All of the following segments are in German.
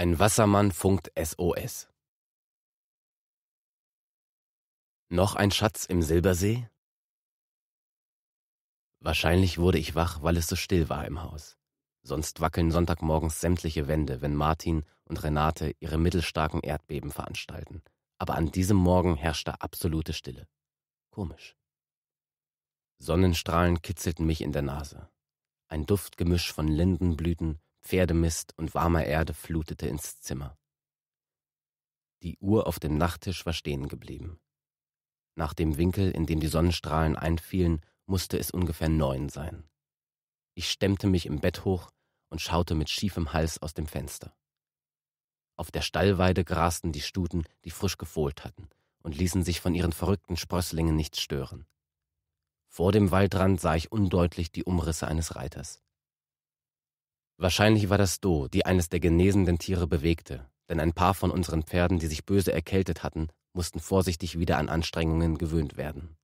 Ein Wassermann funkt SOS. Noch ein Schatz im Silbersee? Wahrscheinlich wurde ich wach, weil es so still war im Haus. Sonst wackeln Sonntagmorgens sämtliche Wände, wenn Martin und Renate ihre mittelstarken Erdbeben veranstalten. Aber an diesem Morgen herrschte absolute Stille. Komisch. Sonnenstrahlen kitzelten mich in der Nase. Ein Duftgemisch von Lindenblüten, Pferdemist und warmer Erde flutete ins Zimmer. Die Uhr auf dem Nachttisch war stehen geblieben. Nach dem Winkel, in dem die Sonnenstrahlen einfielen, musste es ungefähr neun sein. Ich stemmte mich im Bett hoch und schaute mit schiefem Hals aus dem Fenster. Auf der Stallweide grasten die Stuten, die frisch gefohlt hatten, und ließen sich von ihren verrückten Sprösslingen nicht stören. Vor dem Waldrand sah ich undeutlich die Umrisse eines Reiters. Wahrscheinlich war das Do, die eines der genesenden Tiere bewegte, denn ein paar von unseren Pferden, die sich böse erkältet hatten, mussten vorsichtig wieder an Anstrengungen gewöhnt werden.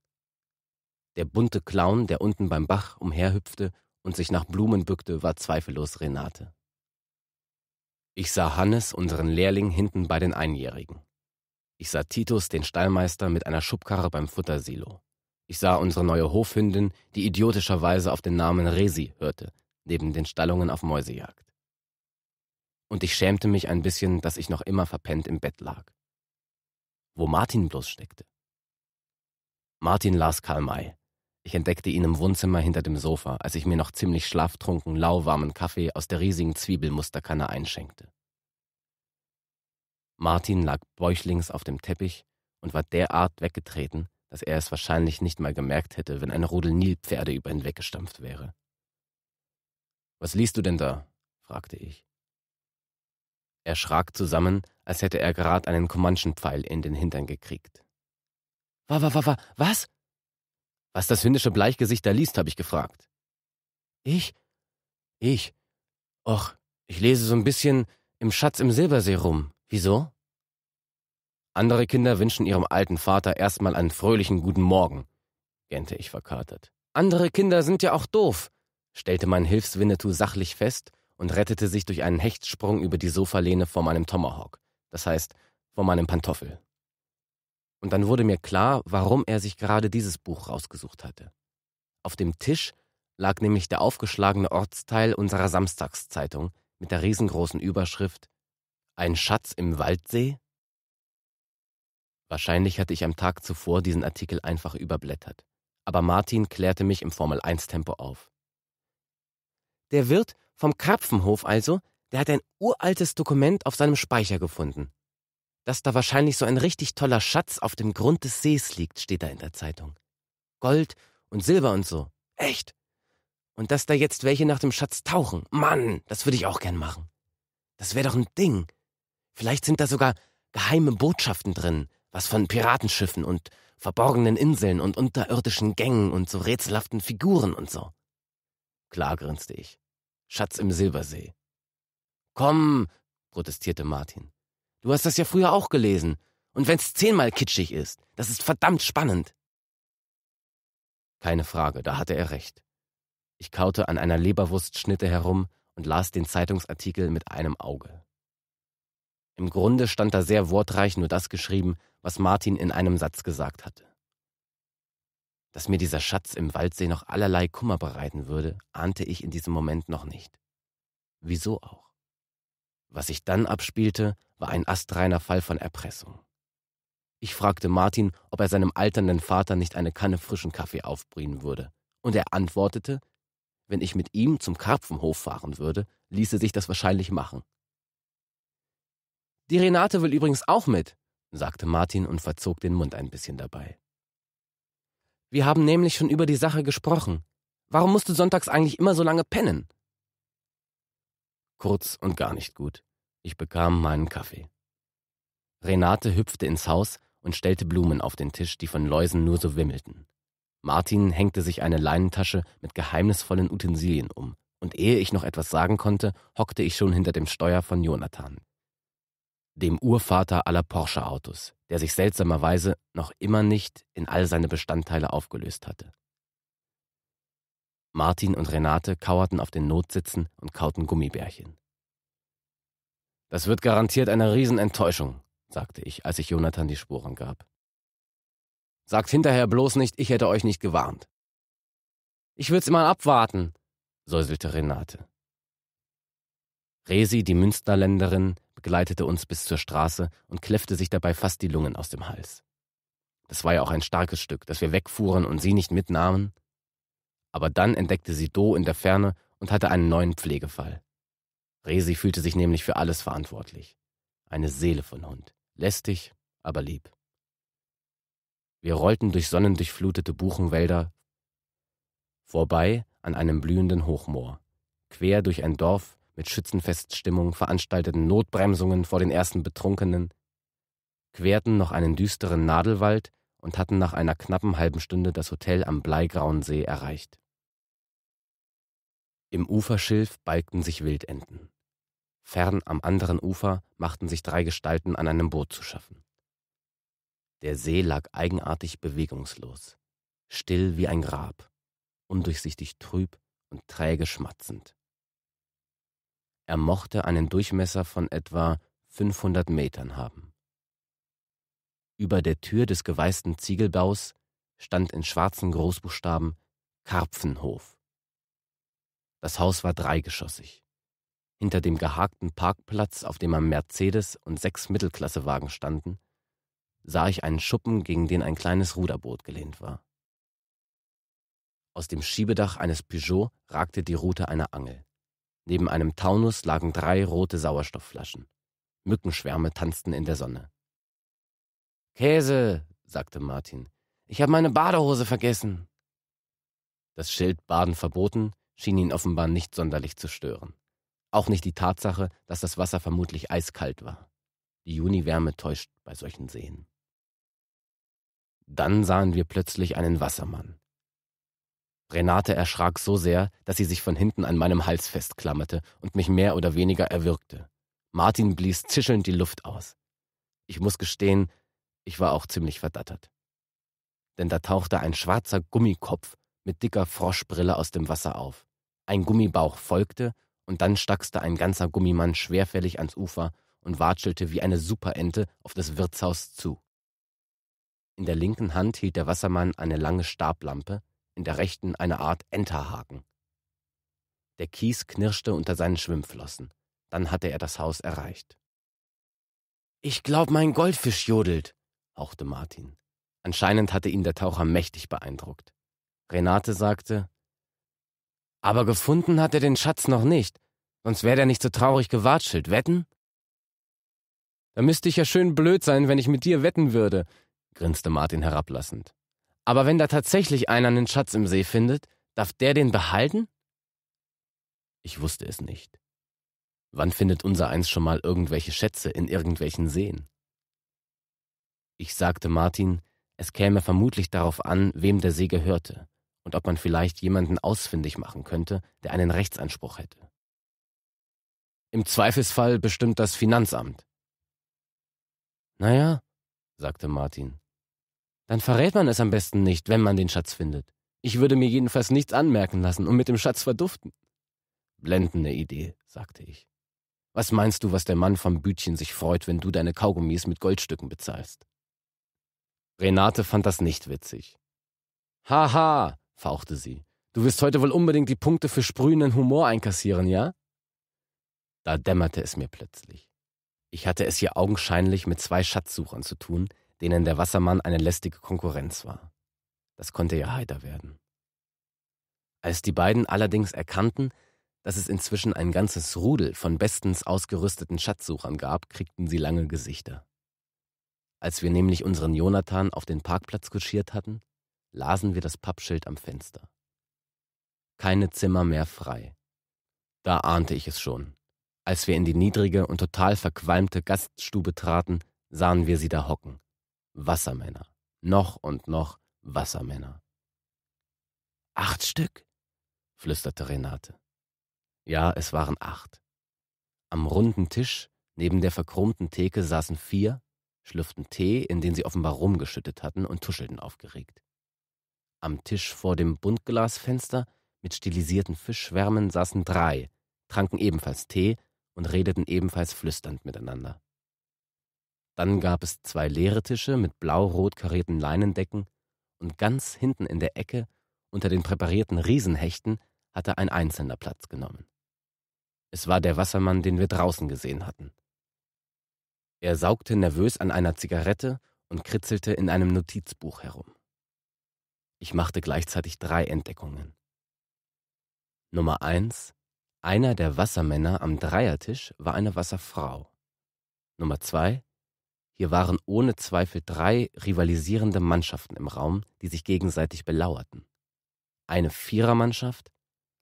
Der bunte Clown, der unten beim Bach umherhüpfte und sich nach Blumen bückte, war zweifellos Renate. Ich sah Hannes, unseren Lehrling, hinten bei den Einjährigen. Ich sah Titus, den Stallmeister, mit einer Schubkarre beim Futtersilo. Ich sah unsere neue Hofhündin, die idiotischerweise auf den Namen Resi hörte, neben den Stallungen auf Mäusejagd. Und ich schämte mich ein bisschen, dass ich noch immer verpennt im Bett lag. Wo Martin bloß steckte. Martin las Karl May. Ich entdeckte ihn im Wohnzimmer hinter dem Sofa, als ich mir noch ziemlich schlaftrunken lauwarmen Kaffee aus der riesigen Zwiebelmusterkanne einschenkte. Martin lag bäuchlings auf dem Teppich und war derart weggetreten, dass er es wahrscheinlich nicht mal gemerkt hätte, wenn ein Rudel Nilpferde über ihn weggestampft wäre. Was liest du denn da? fragte ich. Er schrak zusammen, als hätte er gerade einen comanchen in den Hintern gekriegt. Wa, wa, wa, wa, was? Was das hündische Bleichgesicht da liest, habe ich gefragt. Ich? Ich? Och, ich lese so ein bisschen im Schatz im Silbersee rum. Wieso? Andere Kinder wünschen ihrem alten Vater erstmal einen fröhlichen guten Morgen, gähnte ich verkatert. Andere Kinder sind ja auch doof stellte mein Hilfswinnetou sachlich fest und rettete sich durch einen Hechtsprung über die Sofalehne vor meinem Tomahawk, das heißt vor meinem Pantoffel. Und dann wurde mir klar, warum er sich gerade dieses Buch rausgesucht hatte. Auf dem Tisch lag nämlich der aufgeschlagene Ortsteil unserer Samstagszeitung mit der riesengroßen Überschrift Ein Schatz im Waldsee? Wahrscheinlich hatte ich am Tag zuvor diesen Artikel einfach überblättert. Aber Martin klärte mich im Formel-1-Tempo auf. Der Wirt vom Karpfenhof also, der hat ein uraltes Dokument auf seinem Speicher gefunden. Dass da wahrscheinlich so ein richtig toller Schatz auf dem Grund des Sees liegt, steht da in der Zeitung. Gold und Silber und so. Echt. Und dass da jetzt welche nach dem Schatz tauchen. Mann, das würde ich auch gern machen. Das wäre doch ein Ding. Vielleicht sind da sogar geheime Botschaften drin, was von Piratenschiffen und verborgenen Inseln und unterirdischen Gängen und so rätselhaften Figuren und so. Klar grinste ich. Schatz im Silbersee. Komm, protestierte Martin. Du hast das ja früher auch gelesen. Und wenn's zehnmal kitschig ist, das ist verdammt spannend. Keine Frage, da hatte er recht. Ich kaute an einer Leberwurstschnitte herum und las den Zeitungsartikel mit einem Auge. Im Grunde stand da sehr wortreich nur das geschrieben, was Martin in einem Satz gesagt hatte. Dass mir dieser Schatz im Waldsee noch allerlei Kummer bereiten würde, ahnte ich in diesem Moment noch nicht. Wieso auch? Was sich dann abspielte, war ein astreiner Fall von Erpressung. Ich fragte Martin, ob er seinem alternden Vater nicht eine Kanne frischen Kaffee aufbringen würde, und er antwortete, wenn ich mit ihm zum Karpfenhof fahren würde, ließe sich das wahrscheinlich machen. Die Renate will übrigens auch mit, sagte Martin und verzog den Mund ein bisschen dabei. Wir haben nämlich schon über die Sache gesprochen. Warum musst du sonntags eigentlich immer so lange pennen? Kurz und gar nicht gut. Ich bekam meinen Kaffee. Renate hüpfte ins Haus und stellte Blumen auf den Tisch, die von Läusen nur so wimmelten. Martin hängte sich eine Leinentasche mit geheimnisvollen Utensilien um, und ehe ich noch etwas sagen konnte, hockte ich schon hinter dem Steuer von Jonathan, dem Urvater aller Porsche-Autos, der sich seltsamerweise noch immer nicht in all seine Bestandteile aufgelöst hatte. Martin und Renate kauerten auf den Notsitzen und kauten Gummibärchen. Das wird garantiert eine Riesenenttäuschung, sagte ich, als ich Jonathan die Sporen gab. Sagt hinterher bloß nicht, ich hätte euch nicht gewarnt. Ich will's mal abwarten, säuselte Renate. Resi, die Münsterländerin, begleitete uns bis zur Straße und kläffte sich dabei fast die Lungen aus dem Hals. Das war ja auch ein starkes Stück, dass wir wegfuhren und sie nicht mitnahmen. Aber dann entdeckte sie Do in der Ferne und hatte einen neuen Pflegefall. Resi fühlte sich nämlich für alles verantwortlich. Eine Seele von Hund. Lästig, aber lieb. Wir rollten durch sonnendurchflutete Buchenwälder vorbei an einem blühenden Hochmoor, quer durch ein Dorf mit Schützenfeststimmung veranstalteten Notbremsungen vor den ersten Betrunkenen, querten noch einen düsteren Nadelwald und hatten nach einer knappen halben Stunde das Hotel am Bleigrauen See erreicht. Im Uferschilf balgten sich Wildenten. Fern am anderen Ufer machten sich drei Gestalten an einem Boot zu schaffen. Der See lag eigenartig bewegungslos, still wie ein Grab, undurchsichtig trüb und träge schmatzend. Er mochte einen Durchmesser von etwa 500 Metern haben. Über der Tür des geweißten Ziegelbaus stand in schwarzen Großbuchstaben Karpfenhof. Das Haus war dreigeschossig. Hinter dem gehakten Parkplatz, auf dem ein Mercedes und sechs Mittelklassewagen standen, sah ich einen Schuppen, gegen den ein kleines Ruderboot gelehnt war. Aus dem Schiebedach eines Peugeot ragte die Rute einer Angel. Neben einem Taunus lagen drei rote Sauerstoffflaschen. Mückenschwärme tanzten in der Sonne. Käse, sagte Martin. Ich habe meine Badehose vergessen. Das Schild Baden verboten schien ihn offenbar nicht sonderlich zu stören. Auch nicht die Tatsache, dass das Wasser vermutlich eiskalt war. Die Juniwärme täuscht bei solchen Seen. Dann sahen wir plötzlich einen Wassermann. Renate erschrak so sehr, dass sie sich von hinten an meinem Hals festklammerte und mich mehr oder weniger erwürgte. Martin blies zischelnd die Luft aus. Ich muss gestehen, ich war auch ziemlich verdattert. Denn da tauchte ein schwarzer Gummikopf mit dicker Froschbrille aus dem Wasser auf. Ein Gummibauch folgte, und dann stackste ein ganzer Gummimann schwerfällig ans Ufer und watschelte wie eine Superente auf das Wirtshaus zu. In der linken Hand hielt der Wassermann eine lange Stablampe, in der rechten eine Art Enterhaken. Der Kies knirschte unter seinen Schwimmflossen. Dann hatte er das Haus erreicht. Ich glaub, mein Goldfisch jodelt, hauchte Martin. Anscheinend hatte ihn der Taucher mächtig beeindruckt. Renate sagte, aber gefunden hat er den Schatz noch nicht, sonst wäre er nicht so traurig gewatschelt, wetten? Da müsste ich ja schön blöd sein, wenn ich mit dir wetten würde, grinste Martin herablassend. Aber wenn da tatsächlich einer einen Schatz im See findet, darf der den behalten? Ich wusste es nicht. Wann findet unser Eins schon mal irgendwelche Schätze in irgendwelchen Seen? Ich sagte Martin, es käme vermutlich darauf an, wem der See gehörte und ob man vielleicht jemanden ausfindig machen könnte, der einen Rechtsanspruch hätte. Im Zweifelsfall bestimmt das Finanzamt. Naja, sagte Martin, dann verrät man es am besten nicht, wenn man den Schatz findet. Ich würde mir jedenfalls nichts anmerken lassen und mit dem Schatz verduften. Blendende Idee, sagte ich. Was meinst du, was der Mann vom Bütchen sich freut, wenn du deine Kaugummis mit Goldstücken bezahlst? Renate fand das nicht witzig. Haha, fauchte sie. Du wirst heute wohl unbedingt die Punkte für sprühenden Humor einkassieren, ja? Da dämmerte es mir plötzlich. Ich hatte es hier augenscheinlich mit zwei Schatzsuchern zu tun, denen der Wassermann eine lästige Konkurrenz war. Das konnte ja heiter werden. Als die beiden allerdings erkannten, dass es inzwischen ein ganzes Rudel von bestens ausgerüsteten Schatzsuchern gab, kriegten sie lange Gesichter. Als wir nämlich unseren Jonathan auf den Parkplatz kuschiert hatten, lasen wir das Pappschild am Fenster. Keine Zimmer mehr frei. Da ahnte ich es schon. Als wir in die niedrige und total verqualmte Gaststube traten, sahen wir sie da hocken. Wassermänner. Noch und noch Wassermänner. Acht Stück, flüsterte Renate. Ja, es waren acht. Am runden Tisch neben der verchromten Theke saßen vier, schlürften Tee, in den sie offenbar rumgeschüttet hatten, und tuschelten aufgeregt. Am Tisch vor dem Buntglasfenster mit stilisierten Fischschwärmen saßen drei, tranken ebenfalls Tee und redeten ebenfalls flüsternd miteinander. Dann gab es zwei leere Tische mit blau-rot karierten Leinendecken und ganz hinten in der Ecke unter den präparierten Riesenhechten hatte ein Einzelner Platz genommen. Es war der Wassermann, den wir draußen gesehen hatten. Er saugte nervös an einer Zigarette und kritzelte in einem Notizbuch herum. Ich machte gleichzeitig drei Entdeckungen. Nummer eins: Einer der Wassermänner am Dreiertisch war eine Wasserfrau. Nummer zwei: hier waren ohne Zweifel drei rivalisierende Mannschaften im Raum, die sich gegenseitig belauerten. Eine Vierermannschaft,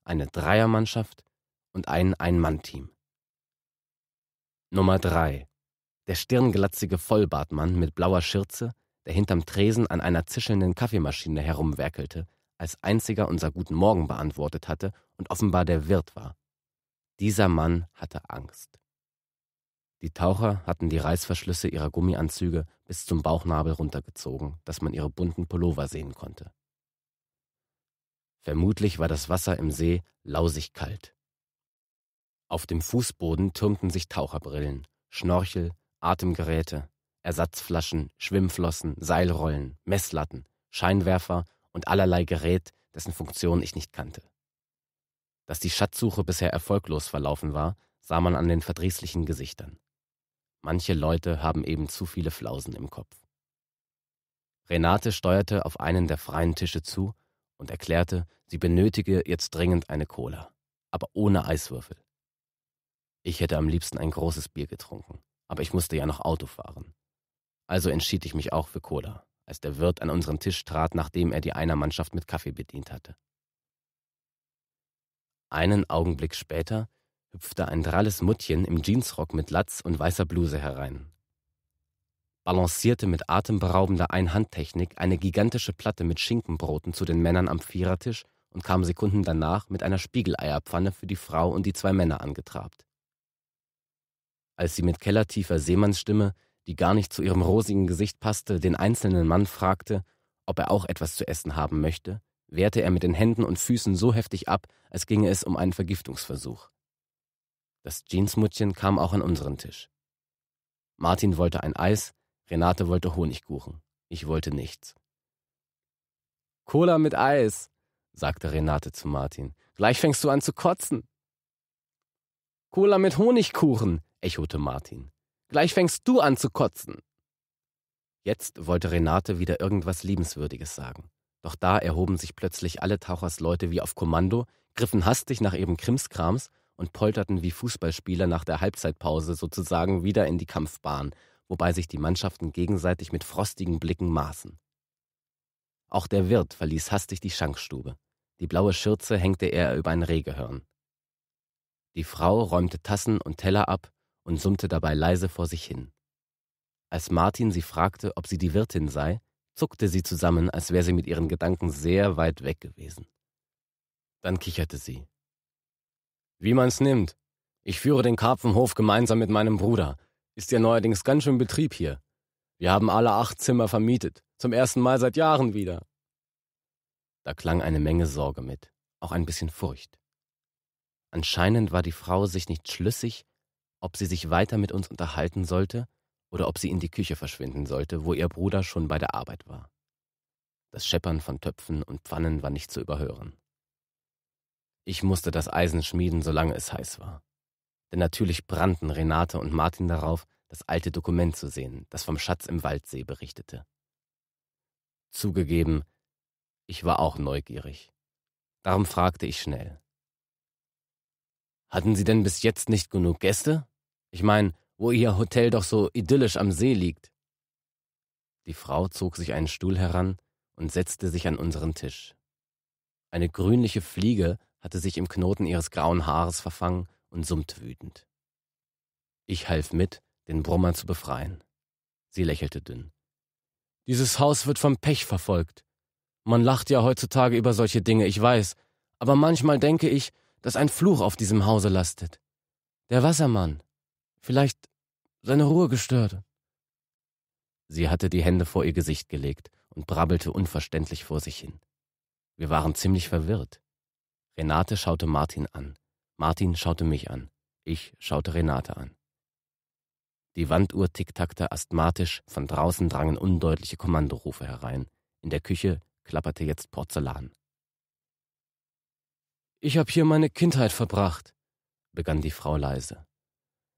eine Dreiermannschaft und ein Ein-Mann-Team. Nummer 3. Der stirnglatzige Vollbartmann mit blauer Schürze, der hinterm Tresen an einer zischelnden Kaffeemaschine herumwerkelte, als einziger unser Guten Morgen beantwortet hatte und offenbar der Wirt war. Dieser Mann hatte Angst. Die Taucher hatten die Reißverschlüsse ihrer Gummianzüge bis zum Bauchnabel runtergezogen, dass man ihre bunten Pullover sehen konnte. Vermutlich war das Wasser im See lausig kalt. Auf dem Fußboden türmten sich Taucherbrillen, Schnorchel, Atemgeräte, Ersatzflaschen, Schwimmflossen, Seilrollen, Messlatten, Scheinwerfer und allerlei Gerät, dessen Funktion ich nicht kannte. Dass die Schatzsuche bisher erfolglos verlaufen war, sah man an den verdrießlichen Gesichtern. Manche Leute haben eben zu viele Flausen im Kopf. Renate steuerte auf einen der freien Tische zu und erklärte, sie benötige jetzt dringend eine Cola, aber ohne Eiswürfel. Ich hätte am liebsten ein großes Bier getrunken, aber ich musste ja noch Auto fahren. Also entschied ich mich auch für Cola, als der Wirt an unseren Tisch trat, nachdem er die Einermannschaft mit Kaffee bedient hatte. Einen Augenblick später hüpfte ein dralles Muttchen im Jeansrock mit Latz und weißer Bluse herein. Balancierte mit atemberaubender Einhandtechnik eine gigantische Platte mit Schinkenbroten zu den Männern am Vierertisch und kam Sekunden danach mit einer Spiegeleierpfanne für die Frau und die zwei Männer angetrabt. Als sie mit kellertiefer Seemannsstimme, die gar nicht zu ihrem rosigen Gesicht passte, den einzelnen Mann fragte, ob er auch etwas zu essen haben möchte, wehrte er mit den Händen und Füßen so heftig ab, als ginge es um einen Vergiftungsversuch. Das Jeansmuttchen kam auch an unseren Tisch. Martin wollte ein Eis, Renate wollte Honigkuchen. Ich wollte nichts. Cola mit Eis, sagte Renate zu Martin. Gleich fängst du an zu kotzen. Cola mit Honigkuchen, echote Martin. Gleich fängst du an zu kotzen. Jetzt wollte Renate wieder irgendwas Liebenswürdiges sagen. Doch da erhoben sich plötzlich alle Tauchersleute wie auf Kommando, griffen hastig nach ihrem Krimskrams und polterten wie Fußballspieler nach der Halbzeitpause sozusagen wieder in die Kampfbahn, wobei sich die Mannschaften gegenseitig mit frostigen Blicken maßen. Auch der Wirt verließ hastig die Schankstube. Die blaue Schürze hängte er über ein Rehgehörn. Die Frau räumte Tassen und Teller ab und summte dabei leise vor sich hin. Als Martin sie fragte, ob sie die Wirtin sei, zuckte sie zusammen, als wäre sie mit ihren Gedanken sehr weit weg gewesen. Dann kicherte sie. Wie man's nimmt. Ich führe den Karpfenhof gemeinsam mit meinem Bruder. Ist ja neuerdings ganz schön Betrieb hier. Wir haben alle acht Zimmer vermietet. Zum ersten Mal seit Jahren wieder. Da klang eine Menge Sorge mit, auch ein bisschen Furcht. Anscheinend war die Frau sich nicht schlüssig, ob sie sich weiter mit uns unterhalten sollte oder ob sie in die Küche verschwinden sollte, wo ihr Bruder schon bei der Arbeit war. Das Scheppern von Töpfen und Pfannen war nicht zu überhören. Ich musste das Eisen schmieden, solange es heiß war. Denn natürlich brannten Renate und Martin darauf, das alte Dokument zu sehen, das vom Schatz im Waldsee berichtete. Zugegeben, ich war auch neugierig. Darum fragte ich schnell. Hatten Sie denn bis jetzt nicht genug Gäste? Ich meine, wo Ihr Hotel doch so idyllisch am See liegt. Die Frau zog sich einen Stuhl heran und setzte sich an unseren Tisch. Eine grünliche Fliege hatte sich im Knoten ihres grauen Haares verfangen und summte wütend. Ich half mit, den Brummer zu befreien. Sie lächelte dünn. Dieses Haus wird vom Pech verfolgt. Man lacht ja heutzutage über solche Dinge, ich weiß, aber manchmal denke ich, dass ein Fluch auf diesem Hause lastet. Der Wassermann. Vielleicht seine Ruhe gestört. Sie hatte die Hände vor ihr Gesicht gelegt und brabbelte unverständlich vor sich hin. Wir waren ziemlich verwirrt. Renate schaute Martin an. Martin schaute mich an. Ich schaute Renate an. Die Wanduhr ticktackte asthmatisch, von draußen drangen undeutliche Kommandorufe herein. In der Küche klapperte jetzt Porzellan. Ich habe hier meine Kindheit verbracht, begann die Frau leise.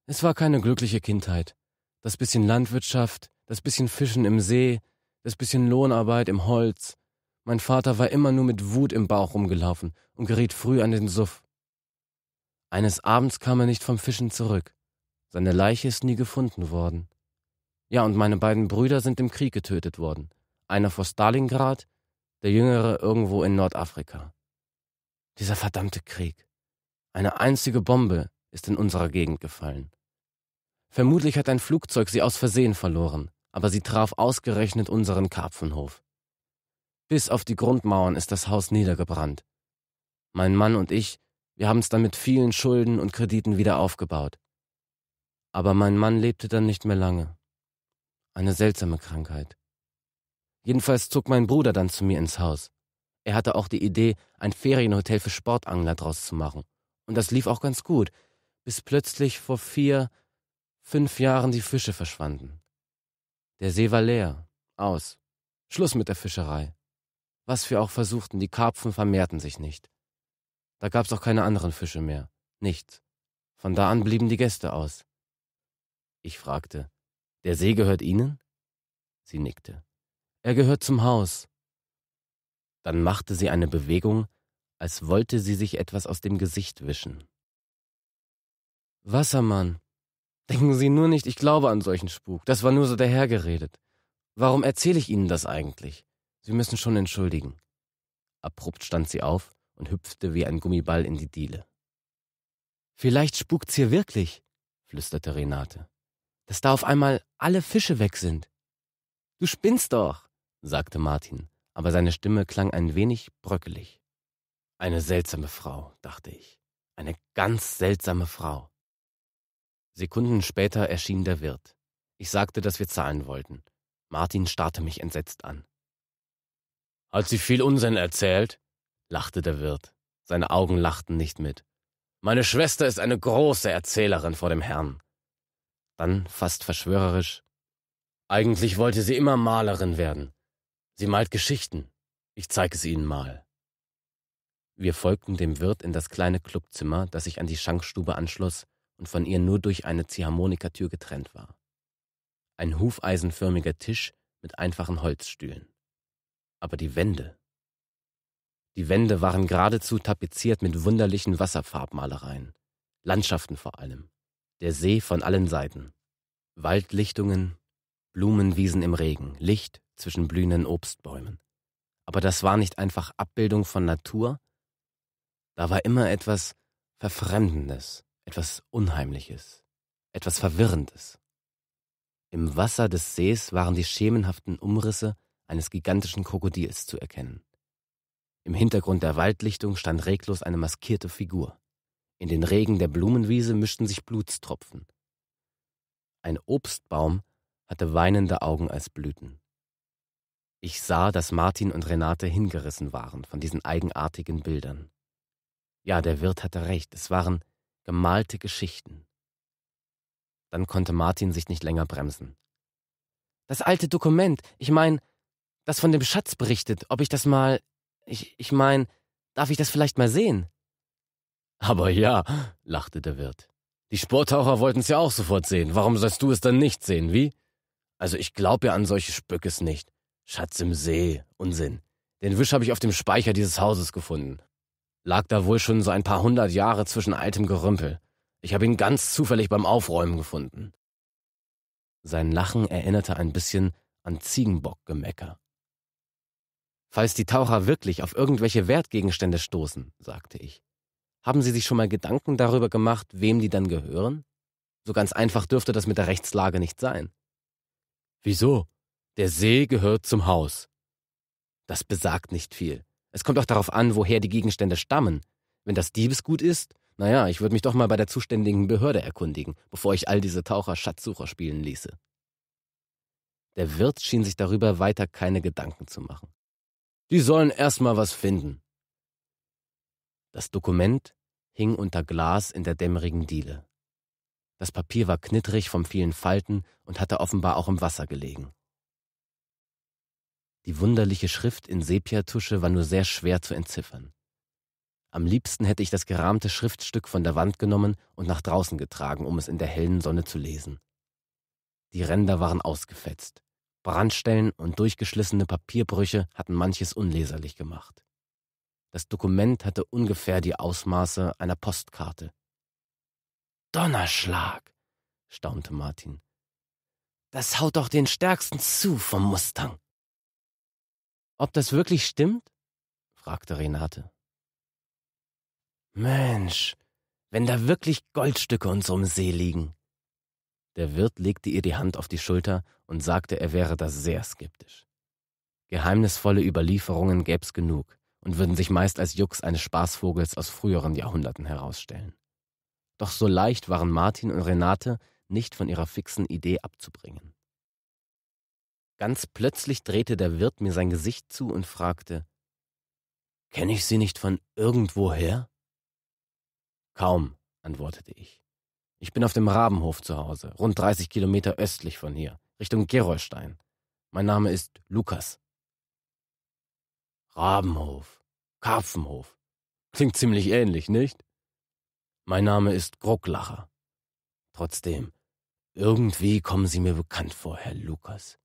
Es war keine glückliche Kindheit. Das bisschen Landwirtschaft, das bisschen Fischen im See, das bisschen Lohnarbeit im Holz, mein Vater war immer nur mit Wut im Bauch rumgelaufen und geriet früh an den Suff. Eines Abends kam er nicht vom Fischen zurück. Seine Leiche ist nie gefunden worden. Ja, und meine beiden Brüder sind im Krieg getötet worden. Einer vor Stalingrad, der jüngere irgendwo in Nordafrika. Dieser verdammte Krieg. Eine einzige Bombe ist in unserer Gegend gefallen. Vermutlich hat ein Flugzeug sie aus Versehen verloren, aber sie traf ausgerechnet unseren Karpfenhof. Bis auf die Grundmauern ist das Haus niedergebrannt. Mein Mann und ich, wir haben es dann mit vielen Schulden und Krediten wieder aufgebaut. Aber mein Mann lebte dann nicht mehr lange. Eine seltsame Krankheit. Jedenfalls zog mein Bruder dann zu mir ins Haus. Er hatte auch die Idee, ein Ferienhotel für Sportangler draus zu machen. Und das lief auch ganz gut, bis plötzlich vor vier, fünf Jahren die Fische verschwanden. Der See war leer, aus. Schluss mit der Fischerei. Was wir auch versuchten, die Karpfen vermehrten sich nicht. Da gab's auch keine anderen Fische mehr. Nichts. Von da an blieben die Gäste aus. Ich fragte, der See gehört Ihnen? Sie nickte. Er gehört zum Haus. Dann machte sie eine Bewegung, als wollte sie sich etwas aus dem Gesicht wischen. Wassermann, denken Sie nur nicht, ich glaube an solchen Spuk. Das war nur so dahergeredet. Warum erzähle ich Ihnen das eigentlich? Sie müssen schon entschuldigen. Abrupt stand sie auf und hüpfte wie ein Gummiball in die Diele. Vielleicht spukt's hier wirklich, flüsterte Renate, dass da auf einmal alle Fische weg sind. Du spinnst doch, sagte Martin, aber seine Stimme klang ein wenig bröckelig. Eine seltsame Frau, dachte ich. Eine ganz seltsame Frau. Sekunden später erschien der Wirt. Ich sagte, dass wir zahlen wollten. Martin starrte mich entsetzt an. Hat sie viel Unsinn erzählt? lachte der Wirt. Seine Augen lachten nicht mit. Meine Schwester ist eine große Erzählerin vor dem Herrn. Dann fast verschwörerisch. Eigentlich wollte sie immer Malerin werden. Sie malt Geschichten. Ich zeige es Ihnen mal. Wir folgten dem Wirt in das kleine Clubzimmer, das sich an die Schankstube anschloss und von ihr nur durch eine Ziehharmonikatür getrennt war. Ein hufeisenförmiger Tisch mit einfachen Holzstühlen. Aber die Wände. Die Wände waren geradezu tapeziert mit wunderlichen Wasserfarbmalereien. Landschaften vor allem. Der See von allen Seiten. Waldlichtungen, Blumenwiesen im Regen, Licht zwischen blühenden Obstbäumen. Aber das war nicht einfach Abbildung von Natur. Da war immer etwas Verfremdendes, etwas Unheimliches, etwas Verwirrendes. Im Wasser des Sees waren die schemenhaften Umrisse eines gigantischen Krokodils zu erkennen. Im Hintergrund der Waldlichtung stand reglos eine maskierte Figur. In den Regen der Blumenwiese mischten sich Blutstropfen. Ein Obstbaum hatte weinende Augen als Blüten. Ich sah, dass Martin und Renate hingerissen waren von diesen eigenartigen Bildern. Ja, der Wirt hatte recht, es waren gemalte Geschichten. Dann konnte Martin sich nicht länger bremsen. Das alte Dokument, ich meine, das von dem Schatz berichtet, ob ich das mal. Ich, ich mein, darf ich das vielleicht mal sehen? Aber ja, lachte der Wirt. Die Sporttaucher wollten es ja auch sofort sehen. Warum sollst du es dann nicht sehen, wie? Also ich glaube ja an solche Spückes nicht. Schatz im See, Unsinn. Den Wisch habe ich auf dem Speicher dieses Hauses gefunden. Lag da wohl schon so ein paar hundert Jahre zwischen altem Gerümpel. Ich habe ihn ganz zufällig beim Aufräumen gefunden. Sein Lachen erinnerte ein bisschen an Ziegenbockgemecker. Falls die Taucher wirklich auf irgendwelche Wertgegenstände stoßen, sagte ich. Haben Sie sich schon mal Gedanken darüber gemacht, wem die dann gehören? So ganz einfach dürfte das mit der Rechtslage nicht sein. Wieso? Der See gehört zum Haus. Das besagt nicht viel. Es kommt auch darauf an, woher die Gegenstände stammen. Wenn das Diebesgut ist, naja, ich würde mich doch mal bei der zuständigen Behörde erkundigen, bevor ich all diese Taucher Schatzsucher spielen ließe. Der Wirt schien sich darüber weiter keine Gedanken zu machen. Die sollen erstmal was finden. Das Dokument hing unter Glas in der dämmerigen Diele. Das Papier war knitterig vom vielen Falten und hatte offenbar auch im Wasser gelegen. Die wunderliche Schrift in Sepiatusche war nur sehr schwer zu entziffern. Am liebsten hätte ich das gerahmte Schriftstück von der Wand genommen und nach draußen getragen, um es in der hellen Sonne zu lesen. Die Ränder waren ausgefetzt. Brandstellen und durchgeschlissene Papierbrüche hatten manches unleserlich gemacht. Das Dokument hatte ungefähr die Ausmaße einer Postkarte. Donnerschlag, staunte Martin. Das haut doch den Stärksten zu vom Mustang. Ob das wirklich stimmt? fragte Renate. Mensch, wenn da wirklich Goldstücke uns um See liegen, der Wirt legte ihr die Hand auf die Schulter und sagte, er wäre da sehr skeptisch. Geheimnisvolle Überlieferungen gäb's genug und würden sich meist als Jux eines Spaßvogels aus früheren Jahrhunderten herausstellen. Doch so leicht waren Martin und Renate nicht von ihrer fixen Idee abzubringen. Ganz plötzlich drehte der Wirt mir sein Gesicht zu und fragte, Kenne ich Sie nicht von irgendwoher? Kaum, antwortete ich. Ich bin auf dem Rabenhof zu Hause, rund 30 Kilometer östlich von hier, Richtung Gerolstein. Mein Name ist Lukas. Rabenhof, Karpfenhof. Klingt ziemlich ähnlich, nicht? Mein Name ist Grucklacher. Trotzdem, irgendwie kommen Sie mir bekannt vor, Herr Lukas.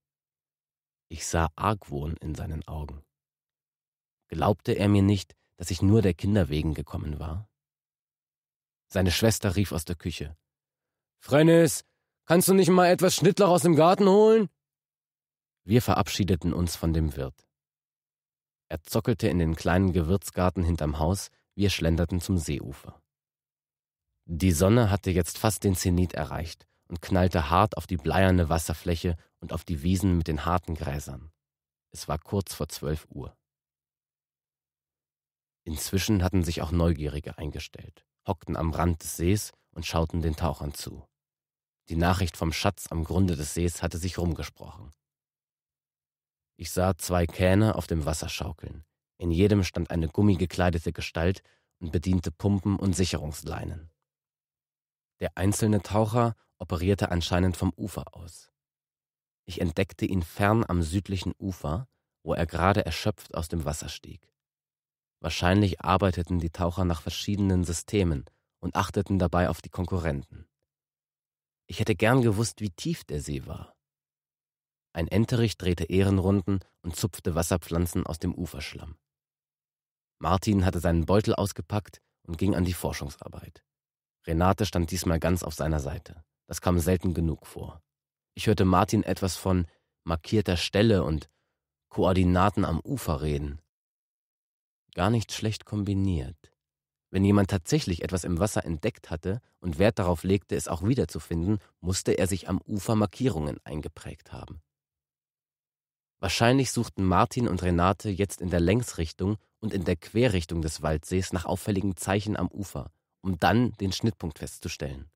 Ich sah Argwohn in seinen Augen. Glaubte er mir nicht, dass ich nur der Kinder wegen gekommen war? Seine Schwester rief aus der Küche. Frennis, kannst du nicht mal etwas Schnittlauch aus dem Garten holen? Wir verabschiedeten uns von dem Wirt. Er zockelte in den kleinen Gewürzgarten hinterm Haus, wir schlenderten zum Seeufer. Die Sonne hatte jetzt fast den Zenit erreicht und knallte hart auf die bleierne Wasserfläche und auf die Wiesen mit den harten Gräsern. Es war kurz vor zwölf Uhr. Inzwischen hatten sich auch Neugierige eingestellt hockten am Rand des Sees und schauten den Tauchern zu. Die Nachricht vom Schatz am Grunde des Sees hatte sich rumgesprochen. Ich sah zwei Kähne auf dem Wasser schaukeln. In jedem stand eine gummigekleidete Gestalt und bediente Pumpen und Sicherungsleinen. Der einzelne Taucher operierte anscheinend vom Ufer aus. Ich entdeckte ihn fern am südlichen Ufer, wo er gerade erschöpft aus dem Wasser stieg. Wahrscheinlich arbeiteten die Taucher nach verschiedenen Systemen und achteten dabei auf die Konkurrenten. Ich hätte gern gewusst, wie tief der See war. Ein Enterich drehte Ehrenrunden und zupfte Wasserpflanzen aus dem Uferschlamm. Martin hatte seinen Beutel ausgepackt und ging an die Forschungsarbeit. Renate stand diesmal ganz auf seiner Seite. Das kam selten genug vor. Ich hörte Martin etwas von markierter Stelle und Koordinaten am Ufer reden. Gar nicht schlecht kombiniert. Wenn jemand tatsächlich etwas im Wasser entdeckt hatte und Wert darauf legte, es auch wiederzufinden, musste er sich am Ufer Markierungen eingeprägt haben. Wahrscheinlich suchten Martin und Renate jetzt in der Längsrichtung und in der Querrichtung des Waldsees nach auffälligen Zeichen am Ufer, um dann den Schnittpunkt festzustellen.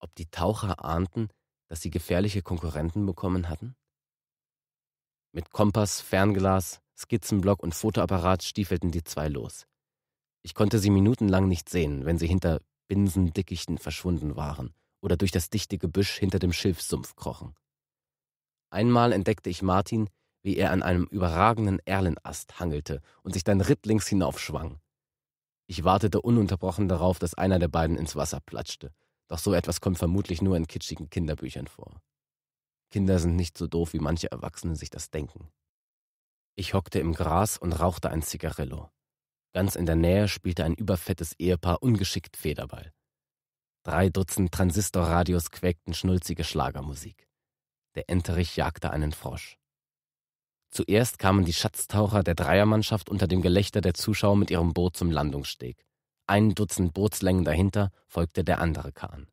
Ob die Taucher ahnten, dass sie gefährliche Konkurrenten bekommen hatten? Mit Kompass, Fernglas, Skizzenblock und Fotoapparat stiefelten die zwei los. Ich konnte sie minutenlang nicht sehen, wenn sie hinter Binsendickichten verschwunden waren oder durch das dichte Gebüsch hinter dem Schilfsumpf krochen. Einmal entdeckte ich Martin, wie er an einem überragenden Erlenast hangelte und sich dann rittlings hinaufschwang. Ich wartete ununterbrochen darauf, dass einer der beiden ins Wasser platschte, doch so etwas kommt vermutlich nur in kitschigen Kinderbüchern vor. Kinder sind nicht so doof, wie manche Erwachsene sich das denken. Ich hockte im Gras und rauchte ein Zigarillo. Ganz in der Nähe spielte ein überfettes Ehepaar ungeschickt Federball. Drei Dutzend Transistorradios quäkten schnulzige Schlagermusik. Der Enterich jagte einen Frosch. Zuerst kamen die Schatztaucher der Dreiermannschaft unter dem Gelächter der Zuschauer mit ihrem Boot zum Landungssteg. Ein Dutzend Bootslängen dahinter folgte der andere Kahn.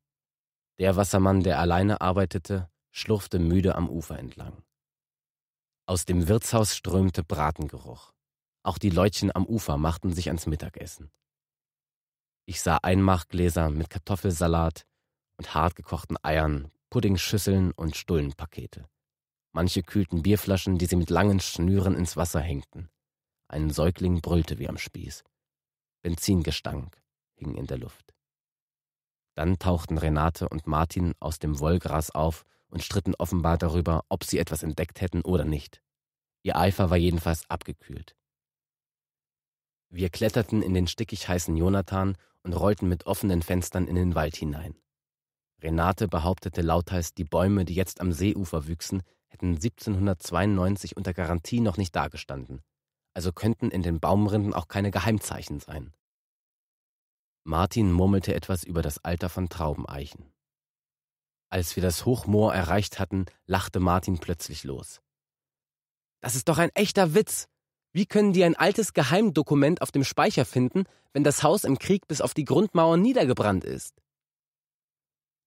Der Wassermann, der alleine arbeitete, schlurfte müde am Ufer entlang. Aus dem Wirtshaus strömte Bratengeruch. Auch die Leutchen am Ufer machten sich ans Mittagessen. Ich sah Einmachgläser mit Kartoffelsalat und hartgekochten Eiern, Puddingschüsseln und Stullenpakete. Manche kühlten Bierflaschen, die sie mit langen Schnüren ins Wasser hängten. Ein Säugling brüllte wie am Spieß. Benzingestank hing in der Luft. Dann tauchten Renate und Martin aus dem Wollgras auf und stritten offenbar darüber, ob sie etwas entdeckt hätten oder nicht. Ihr Eifer war jedenfalls abgekühlt. Wir kletterten in den stickig heißen Jonathan und rollten mit offenen Fenstern in den Wald hinein. Renate behauptete lauthals, die Bäume, die jetzt am Seeufer wüchsen, hätten 1792 unter Garantie noch nicht dagestanden. Also könnten in den Baumrinden auch keine Geheimzeichen sein. Martin murmelte etwas über das Alter von Traubeneichen. Als wir das Hochmoor erreicht hatten, lachte Martin plötzlich los. Das ist doch ein echter Witz. Wie können die ein altes Geheimdokument auf dem Speicher finden, wenn das Haus im Krieg bis auf die Grundmauern niedergebrannt ist?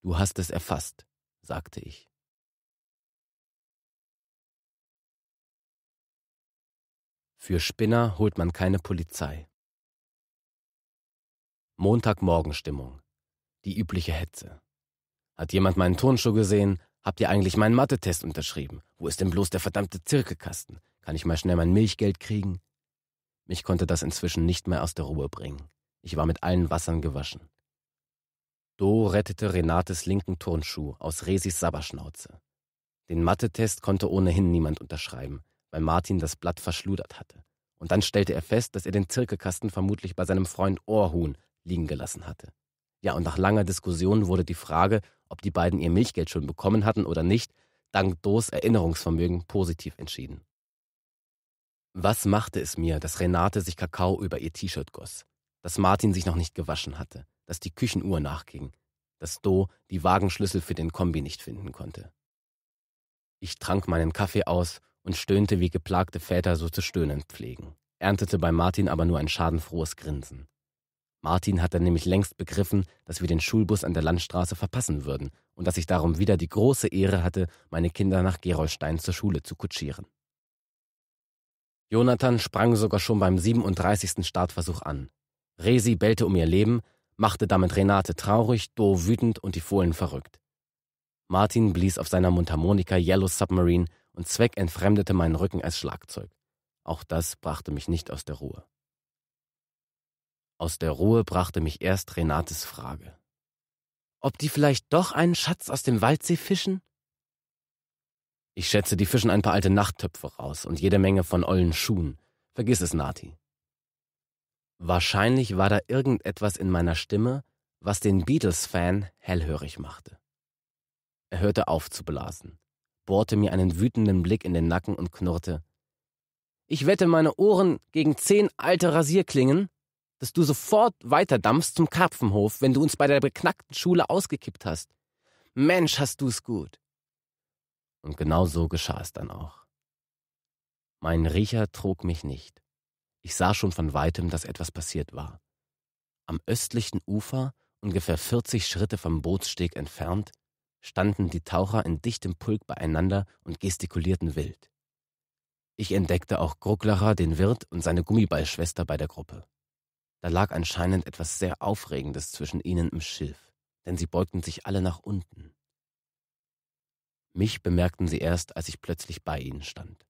Du hast es erfasst, sagte ich. Für Spinner holt man keine Polizei. Montagmorgenstimmung. Die übliche Hetze. Hat jemand meinen Turnschuh gesehen? Habt ihr eigentlich meinen Mathe-Test unterschrieben? Wo ist denn bloß der verdammte Zirkelkasten? Kann ich mal schnell mein Milchgeld kriegen? Mich konnte das inzwischen nicht mehr aus der Ruhe bringen. Ich war mit allen Wassern gewaschen. Do rettete Renates linken Turnschuh aus Resis Sabberschnauze. Den Mathe-Test konnte ohnehin niemand unterschreiben, weil Martin das Blatt verschludert hatte. Und dann stellte er fest, dass er den Zirkelkasten vermutlich bei seinem Freund Ohrhuhn liegen gelassen hatte. Ja, und nach langer Diskussion wurde die Frage, ob die beiden ihr Milchgeld schon bekommen hatten oder nicht, dank Dohs Erinnerungsvermögen positiv entschieden. Was machte es mir, dass Renate sich Kakao über ihr T-Shirt goss, dass Martin sich noch nicht gewaschen hatte, dass die Küchenuhr nachging, dass Do die Wagenschlüssel für den Kombi nicht finden konnte. Ich trank meinen Kaffee aus und stöhnte, wie geplagte Väter so zu stöhnen pflegen, erntete bei Martin aber nur ein schadenfrohes Grinsen. Martin hatte nämlich längst begriffen, dass wir den Schulbus an der Landstraße verpassen würden und dass ich darum wieder die große Ehre hatte, meine Kinder nach Gerolstein zur Schule zu kutschieren. Jonathan sprang sogar schon beim 37. Startversuch an. Resi bellte um ihr Leben, machte damit Renate traurig, Do wütend und die Fohlen verrückt. Martin blies auf seiner Mundharmonika Yellow Submarine und zweckentfremdete meinen Rücken als Schlagzeug. Auch das brachte mich nicht aus der Ruhe. Aus der Ruhe brachte mich erst Renates Frage. Ob die vielleicht doch einen Schatz aus dem Waldsee fischen? Ich schätze, die fischen ein paar alte Nachttöpfe raus und jede Menge von ollen Schuhen. Vergiss es, Nati. Wahrscheinlich war da irgendetwas in meiner Stimme, was den Beatles-Fan hellhörig machte. Er hörte auf zu blasen, bohrte mir einen wütenden Blick in den Nacken und knurrte. Ich wette meine Ohren gegen zehn alte Rasierklingen, dass du sofort weiterdampfst zum Karpfenhof, wenn du uns bei der beknackten Schule ausgekippt hast. Mensch, hast du's gut. Und genau so geschah es dann auch. Mein Riecher trug mich nicht. Ich sah schon von weitem, dass etwas passiert war. Am östlichen Ufer, ungefähr 40 Schritte vom Bootssteg entfernt, standen die Taucher in dichtem Pulk beieinander und gestikulierten wild. Ich entdeckte auch Grucklacher, den Wirt und seine Gummiballschwester bei der Gruppe. Da lag anscheinend etwas sehr Aufregendes zwischen ihnen im Schilf, denn sie beugten sich alle nach unten. Mich bemerkten sie erst, als ich plötzlich bei ihnen stand.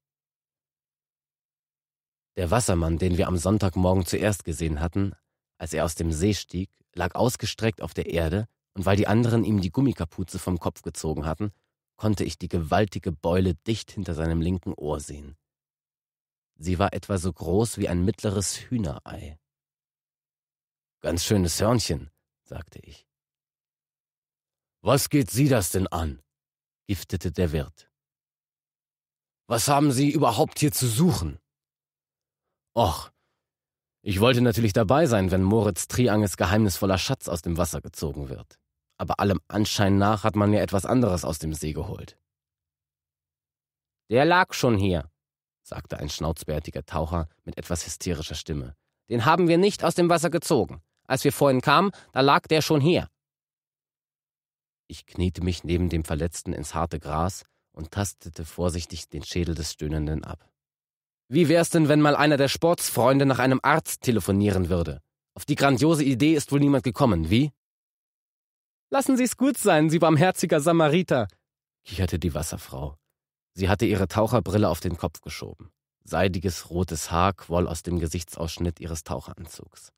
Der Wassermann, den wir am Sonntagmorgen zuerst gesehen hatten, als er aus dem See stieg, lag ausgestreckt auf der Erde, und weil die anderen ihm die Gummikapuze vom Kopf gezogen hatten, konnte ich die gewaltige Beule dicht hinter seinem linken Ohr sehen. Sie war etwa so groß wie ein mittleres Hühnerei. Ganz schönes Hörnchen, sagte ich. Was geht Sie das denn an? giftete der Wirt. Was haben Sie überhaupt hier zu suchen? Och, ich wollte natürlich dabei sein, wenn Moritz Trianges geheimnisvoller Schatz aus dem Wasser gezogen wird. Aber allem Anschein nach hat man mir etwas anderes aus dem See geholt. Der lag schon hier, sagte ein schnauzbärtiger Taucher mit etwas hysterischer Stimme. Den haben wir nicht aus dem Wasser gezogen. Als wir vorhin kamen, da lag der schon hier. Ich kniete mich neben dem Verletzten ins harte Gras und tastete vorsichtig den Schädel des Stöhnenden ab. Wie wär's denn, wenn mal einer der Sportsfreunde nach einem Arzt telefonieren würde? Auf die grandiose Idee ist wohl niemand gekommen, wie? Lassen Sie's gut sein, Sie barmherziger Samariter, kicherte die Wasserfrau. Sie hatte ihre Taucherbrille auf den Kopf geschoben. Seidiges rotes Haar quoll aus dem Gesichtsausschnitt ihres Taucheranzugs.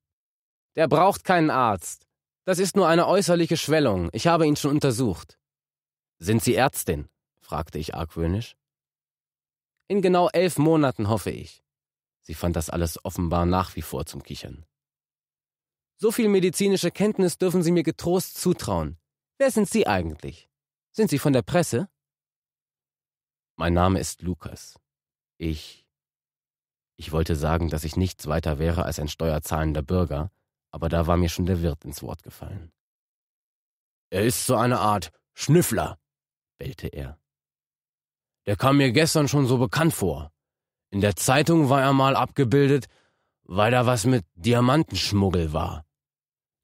Der braucht keinen Arzt. Das ist nur eine äußerliche Schwellung. Ich habe ihn schon untersucht. Sind Sie Ärztin? fragte ich argwöhnisch. In genau elf Monaten hoffe ich. Sie fand das alles offenbar nach wie vor zum Kichern. So viel medizinische Kenntnis dürfen Sie mir getrost zutrauen. Wer sind Sie eigentlich? Sind Sie von der Presse? Mein Name ist Lukas. Ich. Ich wollte sagen, dass ich nichts weiter wäre als ein steuerzahlender Bürger, aber da war mir schon der Wirt ins Wort gefallen. Er ist so eine Art Schnüffler, bellte er. Der kam mir gestern schon so bekannt vor. In der Zeitung war er mal abgebildet, weil da was mit Diamantenschmuggel war.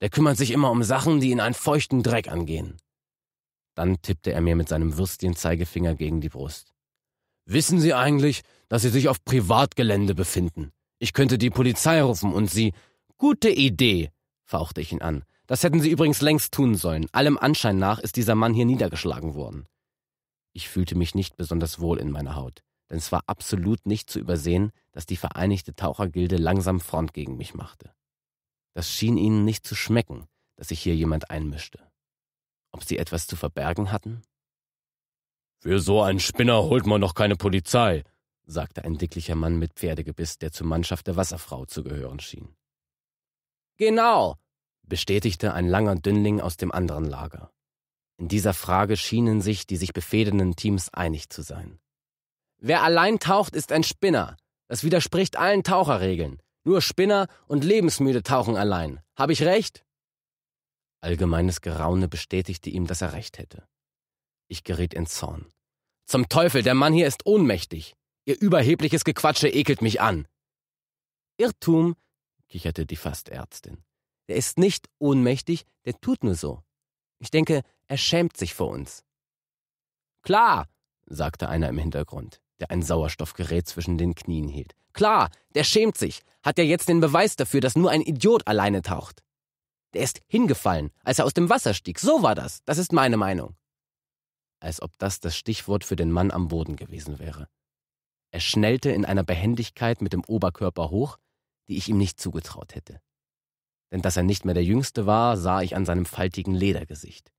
Der kümmert sich immer um Sachen, die in einen feuchten Dreck angehen. Dann tippte er mir mit seinem Würstchenzeigefinger gegen die Brust. Wissen Sie eigentlich, dass Sie sich auf Privatgelände befinden? Ich könnte die Polizei rufen und Sie Gute Idee, fauchte ich ihn an. Das hätten Sie übrigens längst tun sollen. Allem Anschein nach ist dieser Mann hier niedergeschlagen worden. Ich fühlte mich nicht besonders wohl in meiner Haut, denn es war absolut nicht zu übersehen, dass die Vereinigte Tauchergilde langsam Front gegen mich machte. Das schien ihnen nicht zu schmecken, dass sich hier jemand einmischte. Ob sie etwas zu verbergen hatten? Für so einen Spinner holt man noch keine Polizei, sagte ein dicklicher Mann mit Pferdegebiss, der zur Mannschaft der Wasserfrau zu gehören schien. Genau, bestätigte ein langer Dünnling aus dem anderen Lager. In dieser Frage schienen sich die sich befehdenden Teams einig zu sein. Wer allein taucht, ist ein Spinner. Das widerspricht allen Taucherregeln. Nur Spinner und Lebensmüde tauchen allein. Habe ich recht? Allgemeines Geraune bestätigte ihm, dass er recht hätte. Ich geriet in Zorn. Zum Teufel, der Mann hier ist ohnmächtig. Ihr überhebliches Gequatsche ekelt mich an. Irrtum, kicherte die Fastärztin. Der ist nicht ohnmächtig, der tut nur so. Ich denke, er schämt sich vor uns. Klar, sagte einer im Hintergrund, der ein Sauerstoffgerät zwischen den Knien hielt. Klar, der schämt sich, hat ja jetzt den Beweis dafür, dass nur ein Idiot alleine taucht. Der ist hingefallen, als er aus dem Wasser stieg. So war das. Das ist meine Meinung. Als ob das das Stichwort für den Mann am Boden gewesen wäre. Er schnellte in einer Behendigkeit mit dem Oberkörper hoch, die ich ihm nicht zugetraut hätte. Denn dass er nicht mehr der Jüngste war, sah ich an seinem faltigen Ledergesicht.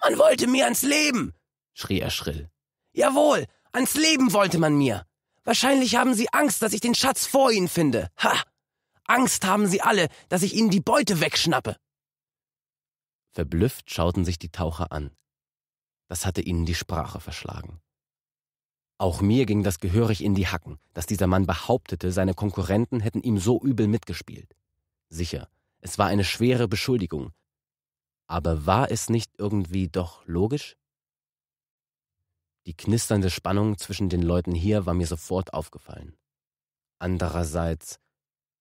Man wollte mir ans Leben! schrie er schrill. Jawohl, ans Leben wollte man mir! Wahrscheinlich haben sie Angst, dass ich den Schatz vor ihnen finde. Ha! Angst haben sie alle, dass ich ihnen die Beute wegschnappe. Verblüfft schauten sich die Taucher an. Das hatte ihnen die Sprache verschlagen. Auch mir ging das gehörig in die Hacken, dass dieser Mann behauptete, seine Konkurrenten hätten ihm so übel mitgespielt. Sicher, es war eine schwere Beschuldigung. Aber war es nicht irgendwie doch logisch? Die knisternde Spannung zwischen den Leuten hier war mir sofort aufgefallen. Andererseits,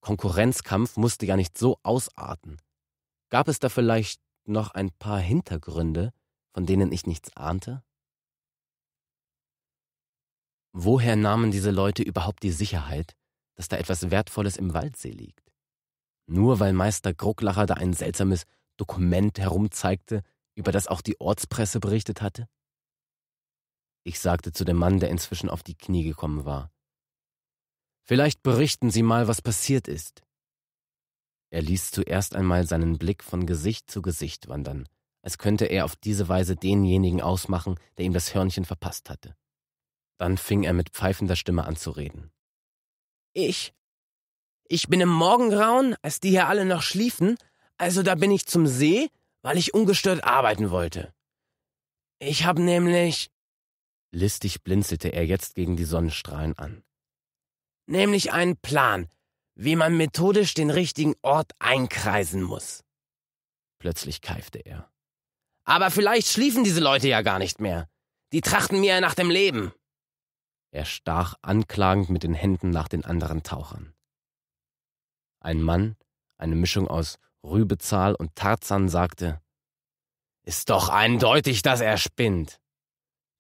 Konkurrenzkampf musste ja nicht so ausarten. Gab es da vielleicht noch ein paar Hintergründe, von denen ich nichts ahnte? Woher nahmen diese Leute überhaupt die Sicherheit, dass da etwas Wertvolles im Waldsee liegt? Nur weil Meister Grucklacher da ein seltsames Dokument herumzeigte, über das auch die Ortspresse berichtet hatte? Ich sagte zu dem Mann, der inzwischen auf die Knie gekommen war. Vielleicht berichten Sie mal, was passiert ist. Er ließ zuerst einmal seinen Blick von Gesicht zu Gesicht wandern, als könnte er auf diese Weise denjenigen ausmachen, der ihm das Hörnchen verpasst hatte. Dann fing er mit pfeifender Stimme an zu reden. Ich? Ich bin im Morgengrauen, als die hier alle noch schliefen, also da bin ich zum See, weil ich ungestört arbeiten wollte. Ich hab nämlich. Listig blinzelte er jetzt gegen die Sonnenstrahlen an. Nämlich einen Plan, wie man methodisch den richtigen Ort einkreisen muss. Plötzlich keifte er. Aber vielleicht schliefen diese Leute ja gar nicht mehr. Die trachten mir nach dem Leben. Er stach anklagend mit den Händen nach den anderen Tauchern. Ein Mann, eine Mischung aus Rübezahl und Tarzan, sagte, Ist doch eindeutig, dass er spinnt.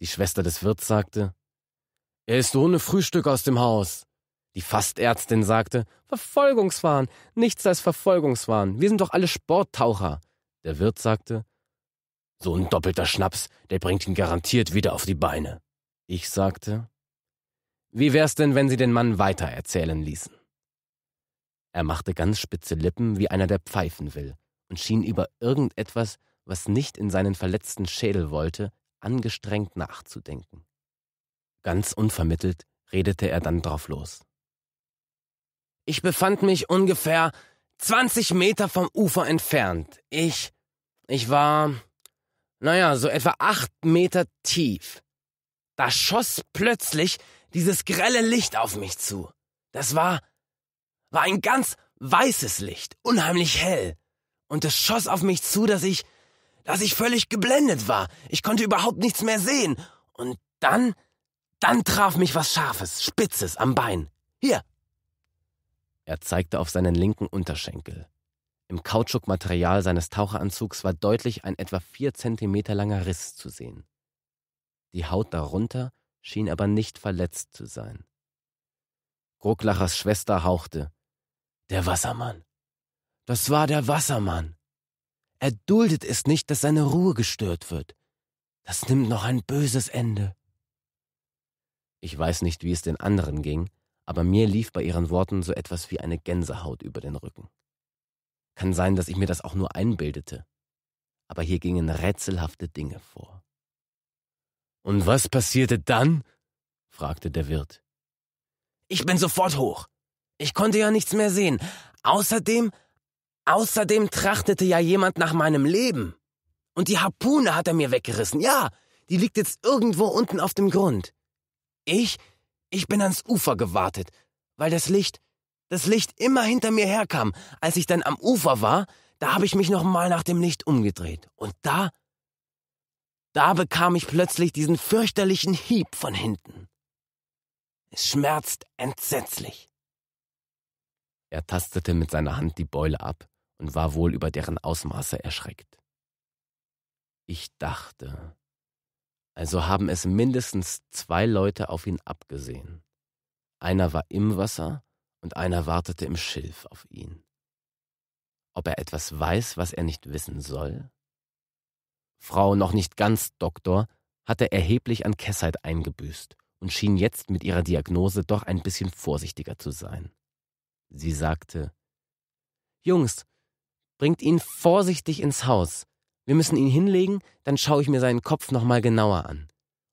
Die Schwester des Wirts sagte, Er ist ohne Frühstück aus dem Haus. Die Fastärztin sagte, Verfolgungswahn, nichts als Verfolgungswahn, wir sind doch alle Sporttaucher. Der Wirt sagte, so ein doppelter Schnaps, der bringt ihn garantiert wieder auf die Beine. Ich sagte, wie wär's denn, wenn Sie den Mann weitererzählen ließen? Er machte ganz spitze Lippen, wie einer, der pfeifen will, und schien über irgendetwas, was nicht in seinen verletzten Schädel wollte, angestrengt nachzudenken. Ganz unvermittelt redete er dann drauf los. Ich befand mich ungefähr 20 Meter vom Ufer entfernt. Ich, ich war, naja, so etwa acht Meter tief. Da schoss plötzlich dieses grelle Licht auf mich zu. Das war, war ein ganz weißes Licht, unheimlich hell. Und es schoss auf mich zu, dass ich, dass ich völlig geblendet war. Ich konnte überhaupt nichts mehr sehen. Und dann, dann traf mich was Scharfes, Spitzes am Bein. Hier. Er zeigte auf seinen linken Unterschenkel. Im Kautschukmaterial seines Taucheranzugs war deutlich ein etwa vier Zentimeter langer Riss zu sehen. Die Haut darunter schien aber nicht verletzt zu sein. Grucklachers Schwester hauchte. Der Wassermann. Das war der Wassermann. Er duldet es nicht, dass seine Ruhe gestört wird. Das nimmt noch ein böses Ende. Ich weiß nicht, wie es den anderen ging, aber mir lief bei ihren Worten so etwas wie eine Gänsehaut über den Rücken. Kann sein, dass ich mir das auch nur einbildete, aber hier gingen rätselhafte Dinge vor. Und was passierte dann? fragte der Wirt. Ich bin sofort hoch. Ich konnte ja nichts mehr sehen. Außerdem, außerdem trachtete ja jemand nach meinem Leben. Und die Harpune hat er mir weggerissen. Ja, die liegt jetzt irgendwo unten auf dem Grund. Ich, ich bin ans Ufer gewartet, weil das Licht, das Licht immer hinter mir herkam. Als ich dann am Ufer war, da habe ich mich nochmal nach dem Licht umgedreht. Und da, da bekam ich plötzlich diesen fürchterlichen Hieb von hinten. Es schmerzt entsetzlich. Er tastete mit seiner Hand die Beule ab und war wohl über deren Ausmaße erschreckt. Ich dachte, also haben es mindestens zwei Leute auf ihn abgesehen. Einer war im Wasser und einer wartete im Schilf auf ihn. Ob er etwas weiß, was er nicht wissen soll? Frau noch nicht ganz Doktor, hatte erheblich an Kessheit eingebüßt und schien jetzt mit ihrer Diagnose doch ein bisschen vorsichtiger zu sein. Sie sagte Jungs, bringt ihn vorsichtig ins Haus. Wir müssen ihn hinlegen, dann schaue ich mir seinen Kopf nochmal genauer an.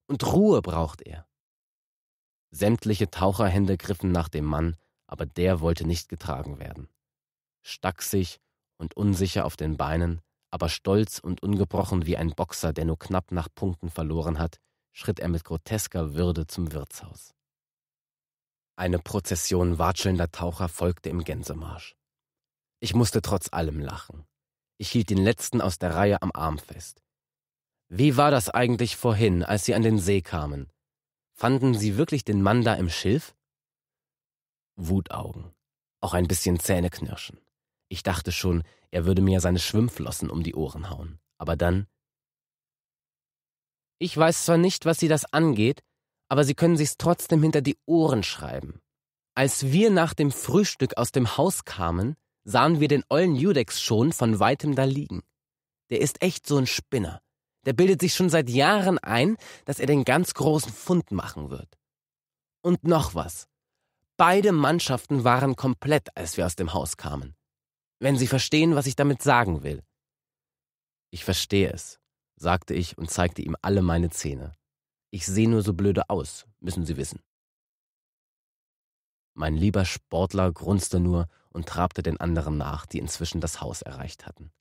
Und Ruhe braucht er. Sämtliche Taucherhände griffen nach dem Mann, aber der wollte nicht getragen werden. Stacksig und unsicher auf den Beinen aber stolz und ungebrochen wie ein Boxer, der nur knapp nach Punkten verloren hat, schritt er mit grotesker Würde zum Wirtshaus. Eine Prozession watschelnder Taucher folgte im Gänsemarsch. Ich musste trotz allem lachen. Ich hielt den letzten aus der Reihe am Arm fest. Wie war das eigentlich vorhin, als sie an den See kamen? Fanden sie wirklich den Mann da im Schilf? Wutaugen, auch ein bisschen Zähneknirschen. Ich dachte schon, er würde mir seine Schwimmflossen um die Ohren hauen. Aber dann. Ich weiß zwar nicht, was Sie das angeht, aber Sie können sich's trotzdem hinter die Ohren schreiben. Als wir nach dem Frühstück aus dem Haus kamen, sahen wir den ollen Judex schon von weitem da liegen. Der ist echt so ein Spinner. Der bildet sich schon seit Jahren ein, dass er den ganz großen Fund machen wird. Und noch was. Beide Mannschaften waren komplett, als wir aus dem Haus kamen wenn Sie verstehen, was ich damit sagen will. Ich verstehe es, sagte ich und zeigte ihm alle meine Zähne. Ich sehe nur so blöde aus, müssen Sie wissen. Mein lieber Sportler grunzte nur und trabte den anderen nach, die inzwischen das Haus erreicht hatten.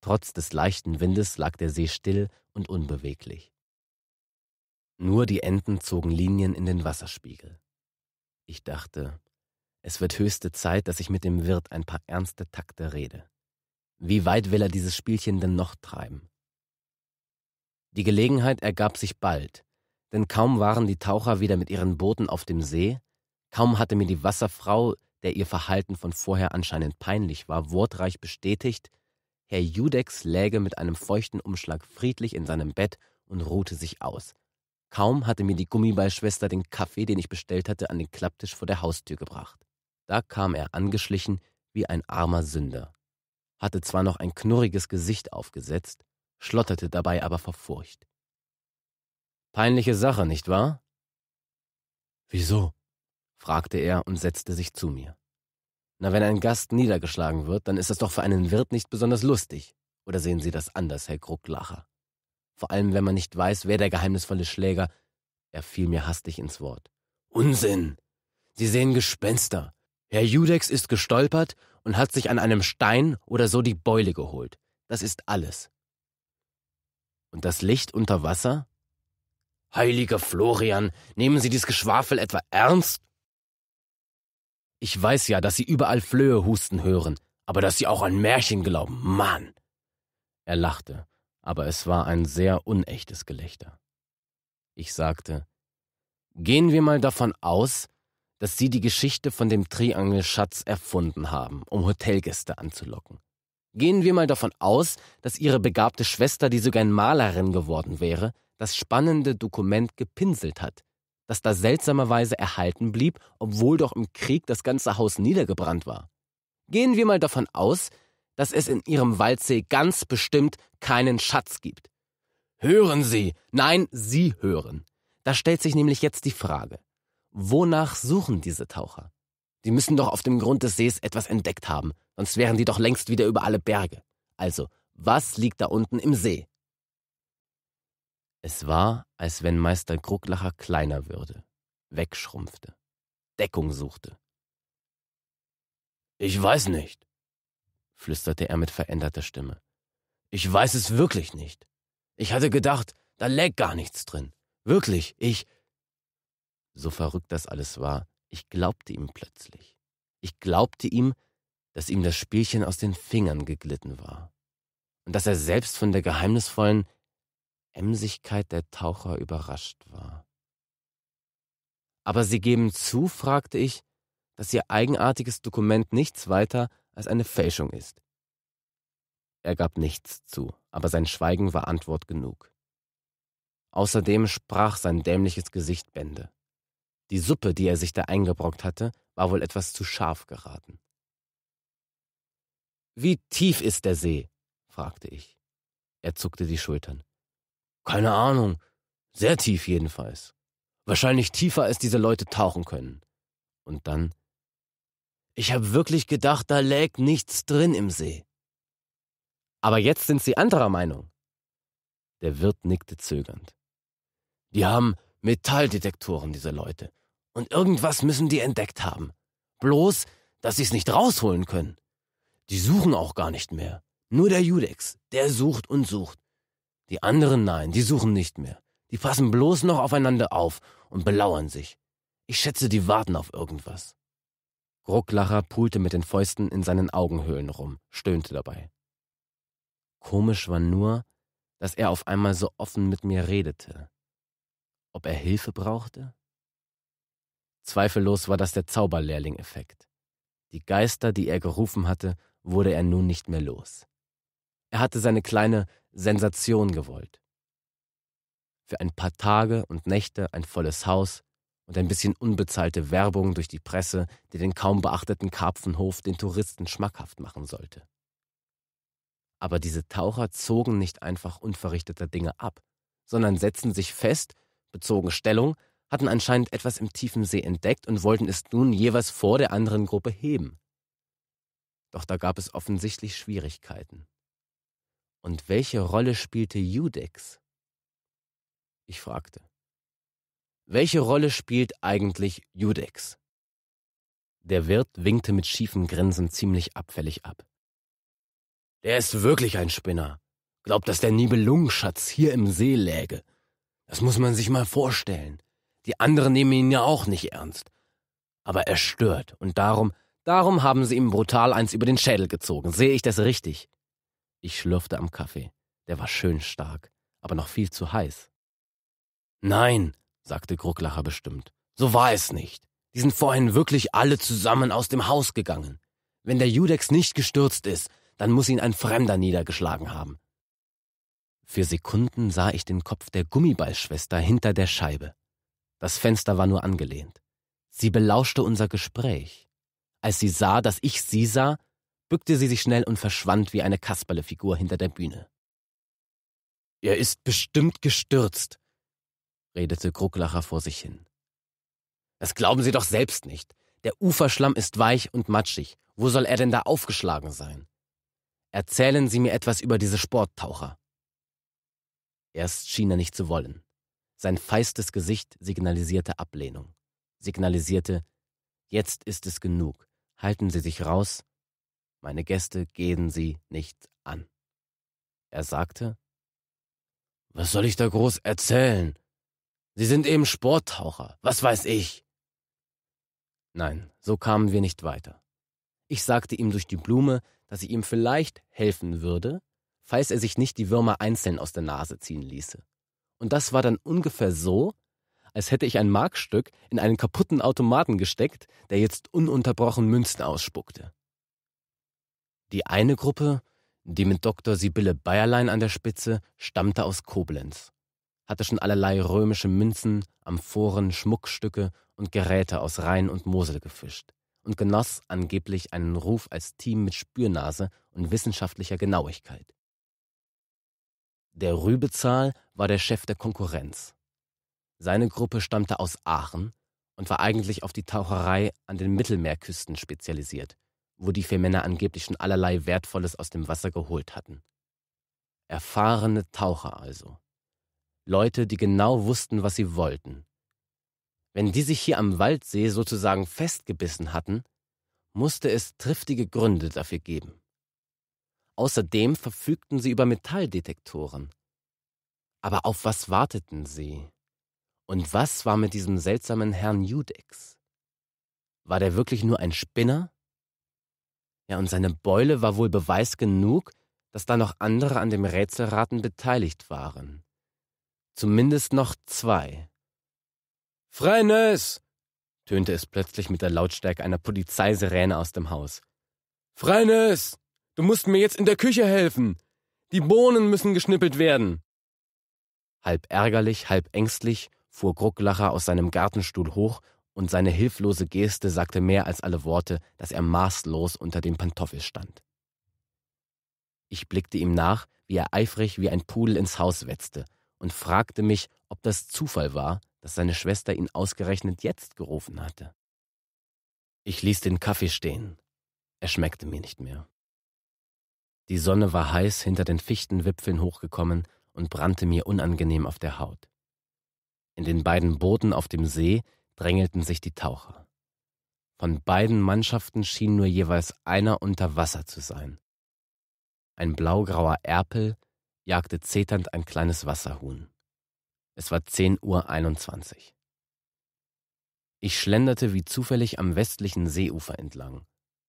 Trotz des leichten Windes lag der See still und unbeweglich. Nur die Enten zogen Linien in den Wasserspiegel. Ich dachte, es wird höchste Zeit, dass ich mit dem Wirt ein paar ernste Takte rede. Wie weit will er dieses Spielchen denn noch treiben? Die Gelegenheit ergab sich bald, denn kaum waren die Taucher wieder mit ihren Booten auf dem See, kaum hatte mir die Wasserfrau, der ihr Verhalten von vorher anscheinend peinlich war, wortreich bestätigt, Herr Judex läge mit einem feuchten Umschlag friedlich in seinem Bett und ruhte sich aus. Kaum hatte mir die Gummiballschwester den Kaffee, den ich bestellt hatte, an den Klapptisch vor der Haustür gebracht. Da kam er angeschlichen wie ein armer Sünder, hatte zwar noch ein knurriges Gesicht aufgesetzt, schlotterte dabei aber vor Furcht. Peinliche Sache, nicht wahr? Wieso? fragte er und setzte sich zu mir. Na, wenn ein Gast niedergeschlagen wird, dann ist das doch für einen Wirt nicht besonders lustig. Oder sehen Sie das anders, Herr Krucklacher? Vor allem, wenn man nicht weiß, wer der geheimnisvolle Schläger. Er fiel mir hastig ins Wort. Unsinn! Sie sehen Gespenster. Herr Judex ist gestolpert und hat sich an einem Stein oder so die Beule geholt. Das ist alles. Und das Licht unter Wasser? Heiliger Florian, nehmen Sie dies Geschwafel etwa ernst? Ich weiß ja, dass Sie überall Flöhe husten hören, aber dass Sie auch an Märchen glauben, Mann! Er lachte, aber es war ein sehr unechtes Gelächter. Ich sagte, Gehen wir mal davon aus, dass sie die Geschichte von dem Triangelschatz erfunden haben, um Hotelgäste anzulocken. Gehen wir mal davon aus, dass ihre begabte Schwester, die sogar Malerin geworden wäre, das spannende Dokument gepinselt hat, das da seltsamerweise erhalten blieb, obwohl doch im Krieg das ganze Haus niedergebrannt war. Gehen wir mal davon aus, dass es in ihrem Waldsee ganz bestimmt keinen Schatz gibt. Hören Sie! Nein, Sie hören! Da stellt sich nämlich jetzt die Frage, Wonach suchen diese Taucher? Die müssen doch auf dem Grund des Sees etwas entdeckt haben, sonst wären die doch längst wieder über alle Berge. Also, was liegt da unten im See? Es war, als wenn Meister Grucklacher kleiner würde, wegschrumpfte, Deckung suchte. Ich weiß nicht, flüsterte er mit veränderter Stimme. Ich weiß es wirklich nicht. Ich hatte gedacht, da läg gar nichts drin. Wirklich, ich, so verrückt das alles war, ich glaubte ihm plötzlich. Ich glaubte ihm, dass ihm das Spielchen aus den Fingern geglitten war und dass er selbst von der geheimnisvollen Emsigkeit der Taucher überrascht war. Aber Sie geben zu, fragte ich, dass Ihr eigenartiges Dokument nichts weiter als eine Fälschung ist. Er gab nichts zu, aber sein Schweigen war Antwort genug. Außerdem sprach sein dämliches Gesicht Bände. Die Suppe, die er sich da eingebrockt hatte, war wohl etwas zu scharf geraten. Wie tief ist der See? fragte ich. Er zuckte die Schultern. Keine Ahnung. Sehr tief jedenfalls. Wahrscheinlich tiefer, als diese Leute tauchen können. Und dann ich habe wirklich gedacht, da lägt nichts drin im See. Aber jetzt sind Sie anderer Meinung. Der Wirt nickte zögernd. Die haben Metalldetektoren, diese Leute. Und irgendwas müssen die entdeckt haben. Bloß, dass sie es nicht rausholen können. Die suchen auch gar nicht mehr. Nur der Judex, der sucht und sucht. Die anderen nein, die suchen nicht mehr. Die passen bloß noch aufeinander auf und belauern sich. Ich schätze, die warten auf irgendwas. Rucklacher pulte mit den Fäusten in seinen Augenhöhlen rum, stöhnte dabei. Komisch war nur, dass er auf einmal so offen mit mir redete. Ob er Hilfe brauchte? Zweifellos war das der Zauberlehrling-Effekt. Die Geister, die er gerufen hatte, wurde er nun nicht mehr los. Er hatte seine kleine Sensation gewollt. Für ein paar Tage und Nächte ein volles Haus und ein bisschen unbezahlte Werbung durch die Presse, die den kaum beachteten Karpfenhof den Touristen schmackhaft machen sollte. Aber diese Taucher zogen nicht einfach unverrichteter Dinge ab, sondern setzten sich fest bezogen Stellung, hatten anscheinend etwas im tiefen See entdeckt und wollten es nun jeweils vor der anderen Gruppe heben. Doch da gab es offensichtlich Schwierigkeiten. Und welche Rolle spielte Judex? Ich fragte. Welche Rolle spielt eigentlich Judex? Der Wirt winkte mit schiefem Grinsen ziemlich abfällig ab. Der ist wirklich ein Spinner. Glaubt, dass der Nibelungenschatz hier im See läge das muss man sich mal vorstellen. Die anderen nehmen ihn ja auch nicht ernst. Aber er stört und darum, darum haben sie ihm brutal eins über den Schädel gezogen. Sehe ich das richtig? Ich schlürfte am Kaffee. Der war schön stark, aber noch viel zu heiß. Nein, sagte Krucklacher bestimmt. So war es nicht. Die sind vorhin wirklich alle zusammen aus dem Haus gegangen. Wenn der Judex nicht gestürzt ist, dann muss ihn ein Fremder niedergeschlagen haben. Für Sekunden sah ich den Kopf der Gummiballschwester hinter der Scheibe. Das Fenster war nur angelehnt. Sie belauschte unser Gespräch. Als sie sah, dass ich sie sah, bückte sie sich schnell und verschwand wie eine Kasperlefigur hinter der Bühne. Er ist bestimmt gestürzt, redete Krucklacher vor sich hin. Das glauben Sie doch selbst nicht. Der Uferschlamm ist weich und matschig. Wo soll er denn da aufgeschlagen sein? Erzählen Sie mir etwas über diese Sporttaucher. Erst schien er nicht zu wollen. Sein feistes Gesicht signalisierte Ablehnung, signalisierte, jetzt ist es genug, halten Sie sich raus, meine Gäste gehen Sie nicht an. Er sagte, Was soll ich da groß erzählen? Sie sind eben Sporttaucher, was weiß ich? Nein, so kamen wir nicht weiter. Ich sagte ihm durch die Blume, dass ich ihm vielleicht helfen würde, falls er sich nicht die Würmer einzeln aus der Nase ziehen ließe. Und das war dann ungefähr so, als hätte ich ein Markstück in einen kaputten Automaten gesteckt, der jetzt ununterbrochen Münzen ausspuckte. Die eine Gruppe, die mit Dr. Sibylle Bayerlein an der Spitze, stammte aus Koblenz, hatte schon allerlei römische Münzen, Amphoren, Schmuckstücke und Geräte aus Rhein und Mosel gefischt und genoss angeblich einen Ruf als Team mit Spürnase und wissenschaftlicher Genauigkeit. Der Rübezahl war der Chef der Konkurrenz. Seine Gruppe stammte aus Aachen und war eigentlich auf die Taucherei an den Mittelmeerküsten spezialisiert, wo die vier Männer angeblich schon allerlei Wertvolles aus dem Wasser geholt hatten. Erfahrene Taucher also. Leute, die genau wussten, was sie wollten. Wenn die sich hier am Waldsee sozusagen festgebissen hatten, musste es triftige Gründe dafür geben. Außerdem verfügten sie über Metalldetektoren. Aber auf was warteten sie? Und was war mit diesem seltsamen Herrn Judex? War der wirklich nur ein Spinner? Ja, und seine Beule war wohl Beweis genug, dass da noch andere an dem Rätselraten beteiligt waren. Zumindest noch zwei. Freines! tönte es plötzlich mit der Lautstärke einer Polizeisirene aus dem Haus. Freines! Du musst mir jetzt in der Küche helfen. Die Bohnen müssen geschnippelt werden. Halb ärgerlich, halb ängstlich fuhr Grucklacher aus seinem Gartenstuhl hoch und seine hilflose Geste sagte mehr als alle Worte, dass er maßlos unter dem Pantoffel stand. Ich blickte ihm nach, wie er eifrig wie ein Pudel ins Haus wetzte und fragte mich, ob das Zufall war, dass seine Schwester ihn ausgerechnet jetzt gerufen hatte. Ich ließ den Kaffee stehen. Er schmeckte mir nicht mehr. Die Sonne war heiß hinter den Fichtenwipfeln hochgekommen und brannte mir unangenehm auf der Haut. In den beiden Booten auf dem See drängelten sich die Taucher. Von beiden Mannschaften schien nur jeweils einer unter Wasser zu sein. Ein blaugrauer Erpel jagte zeternd ein kleines Wasserhuhn. Es war 10.21 Uhr. Ich schlenderte wie zufällig am westlichen Seeufer entlang,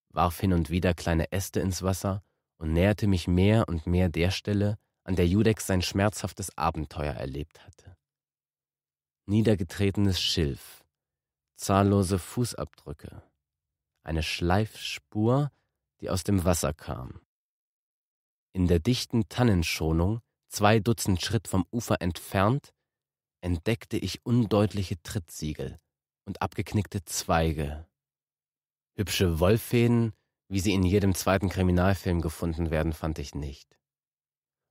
warf hin und wieder kleine Äste ins Wasser und näherte mich mehr und mehr der Stelle, an der Judex sein schmerzhaftes Abenteuer erlebt hatte. Niedergetretenes Schilf, zahllose Fußabdrücke, eine Schleifspur, die aus dem Wasser kam. In der dichten Tannenschonung, zwei Dutzend Schritt vom Ufer entfernt, entdeckte ich undeutliche Trittsiegel und abgeknickte Zweige. Hübsche Wollfäden wie sie in jedem zweiten Kriminalfilm gefunden werden, fand ich nicht.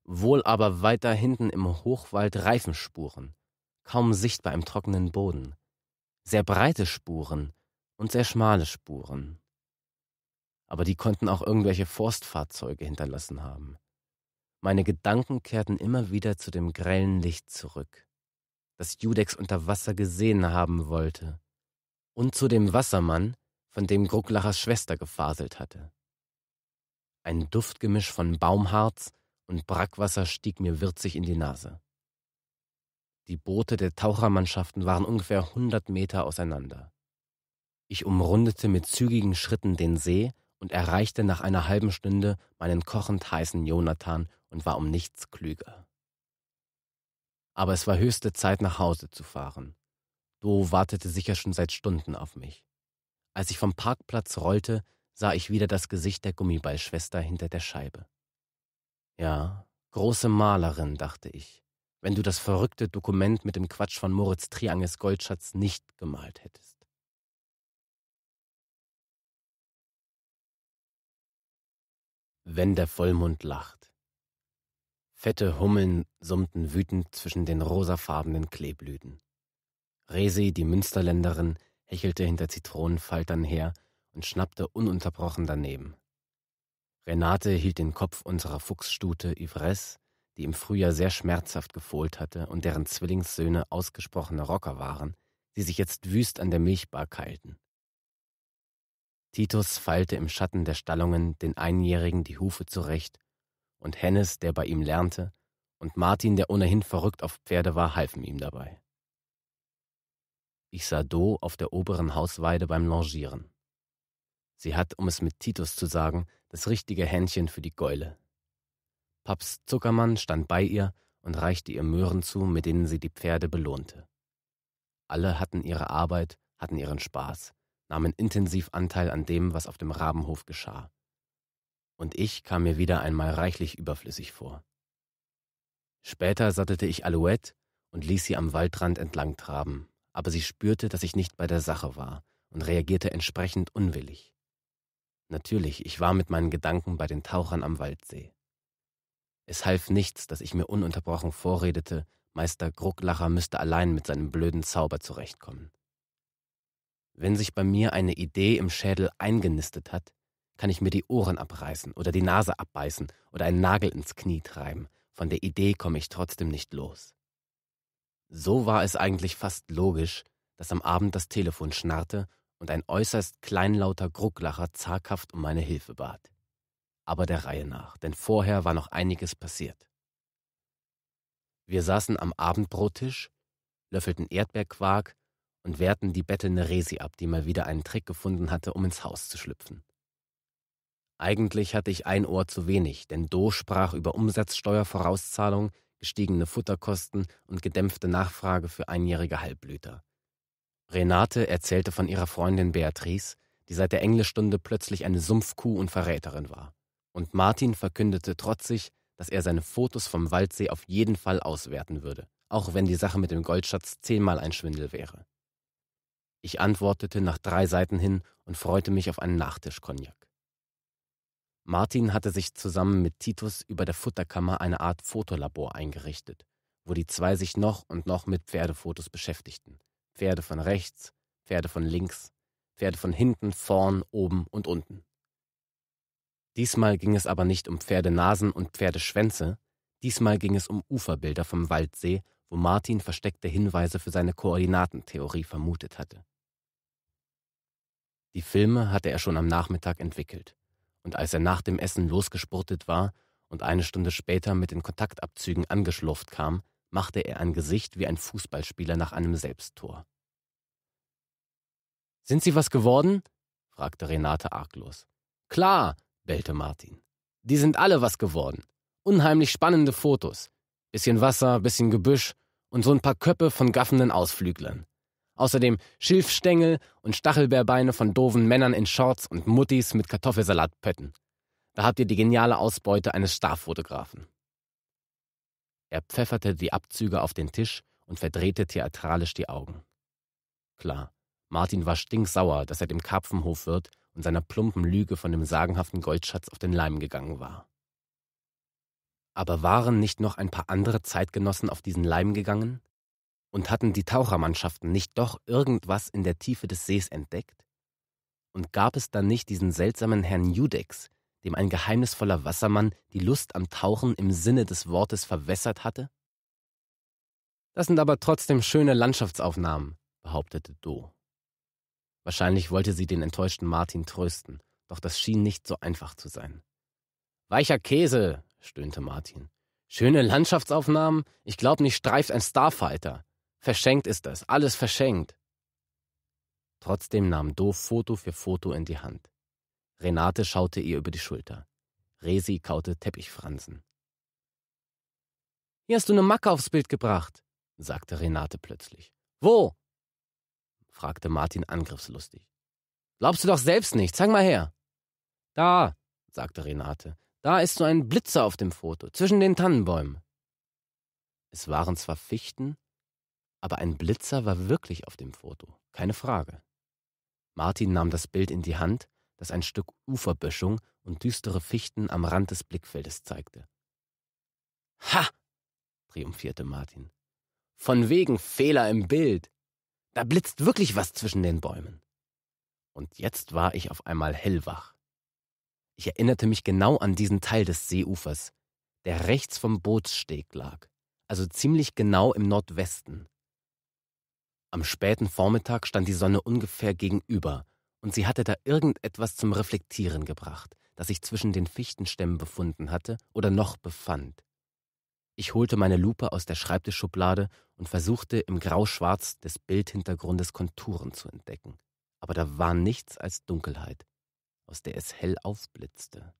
Wohl aber weiter hinten im Hochwald Reifenspuren, kaum sichtbar im trockenen Boden, sehr breite Spuren und sehr schmale Spuren. Aber die konnten auch irgendwelche Forstfahrzeuge hinterlassen haben. Meine Gedanken kehrten immer wieder zu dem grellen Licht zurück, das Judex unter Wasser gesehen haben wollte, und zu dem Wassermann, von dem Grucklachers Schwester gefaselt hatte. Ein Duftgemisch von Baumharz und Brackwasser stieg mir würzig in die Nase. Die Boote der Tauchermannschaften waren ungefähr hundert Meter auseinander. Ich umrundete mit zügigen Schritten den See und erreichte nach einer halben Stunde meinen kochend heißen Jonathan und war um nichts klüger. Aber es war höchste Zeit, nach Hause zu fahren. Do wartete sicher schon seit Stunden auf mich. Als ich vom Parkplatz rollte, sah ich wieder das Gesicht der Gummiballschwester hinter der Scheibe. Ja, große Malerin, dachte ich, wenn du das verrückte Dokument mit dem Quatsch von Moritz Trianges Goldschatz nicht gemalt hättest. Wenn der Vollmond lacht. Fette Hummeln summten wütend zwischen den rosafarbenen Kleeblüten. Resi, die Münsterländerin, hechelte hinter Zitronenfaltern her und schnappte ununterbrochen daneben. Renate hielt den Kopf unserer Fuchsstute Ivresse, die im Frühjahr sehr schmerzhaft gefohlt hatte und deren Zwillingssöhne ausgesprochene Rocker waren, die sich jetzt wüst an der Milchbar keilten. Titus feilte im Schatten der Stallungen den Einjährigen die Hufe zurecht, und Hennes, der bei ihm lernte, und Martin, der ohnehin verrückt auf Pferde war, halfen ihm dabei. Ich sah Do auf der oberen Hausweide beim Longieren. Sie hat, um es mit Titus zu sagen, das richtige Händchen für die Gäule. Paps Zuckermann stand bei ihr und reichte ihr Möhren zu, mit denen sie die Pferde belohnte. Alle hatten ihre Arbeit, hatten ihren Spaß, nahmen intensiv Anteil an dem, was auf dem Rabenhof geschah. Und ich kam mir wieder einmal reichlich überflüssig vor. Später sattelte ich Alouette und ließ sie am Waldrand entlang traben aber sie spürte, dass ich nicht bei der Sache war und reagierte entsprechend unwillig. Natürlich, ich war mit meinen Gedanken bei den Tauchern am Waldsee. Es half nichts, dass ich mir ununterbrochen vorredete, Meister Grucklacher müsste allein mit seinem blöden Zauber zurechtkommen. Wenn sich bei mir eine Idee im Schädel eingenistet hat, kann ich mir die Ohren abreißen oder die Nase abbeißen oder einen Nagel ins Knie treiben, von der Idee komme ich trotzdem nicht los. So war es eigentlich fast logisch, dass am Abend das Telefon schnarrte und ein äußerst kleinlauter Grucklacher zaghaft um meine Hilfe bat. Aber der Reihe nach, denn vorher war noch einiges passiert. Wir saßen am Abendbrottisch, löffelten Erdbeerquark und wehrten die bettelnde Resi ab, die mal wieder einen Trick gefunden hatte, um ins Haus zu schlüpfen. Eigentlich hatte ich ein Ohr zu wenig, denn Do sprach über Umsatzsteuervorauszahlung, gestiegene Futterkosten und gedämpfte Nachfrage für einjährige Halbblüter. Renate erzählte von ihrer Freundin Beatrice, die seit der Englischstunde plötzlich eine Sumpfkuh und Verräterin war. Und Martin verkündete trotzig, dass er seine Fotos vom Waldsee auf jeden Fall auswerten würde, auch wenn die Sache mit dem Goldschatz zehnmal ein Schwindel wäre. Ich antwortete nach drei Seiten hin und freute mich auf einen Nachtischkognak. Martin hatte sich zusammen mit Titus über der Futterkammer eine Art Fotolabor eingerichtet, wo die zwei sich noch und noch mit Pferdefotos beschäftigten. Pferde von rechts, Pferde von links, Pferde von hinten, vorn, oben und unten. Diesmal ging es aber nicht um Pferdenasen und Pferdeschwänze, diesmal ging es um Uferbilder vom Waldsee, wo Martin versteckte Hinweise für seine Koordinatentheorie vermutet hatte. Die Filme hatte er schon am Nachmittag entwickelt und als er nach dem Essen losgespurtet war und eine Stunde später mit den Kontaktabzügen angeschlurft kam, machte er ein Gesicht wie ein Fußballspieler nach einem Selbsttor. Sind Sie was geworden? fragte Renate arglos. Klar, bellte Martin. Die sind alle was geworden. Unheimlich spannende Fotos. Bisschen Wasser, bisschen Gebüsch und so ein paar Köpfe von gaffenden Ausflüglern. Außerdem Schilfstängel und Stachelbeerbeine von doofen Männern in Shorts und Muttis mit Kartoffelsalatpötten. Da habt ihr die geniale Ausbeute eines Starfotografen. Er pfefferte die Abzüge auf den Tisch und verdrehte theatralisch die Augen. Klar, Martin war stinksauer, dass er dem Karpfenhofwirt und seiner plumpen Lüge von dem sagenhaften Goldschatz auf den Leim gegangen war. Aber waren nicht noch ein paar andere Zeitgenossen auf diesen Leim gegangen? Und hatten die Tauchermannschaften nicht doch irgendwas in der Tiefe des Sees entdeckt? Und gab es dann nicht diesen seltsamen Herrn Judex, dem ein geheimnisvoller Wassermann die Lust am Tauchen im Sinne des Wortes verwässert hatte? Das sind aber trotzdem schöne Landschaftsaufnahmen, behauptete Do. Wahrscheinlich wollte sie den enttäuschten Martin trösten, doch das schien nicht so einfach zu sein. Weicher Käse, stöhnte Martin. Schöne Landschaftsaufnahmen? Ich glaube, nicht streift ein Starfighter. Verschenkt ist das, alles verschenkt. Trotzdem nahm Doof Foto für Foto in die Hand. Renate schaute ihr über die Schulter. Resi kaute Teppichfransen. Hier hast du eine Macke aufs Bild gebracht, sagte Renate plötzlich. Wo? fragte Martin angriffslustig. Glaubst du doch selbst nicht, zeig mal her. Da, sagte Renate, da ist so ein Blitzer auf dem Foto, zwischen den Tannenbäumen. Es waren zwar Fichten, aber ein Blitzer war wirklich auf dem Foto, keine Frage. Martin nahm das Bild in die Hand, das ein Stück Uferböschung und düstere Fichten am Rand des Blickfeldes zeigte. Ha! triumphierte Martin. Von wegen Fehler im Bild. Da blitzt wirklich was zwischen den Bäumen. Und jetzt war ich auf einmal hellwach. Ich erinnerte mich genau an diesen Teil des Seeufers, der rechts vom Bootssteg lag, also ziemlich genau im Nordwesten. Am späten Vormittag stand die Sonne ungefähr gegenüber, und sie hatte da irgendetwas zum Reflektieren gebracht, das sich zwischen den Fichtenstämmen befunden hatte oder noch befand. Ich holte meine Lupe aus der Schreibtischschublade und versuchte im Grauschwarz des Bildhintergrundes Konturen zu entdecken. Aber da war nichts als Dunkelheit, aus der es hell aufblitzte.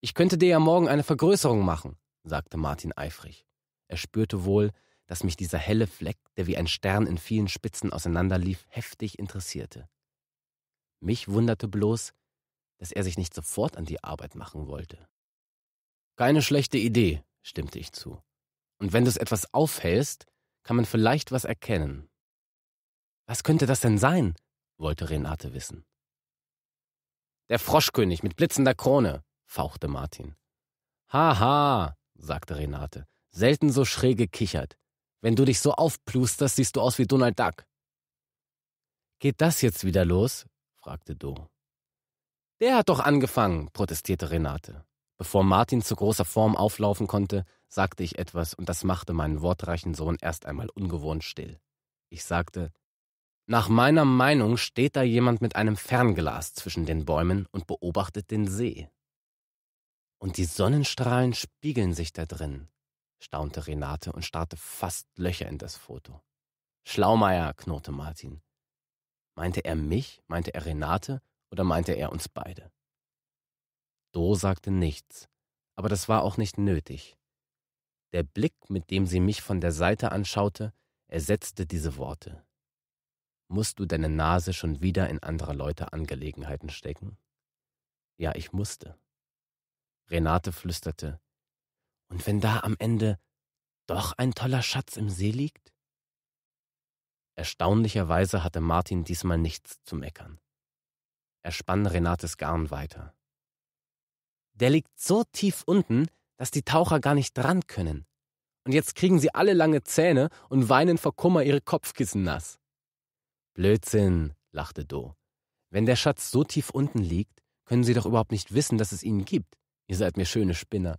Ich könnte dir ja morgen eine Vergrößerung machen, sagte Martin eifrig. Er spürte wohl, dass mich dieser helle Fleck, der wie ein Stern in vielen Spitzen auseinanderlief, heftig interessierte. Mich wunderte bloß, dass er sich nicht sofort an die Arbeit machen wollte. Keine schlechte Idee, stimmte ich zu. Und wenn du es etwas aufhältst, kann man vielleicht was erkennen. Was könnte das denn sein? wollte Renate wissen. Der Froschkönig mit blitzender Krone, fauchte Martin. Haha, sagte Renate, selten so schräg gekichert. Wenn du dich so aufplusterst, siehst du aus wie Donald Duck. Geht das jetzt wieder los? fragte Do. Der hat doch angefangen, protestierte Renate. Bevor Martin zu großer Form auflaufen konnte, sagte ich etwas und das machte meinen wortreichen Sohn erst einmal ungewohnt still. Ich sagte, nach meiner Meinung steht da jemand mit einem Fernglas zwischen den Bäumen und beobachtet den See. Und die Sonnenstrahlen spiegeln sich da drin staunte Renate und starrte fast Löcher in das Foto. Schlaumeier, knurrte Martin. Meinte er mich, meinte er Renate oder meinte er uns beide? Do sagte nichts, aber das war auch nicht nötig. Der Blick, mit dem sie mich von der Seite anschaute, ersetzte diese Worte. Musst du deine Nase schon wieder in anderer Leute Angelegenheiten stecken? Ja, ich musste. Renate flüsterte, und wenn da am Ende doch ein toller Schatz im See liegt? Erstaunlicherweise hatte Martin diesmal nichts zu Meckern. Er spann Renates Garn weiter. Der liegt so tief unten, dass die Taucher gar nicht dran können. Und jetzt kriegen sie alle lange Zähne und weinen vor Kummer ihre Kopfkissen nass. Blödsinn, lachte Do. Wenn der Schatz so tief unten liegt, können sie doch überhaupt nicht wissen, dass es ihn gibt. Ihr seid mir schöne Spinner.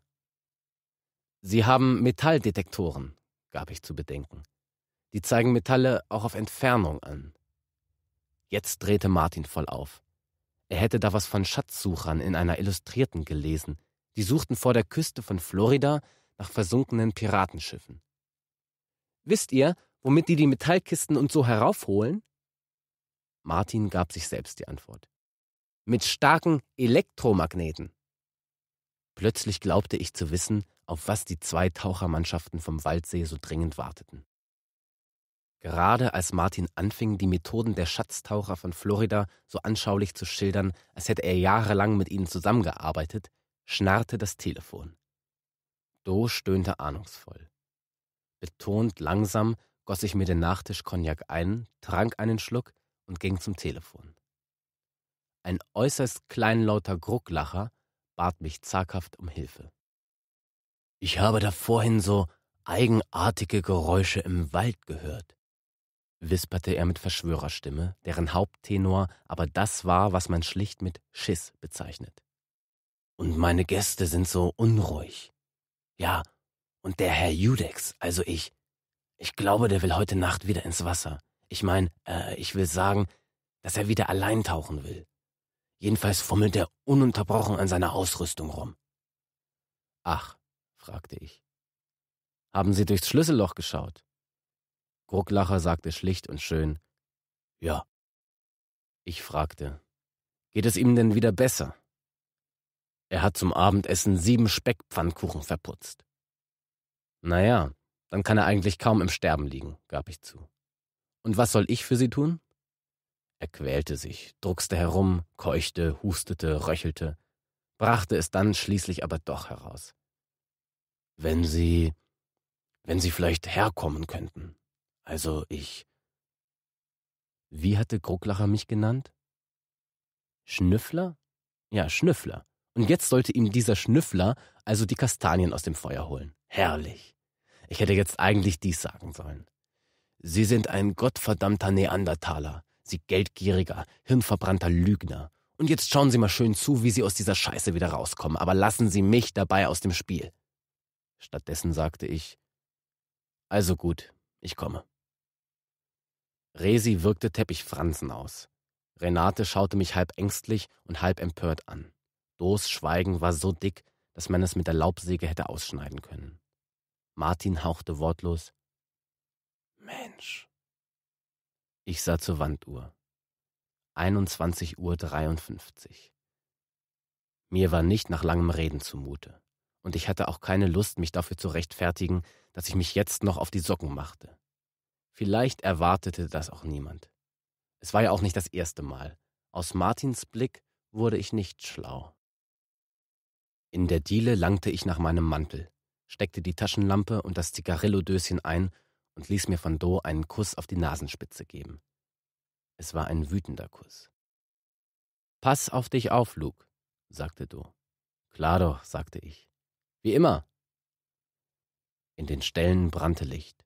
Sie haben Metalldetektoren, gab ich zu bedenken. Die zeigen Metalle auch auf Entfernung an. Jetzt drehte Martin voll auf. Er hätte da was von Schatzsuchern in einer Illustrierten gelesen. Die suchten vor der Küste von Florida nach versunkenen Piratenschiffen. Wisst ihr, womit die die Metallkisten und so heraufholen? Martin gab sich selbst die Antwort. Mit starken Elektromagneten. Plötzlich glaubte ich zu wissen, auf was die zwei Tauchermannschaften vom Waldsee so dringend warteten. Gerade als Martin anfing, die Methoden der Schatztaucher von Florida so anschaulich zu schildern, als hätte er jahrelang mit ihnen zusammengearbeitet, schnarrte das Telefon. Do stöhnte ahnungsvoll. Betont langsam goss ich mir den Nachtisch Cognac ein, trank einen Schluck und ging zum Telefon. Ein äußerst kleinlauter Grucklacher bat mich zaghaft um Hilfe. Ich habe da vorhin so eigenartige Geräusche im Wald gehört, wisperte er mit Verschwörerstimme, deren Haupttenor aber das war, was man schlicht mit Schiss bezeichnet. Und meine Gäste sind so unruhig. Ja, und der Herr Judex, also ich, ich glaube, der will heute Nacht wieder ins Wasser. Ich meine, äh, ich will sagen, dass er wieder allein tauchen will. Jedenfalls fummelt er ununterbrochen an seiner Ausrüstung rum. Ach, fragte ich. Haben Sie durchs Schlüsselloch geschaut? Grucklacher sagte schlicht und schön, ja. Ich fragte, geht es ihm denn wieder besser? Er hat zum Abendessen sieben Speckpfannkuchen verputzt. Naja, dann kann er eigentlich kaum im Sterben liegen, gab ich zu. Und was soll ich für Sie tun? Er quälte sich, druckste herum, keuchte, hustete, röchelte, brachte es dann schließlich aber doch heraus wenn Sie, wenn Sie vielleicht herkommen könnten. Also ich. Wie hatte Grucklacher mich genannt? Schnüffler? Ja, Schnüffler. Und jetzt sollte ihm dieser Schnüffler also die Kastanien aus dem Feuer holen. Herrlich. Ich hätte jetzt eigentlich dies sagen sollen. Sie sind ein gottverdammter Neandertaler, Sie geldgieriger, hirnverbrannter Lügner. Und jetzt schauen Sie mal schön zu, wie Sie aus dieser Scheiße wieder rauskommen, aber lassen Sie mich dabei aus dem Spiel. Stattdessen sagte ich, also gut, ich komme. Resi wirkte Teppichfransen aus. Renate schaute mich halb ängstlich und halb empört an. Dos Schweigen war so dick, dass man es mit der Laubsäge hätte ausschneiden können. Martin hauchte wortlos Mensch. Ich sah zur Wanduhr. 21.53 Uhr. Mir war nicht nach langem Reden zumute und ich hatte auch keine Lust, mich dafür zu rechtfertigen, dass ich mich jetzt noch auf die Socken machte. Vielleicht erwartete das auch niemand. Es war ja auch nicht das erste Mal. Aus Martins Blick wurde ich nicht schlau. In der Diele langte ich nach meinem Mantel, steckte die Taschenlampe und das Zigarillodöschen ein und ließ mir von Do einen Kuss auf die Nasenspitze geben. Es war ein wütender Kuss. Pass auf dich auf, Luke, sagte Do. Klar doch, sagte ich. Wie immer. In den Ställen brannte Licht.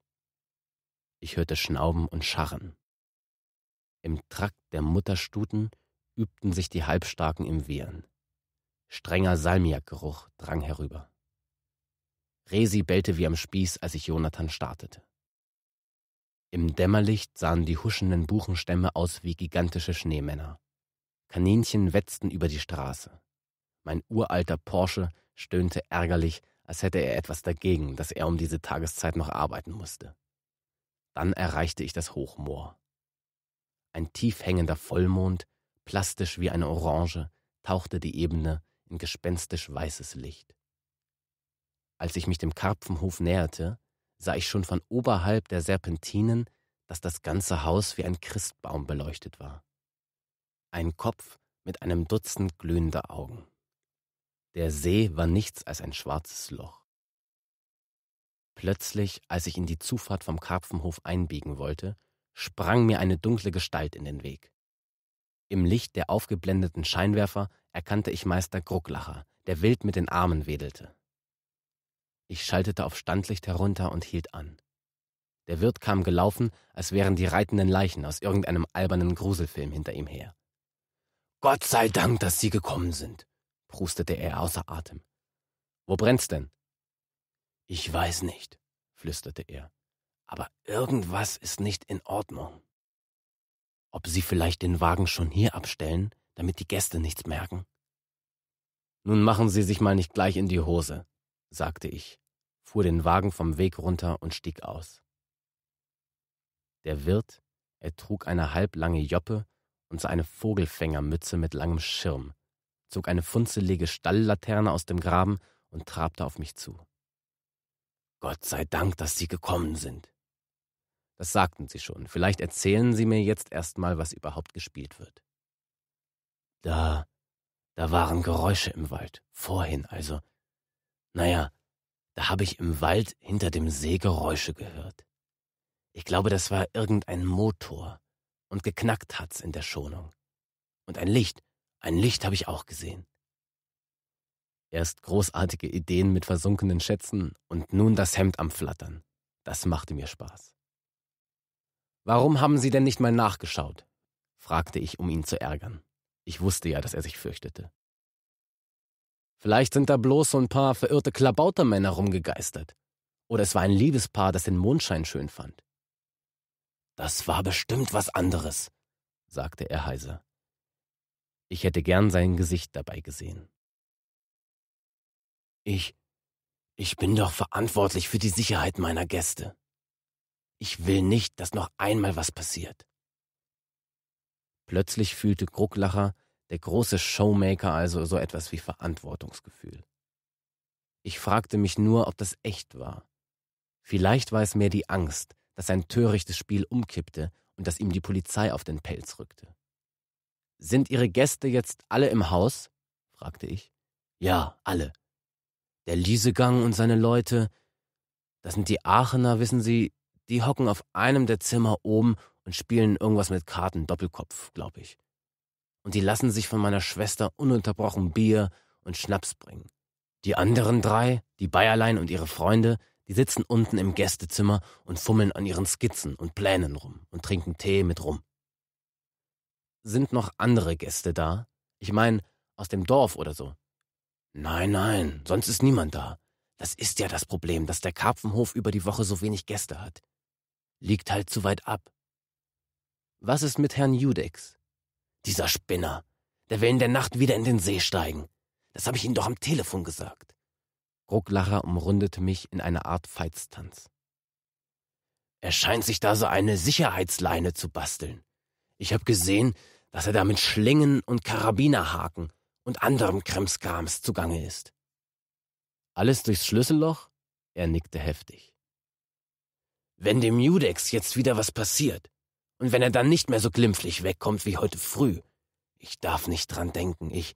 Ich hörte Schnauben und Scharren. Im Trakt der Mutterstuten übten sich die Halbstarken im Wehren. Strenger Salmiakgeruch drang herüber. Resi bellte wie am Spieß, als ich Jonathan startete. Im Dämmerlicht sahen die huschenden Buchenstämme aus wie gigantische Schneemänner. Kaninchen wetzten über die Straße. Mein uralter Porsche stöhnte ärgerlich, als hätte er etwas dagegen, dass er um diese Tageszeit noch arbeiten musste. Dann erreichte ich das Hochmoor. Ein tief hängender Vollmond, plastisch wie eine Orange, tauchte die Ebene in gespenstisch weißes Licht. Als ich mich dem Karpfenhof näherte, sah ich schon von oberhalb der Serpentinen, dass das ganze Haus wie ein Christbaum beleuchtet war. Ein Kopf mit einem Dutzend glühender Augen. Der See war nichts als ein schwarzes Loch. Plötzlich, als ich in die Zufahrt vom Karpfenhof einbiegen wollte, sprang mir eine dunkle Gestalt in den Weg. Im Licht der aufgeblendeten Scheinwerfer erkannte ich Meister Grucklacher, der wild mit den Armen wedelte. Ich schaltete auf Standlicht herunter und hielt an. Der Wirt kam gelaufen, als wären die reitenden Leichen aus irgendeinem albernen Gruselfilm hinter ihm her. Gott sei Dank, dass Sie gekommen sind prustete er außer Atem. Wo brennt's denn? Ich weiß nicht, flüsterte er, aber irgendwas ist nicht in Ordnung. Ob sie vielleicht den Wagen schon hier abstellen, damit die Gäste nichts merken? Nun machen Sie sich mal nicht gleich in die Hose, sagte ich, fuhr den Wagen vom Weg runter und stieg aus. Der Wirt, er trug eine halblange Joppe und seine Vogelfängermütze mit langem Schirm, zog eine funzelige Stalllaterne aus dem Graben und trabte auf mich zu. Gott sei Dank, dass Sie gekommen sind. Das sagten Sie schon. Vielleicht erzählen Sie mir jetzt erstmal, was überhaupt gespielt wird. Da, da waren Geräusche im Wald. Vorhin also. Naja, da habe ich im Wald hinter dem See Geräusche gehört. Ich glaube, das war irgendein Motor. Und geknackt hat's in der Schonung. Und ein Licht. Ein Licht habe ich auch gesehen. Erst großartige Ideen mit versunkenen Schätzen und nun das Hemd am Flattern. Das machte mir Spaß. Warum haben Sie denn nicht mal nachgeschaut? fragte ich, um ihn zu ärgern. Ich wusste ja, dass er sich fürchtete. Vielleicht sind da bloß so ein paar verirrte Klabautermänner rumgegeistert. Oder es war ein Liebespaar, das den Mondschein schön fand. Das war bestimmt was anderes, sagte er heiser. Ich hätte gern sein Gesicht dabei gesehen. Ich. Ich bin doch verantwortlich für die Sicherheit meiner Gäste. Ich will nicht, dass noch einmal was passiert. Plötzlich fühlte Grucklacher, der große Showmaker, also so etwas wie Verantwortungsgefühl. Ich fragte mich nur, ob das echt war. Vielleicht war es mehr die Angst, dass sein törichtes Spiel umkippte und dass ihm die Polizei auf den Pelz rückte. Sind Ihre Gäste jetzt alle im Haus? fragte ich. Ja, alle. Der Liesegang und seine Leute, das sind die Aachener, wissen Sie, die hocken auf einem der Zimmer oben und spielen irgendwas mit Karten, Doppelkopf, glaube ich. Und die lassen sich von meiner Schwester ununterbrochen Bier und Schnaps bringen. Die anderen drei, die Bayerlein und ihre Freunde, die sitzen unten im Gästezimmer und fummeln an ihren Skizzen und Plänen rum und trinken Tee mit rum sind noch andere Gäste da? Ich meine, aus dem Dorf oder so. Nein, nein, sonst ist niemand da. Das ist ja das Problem, dass der Karpfenhof über die Woche so wenig Gäste hat. Liegt halt zu weit ab. Was ist mit Herrn Judex? Dieser Spinner. Der will in der Nacht wieder in den See steigen. Das habe ich Ihnen doch am Telefon gesagt. Rucklacher umrundete mich in einer Art Feiztanz. Er scheint sich da so eine Sicherheitsleine zu basteln. Ich habe gesehen, dass er da mit Schlingen und Karabinerhaken und anderem Kremskrams zugange ist. Alles durchs Schlüsselloch? Er nickte heftig. Wenn dem Judex jetzt wieder was passiert und wenn er dann nicht mehr so glimpflich wegkommt wie heute früh, ich darf nicht dran denken, ich,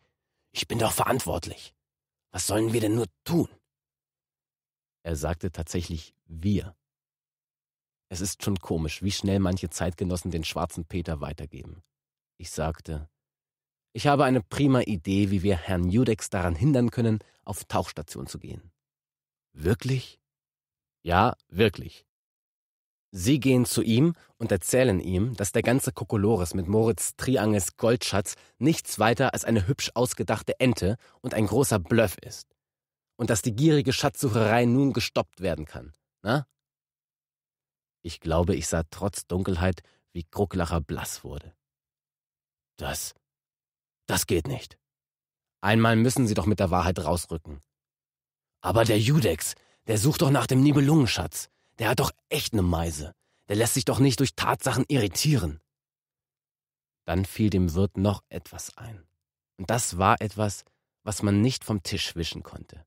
ich bin doch verantwortlich. Was sollen wir denn nur tun? Er sagte tatsächlich wir. Es ist schon komisch, wie schnell manche Zeitgenossen den schwarzen Peter weitergeben. Ich sagte, ich habe eine prima Idee, wie wir Herrn Judex daran hindern können, auf Tauchstation zu gehen. Wirklich? Ja, wirklich. Sie gehen zu ihm und erzählen ihm, dass der ganze Kokolores mit Moritz Triangels Goldschatz nichts weiter als eine hübsch ausgedachte Ente und ein großer Bluff ist. Und dass die gierige Schatzsucherei nun gestoppt werden kann. Na, ich glaube, ich sah trotz Dunkelheit, wie Krucklacher blass wurde. Das. das geht nicht. Einmal müssen Sie doch mit der Wahrheit rausrücken. Aber der Judex, der sucht doch nach dem Nibelungenschatz. Der hat doch echt eine Meise. Der lässt sich doch nicht durch Tatsachen irritieren. Dann fiel dem Wirt noch etwas ein. Und das war etwas, was man nicht vom Tisch wischen konnte.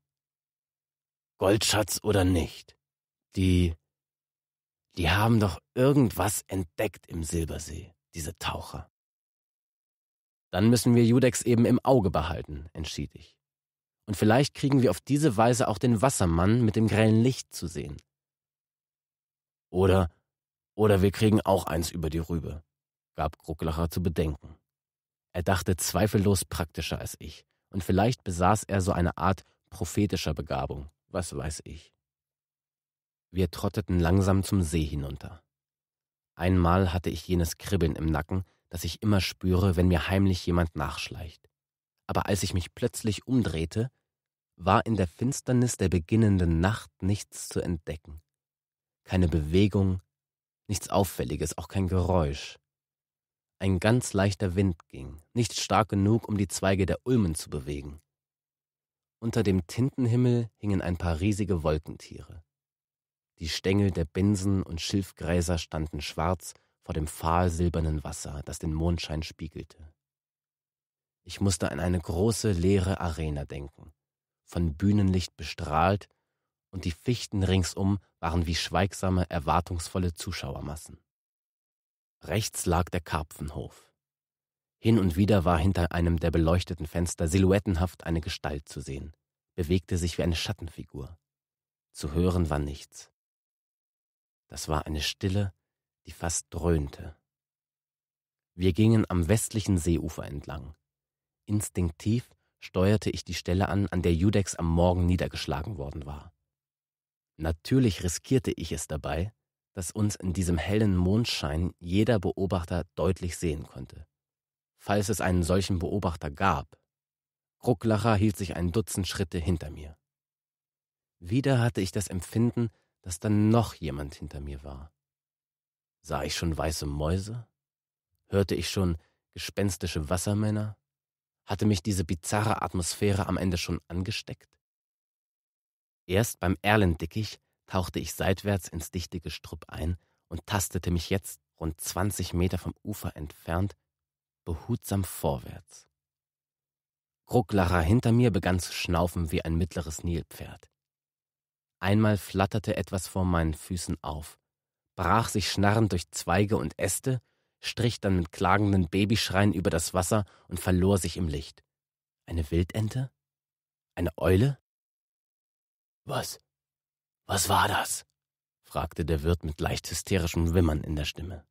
Goldschatz oder nicht. Die die haben doch irgendwas entdeckt im Silbersee, diese Taucher. Dann müssen wir Judex eben im Auge behalten, entschied ich. Und vielleicht kriegen wir auf diese Weise auch den Wassermann mit dem grellen Licht zu sehen. Oder, oder wir kriegen auch eins über die Rübe, gab Krucklacher zu bedenken. Er dachte zweifellos praktischer als ich, und vielleicht besaß er so eine Art prophetischer Begabung, was weiß ich. Wir trotteten langsam zum See hinunter. Einmal hatte ich jenes Kribbeln im Nacken, das ich immer spüre, wenn mir heimlich jemand nachschleicht. Aber als ich mich plötzlich umdrehte, war in der Finsternis der beginnenden Nacht nichts zu entdecken. Keine Bewegung, nichts Auffälliges, auch kein Geräusch. Ein ganz leichter Wind ging, nicht stark genug, um die Zweige der Ulmen zu bewegen. Unter dem Tintenhimmel hingen ein paar riesige Wolkentiere. Die Stängel der Binsen und Schilfgräser standen schwarz vor dem fahlsilbernen Wasser, das den Mondschein spiegelte. Ich musste an eine große leere Arena denken, von Bühnenlicht bestrahlt, und die Fichten ringsum waren wie schweigsame, erwartungsvolle Zuschauermassen. Rechts lag der Karpfenhof. Hin und wieder war hinter einem der beleuchteten Fenster silhouettenhaft eine Gestalt zu sehen, bewegte sich wie eine Schattenfigur. Zu hören war nichts. Das war eine Stille, die fast dröhnte. Wir gingen am westlichen Seeufer entlang. Instinktiv steuerte ich die Stelle an, an der Judex am Morgen niedergeschlagen worden war. Natürlich riskierte ich es dabei, dass uns in diesem hellen Mondschein jeder Beobachter deutlich sehen konnte. Falls es einen solchen Beobachter gab. Krucklacher hielt sich ein Dutzend Schritte hinter mir. Wieder hatte ich das Empfinden, dass dann noch jemand hinter mir war. Sah ich schon weiße Mäuse? Hörte ich schon gespenstische Wassermänner? Hatte mich diese bizarre Atmosphäre am Ende schon angesteckt? Erst beim Erlendickich tauchte ich seitwärts ins dichte Gestrüpp ein und tastete mich jetzt rund 20 Meter vom Ufer entfernt behutsam vorwärts. Krucklacher hinter mir begann zu schnaufen wie ein mittleres Nilpferd. Einmal flatterte etwas vor meinen Füßen auf, brach sich schnarrend durch Zweige und Äste, strich dann mit klagenden Babyschreien über das Wasser und verlor sich im Licht. Eine Wildente? Eine Eule? Was? Was war das? fragte der Wirt mit leicht hysterischem Wimmern in der Stimme.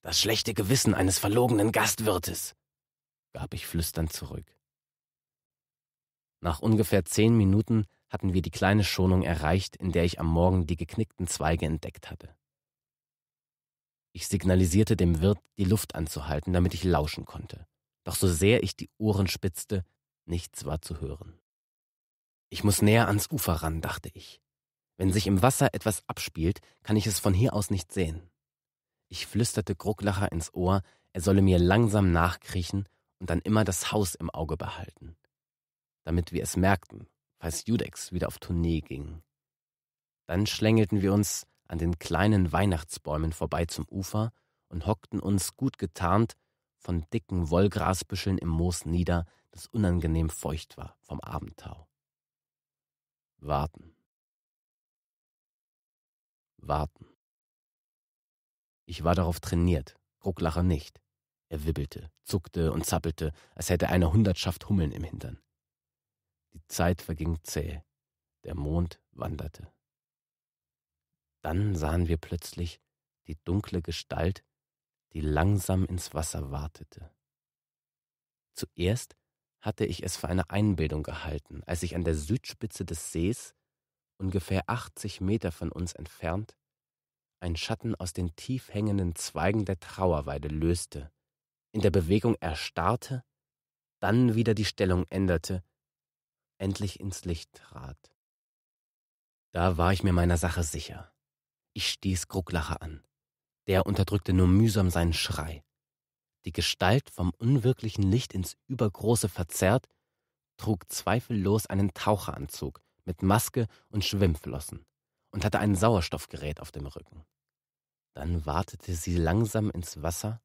Das schlechte Gewissen eines verlogenen Gastwirtes, gab ich flüsternd zurück. Nach ungefähr zehn Minuten hatten wir die kleine Schonung erreicht, in der ich am Morgen die geknickten Zweige entdeckt hatte. Ich signalisierte dem Wirt, die Luft anzuhalten, damit ich lauschen konnte. Doch so sehr ich die Ohren spitzte, nichts war zu hören. Ich muss näher ans Ufer ran, dachte ich. Wenn sich im Wasser etwas abspielt, kann ich es von hier aus nicht sehen. Ich flüsterte Grucklacher ins Ohr, er solle mir langsam nachkriechen und dann immer das Haus im Auge behalten, damit wir es merkten falls Judex wieder auf Tournee ging. Dann schlängelten wir uns an den kleinen Weihnachtsbäumen vorbei zum Ufer und hockten uns gut getarnt von dicken Wollgrasbüscheln im Moos nieder, das unangenehm feucht war vom Abendtau. Warten. Warten. Ich war darauf trainiert, Rucklacher nicht. Er wibbelte, zuckte und zappelte, als hätte eine Hundertschaft Hummeln im Hintern. Die Zeit verging zäh. Der Mond wanderte. Dann sahen wir plötzlich die dunkle Gestalt, die langsam ins Wasser wartete. Zuerst hatte ich es für eine Einbildung gehalten, als ich an der Südspitze des Sees, ungefähr 80 Meter von uns entfernt, ein Schatten aus den tief hängenden Zweigen der Trauerweide löste, in der Bewegung erstarrte, dann wieder die Stellung änderte, endlich ins Licht trat. Da war ich mir meiner Sache sicher. Ich stieß Grucklacher an. Der unterdrückte nur mühsam seinen Schrei. Die Gestalt vom unwirklichen Licht ins Übergroße verzerrt, trug zweifellos einen Taucheranzug mit Maske und Schwimmflossen und hatte ein Sauerstoffgerät auf dem Rücken. Dann wartete sie langsam ins Wasser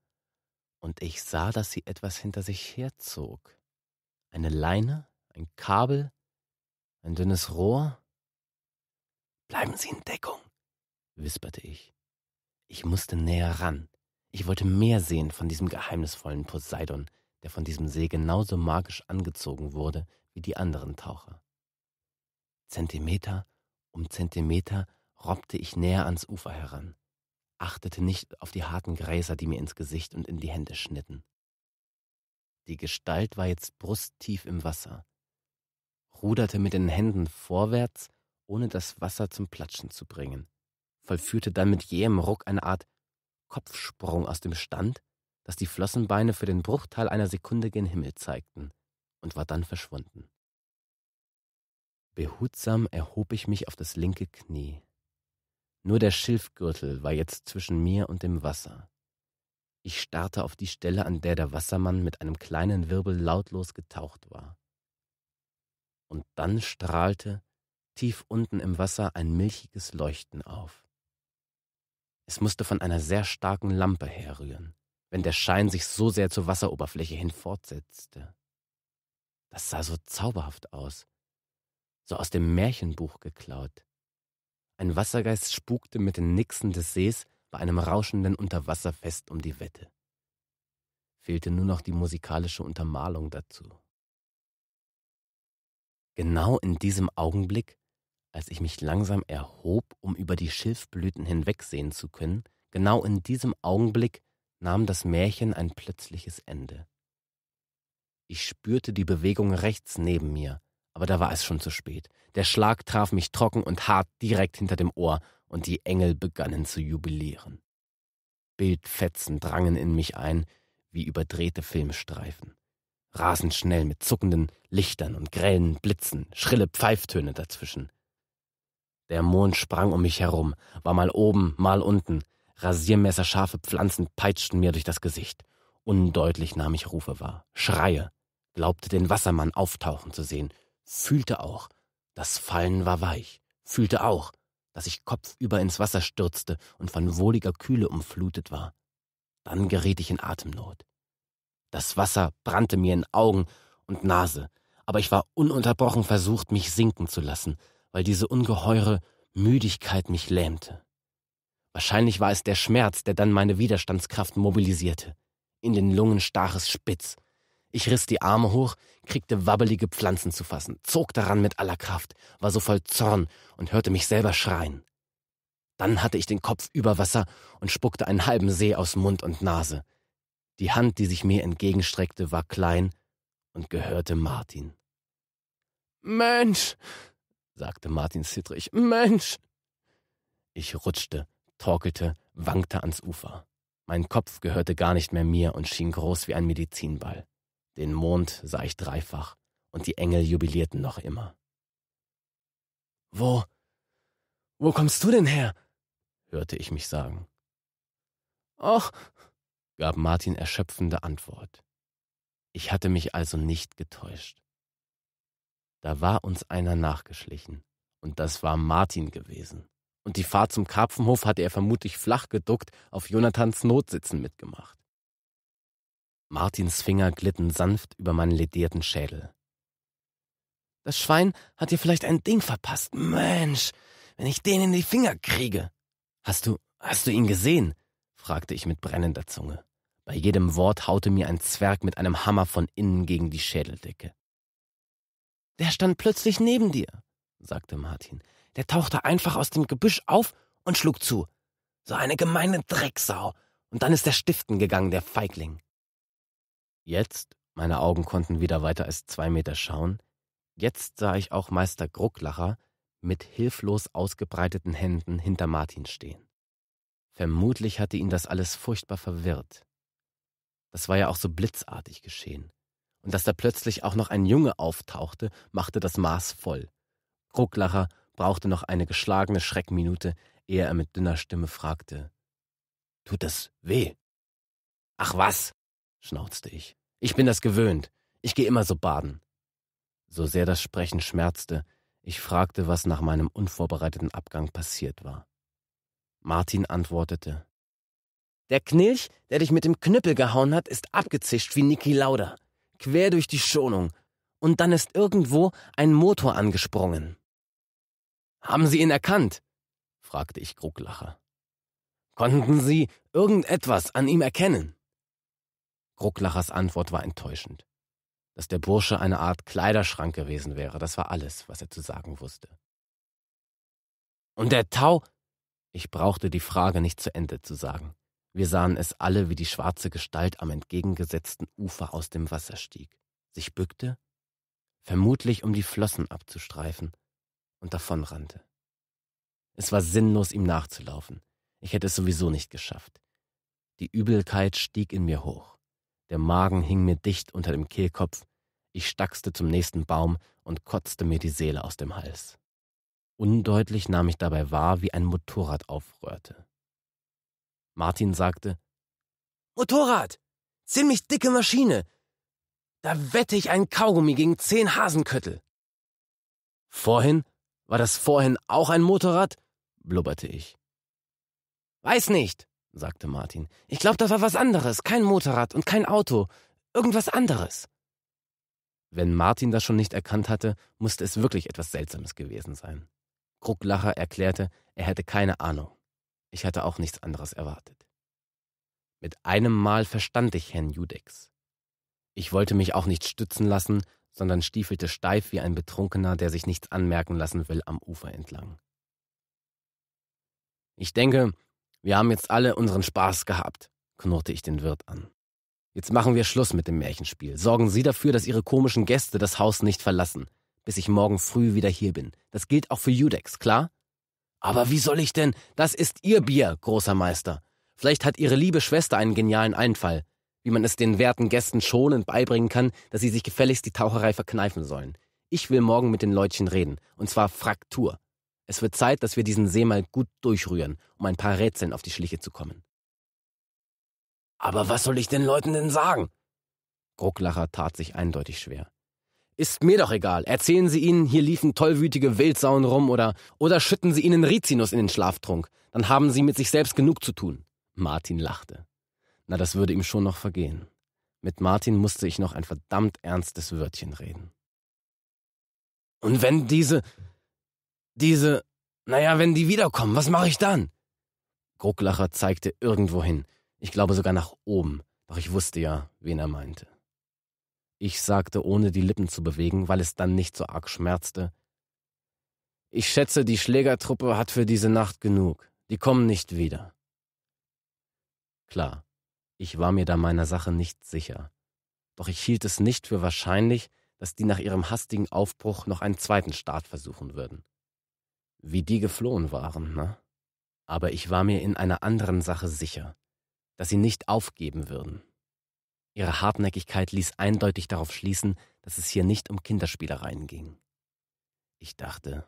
und ich sah, dass sie etwas hinter sich herzog. Eine Leine ein Kabel, ein dünnes Rohr. Bleiben Sie in Deckung, wisperte ich. Ich musste näher ran. Ich wollte mehr sehen von diesem geheimnisvollen Poseidon, der von diesem See genauso magisch angezogen wurde wie die anderen Taucher. Zentimeter um Zentimeter robbte ich näher ans Ufer heran, achtete nicht auf die harten Gräser, die mir ins Gesicht und in die Hände schnitten. Die Gestalt war jetzt brusttief im Wasser, ruderte mit den Händen vorwärts, ohne das Wasser zum Platschen zu bringen, vollführte dann mit jähem Ruck eine Art Kopfsprung aus dem Stand, dass die Flossenbeine für den Bruchteil einer Sekunde gen Himmel zeigten, und war dann verschwunden. Behutsam erhob ich mich auf das linke Knie. Nur der Schilfgürtel war jetzt zwischen mir und dem Wasser. Ich starrte auf die Stelle, an der der Wassermann mit einem kleinen Wirbel lautlos getaucht war und dann strahlte tief unten im Wasser ein milchiges Leuchten auf. Es musste von einer sehr starken Lampe herrühren, wenn der Schein sich so sehr zur Wasseroberfläche hin fortsetzte. Das sah so zauberhaft aus, so aus dem Märchenbuch geklaut. Ein Wassergeist spukte mit den Nixen des Sees bei einem rauschenden Unterwasserfest um die Wette. Fehlte nur noch die musikalische Untermalung dazu. Genau in diesem Augenblick, als ich mich langsam erhob, um über die Schilfblüten hinwegsehen zu können, genau in diesem Augenblick nahm das Märchen ein plötzliches Ende. Ich spürte die Bewegung rechts neben mir, aber da war es schon zu spät. Der Schlag traf mich trocken und hart direkt hinter dem Ohr, und die Engel begannen zu jubilieren. Bildfetzen drangen in mich ein, wie überdrehte Filmstreifen rasend schnell mit zuckenden Lichtern und grellen Blitzen, schrille Pfeiftöne dazwischen. Der Mond sprang um mich herum, war mal oben, mal unten, rasiermesserscharfe Pflanzen peitschten mir durch das Gesicht. Undeutlich nahm ich Rufe wahr, Schreie, glaubte den Wassermann auftauchen zu sehen, fühlte auch, das Fallen war weich, fühlte auch, dass ich kopfüber ins Wasser stürzte und von wohliger Kühle umflutet war. Dann geriet ich in Atemnot. Das Wasser brannte mir in Augen und Nase, aber ich war ununterbrochen versucht, mich sinken zu lassen, weil diese ungeheure Müdigkeit mich lähmte. Wahrscheinlich war es der Schmerz, der dann meine Widerstandskraft mobilisierte. In den Lungen stach es spitz. Ich riss die Arme hoch, kriegte wabbelige Pflanzen zu fassen, zog daran mit aller Kraft, war so voll Zorn und hörte mich selber schreien. Dann hatte ich den Kopf über Wasser und spuckte einen halben See aus Mund und Nase. Die Hand, die sich mir entgegenstreckte, war klein und gehörte Martin. Mensch, sagte Martin zittrig, Mensch! Ich rutschte, torkelte, wankte ans Ufer. Mein Kopf gehörte gar nicht mehr mir und schien groß wie ein Medizinball. Den Mond sah ich dreifach, und die Engel jubilierten noch immer. Wo? Wo kommst du denn her? hörte ich mich sagen. Ach, gab Martin erschöpfende Antwort. Ich hatte mich also nicht getäuscht. Da war uns einer nachgeschlichen, und das war Martin gewesen. Und die Fahrt zum Karpfenhof hatte er vermutlich flach geduckt auf Jonathans Notsitzen mitgemacht. Martins Finger glitten sanft über meinen ledierten Schädel. Das Schwein hat dir vielleicht ein Ding verpasst. Mensch, wenn ich den in die Finger kriege. Hast du, hast du ihn gesehen? fragte ich mit brennender Zunge. Bei jedem Wort haute mir ein Zwerg mit einem Hammer von innen gegen die Schädeldecke. Der stand plötzlich neben dir, sagte Martin. Der tauchte einfach aus dem Gebüsch auf und schlug zu. So eine gemeine Drecksau. Und dann ist der Stiften gegangen, der Feigling. Jetzt, meine Augen konnten wieder weiter als zwei Meter schauen, jetzt sah ich auch Meister Grucklacher mit hilflos ausgebreiteten Händen hinter Martin stehen. Vermutlich hatte ihn das alles furchtbar verwirrt. Das war ja auch so blitzartig geschehen. Und dass da plötzlich auch noch ein Junge auftauchte, machte das Maß voll. Krucklacher brauchte noch eine geschlagene Schreckminute, ehe er mit dünner Stimme fragte: Tut das weh? Ach was, schnauzte ich. Ich bin das gewöhnt. Ich gehe immer so baden. So sehr das Sprechen schmerzte, ich fragte, was nach meinem unvorbereiteten Abgang passiert war. Martin antwortete. Der Knilch, der dich mit dem Knüppel gehauen hat, ist abgezischt wie Niki Lauda. Quer durch die Schonung. Und dann ist irgendwo ein Motor angesprungen. Haben Sie ihn erkannt? fragte ich Grucklacher. Konnten Sie irgendetwas an ihm erkennen? Grucklachers Antwort war enttäuschend. Dass der Bursche eine Art Kleiderschrank gewesen wäre, das war alles, was er zu sagen wusste. Und der Tau ich brauchte die Frage nicht zu Ende zu sagen. Wir sahen es alle, wie die schwarze Gestalt am entgegengesetzten Ufer aus dem Wasser stieg, sich bückte, vermutlich um die Flossen abzustreifen, und davonrannte. Es war sinnlos, ihm nachzulaufen. Ich hätte es sowieso nicht geschafft. Die Übelkeit stieg in mir hoch. Der Magen hing mir dicht unter dem Kehlkopf. Ich stackste zum nächsten Baum und kotzte mir die Seele aus dem Hals. Undeutlich nahm ich dabei wahr, wie ein Motorrad aufrührte. Martin sagte, Motorrad! Ziemlich dicke Maschine! Da wette ich einen Kaugummi gegen zehn Hasenköttel! Vorhin? War das vorhin auch ein Motorrad? blubberte ich. Weiß nicht, sagte Martin. Ich glaube, das war was anderes. Kein Motorrad und kein Auto. Irgendwas anderes. Wenn Martin das schon nicht erkannt hatte, musste es wirklich etwas Seltsames gewesen sein. Krucklacher erklärte, er hätte keine Ahnung. Ich hatte auch nichts anderes erwartet. Mit einem Mal verstand ich Herrn Judex. Ich wollte mich auch nicht stützen lassen, sondern stiefelte steif wie ein Betrunkener, der sich nichts anmerken lassen will, am Ufer entlang. Ich denke, wir haben jetzt alle unseren Spaß gehabt, knurrte ich den Wirt an. Jetzt machen wir Schluss mit dem Märchenspiel. Sorgen Sie dafür, dass Ihre komischen Gäste das Haus nicht verlassen bis ich morgen früh wieder hier bin. Das gilt auch für Judex, klar? Aber wie soll ich denn? Das ist Ihr Bier, großer Meister. Vielleicht hat Ihre liebe Schwester einen genialen Einfall, wie man es den werten Gästen schonend beibringen kann, dass sie sich gefälligst die Taucherei verkneifen sollen. Ich will morgen mit den Leutchen reden, und zwar Fraktur. Es wird Zeit, dass wir diesen See mal gut durchrühren, um ein paar Rätseln auf die Schliche zu kommen. Aber was soll ich den Leuten denn sagen? Drucklacher tat sich eindeutig schwer. Ist mir doch egal. Erzählen Sie ihnen, hier liefen tollwütige Wildsauen rum oder, oder schütten Sie ihnen Rizinus in den Schlaftrunk. Dann haben Sie mit sich selbst genug zu tun. Martin lachte. Na, das würde ihm schon noch vergehen. Mit Martin musste ich noch ein verdammt ernstes Wörtchen reden. Und wenn diese, diese, naja, wenn die wiederkommen, was mache ich dann? Grucklacher zeigte irgendwohin. Ich glaube sogar nach oben. Doch ich wusste ja, wen er meinte. Ich sagte, ohne die Lippen zu bewegen, weil es dann nicht so arg schmerzte. Ich schätze, die Schlägertruppe hat für diese Nacht genug. Die kommen nicht wieder. Klar, ich war mir da meiner Sache nicht sicher. Doch ich hielt es nicht für wahrscheinlich, dass die nach ihrem hastigen Aufbruch noch einen zweiten Start versuchen würden. Wie die geflohen waren, ne? Aber ich war mir in einer anderen Sache sicher, dass sie nicht aufgeben würden. Ihre Hartnäckigkeit ließ eindeutig darauf schließen, dass es hier nicht um Kinderspielereien ging. Ich dachte,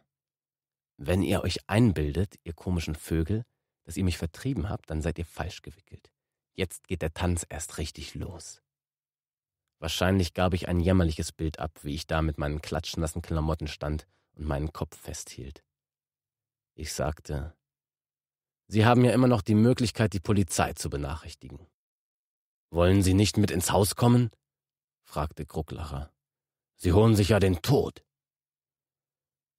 wenn ihr euch einbildet, ihr komischen Vögel, dass ihr mich vertrieben habt, dann seid ihr falsch gewickelt. Jetzt geht der Tanz erst richtig los. Wahrscheinlich gab ich ein jämmerliches Bild ab, wie ich da mit meinen klatschnassen Klamotten stand und meinen Kopf festhielt. Ich sagte, Sie haben ja immer noch die Möglichkeit, die Polizei zu benachrichtigen. Wollen Sie nicht mit ins Haus kommen? fragte Krucklacher. Sie holen sich ja den Tod.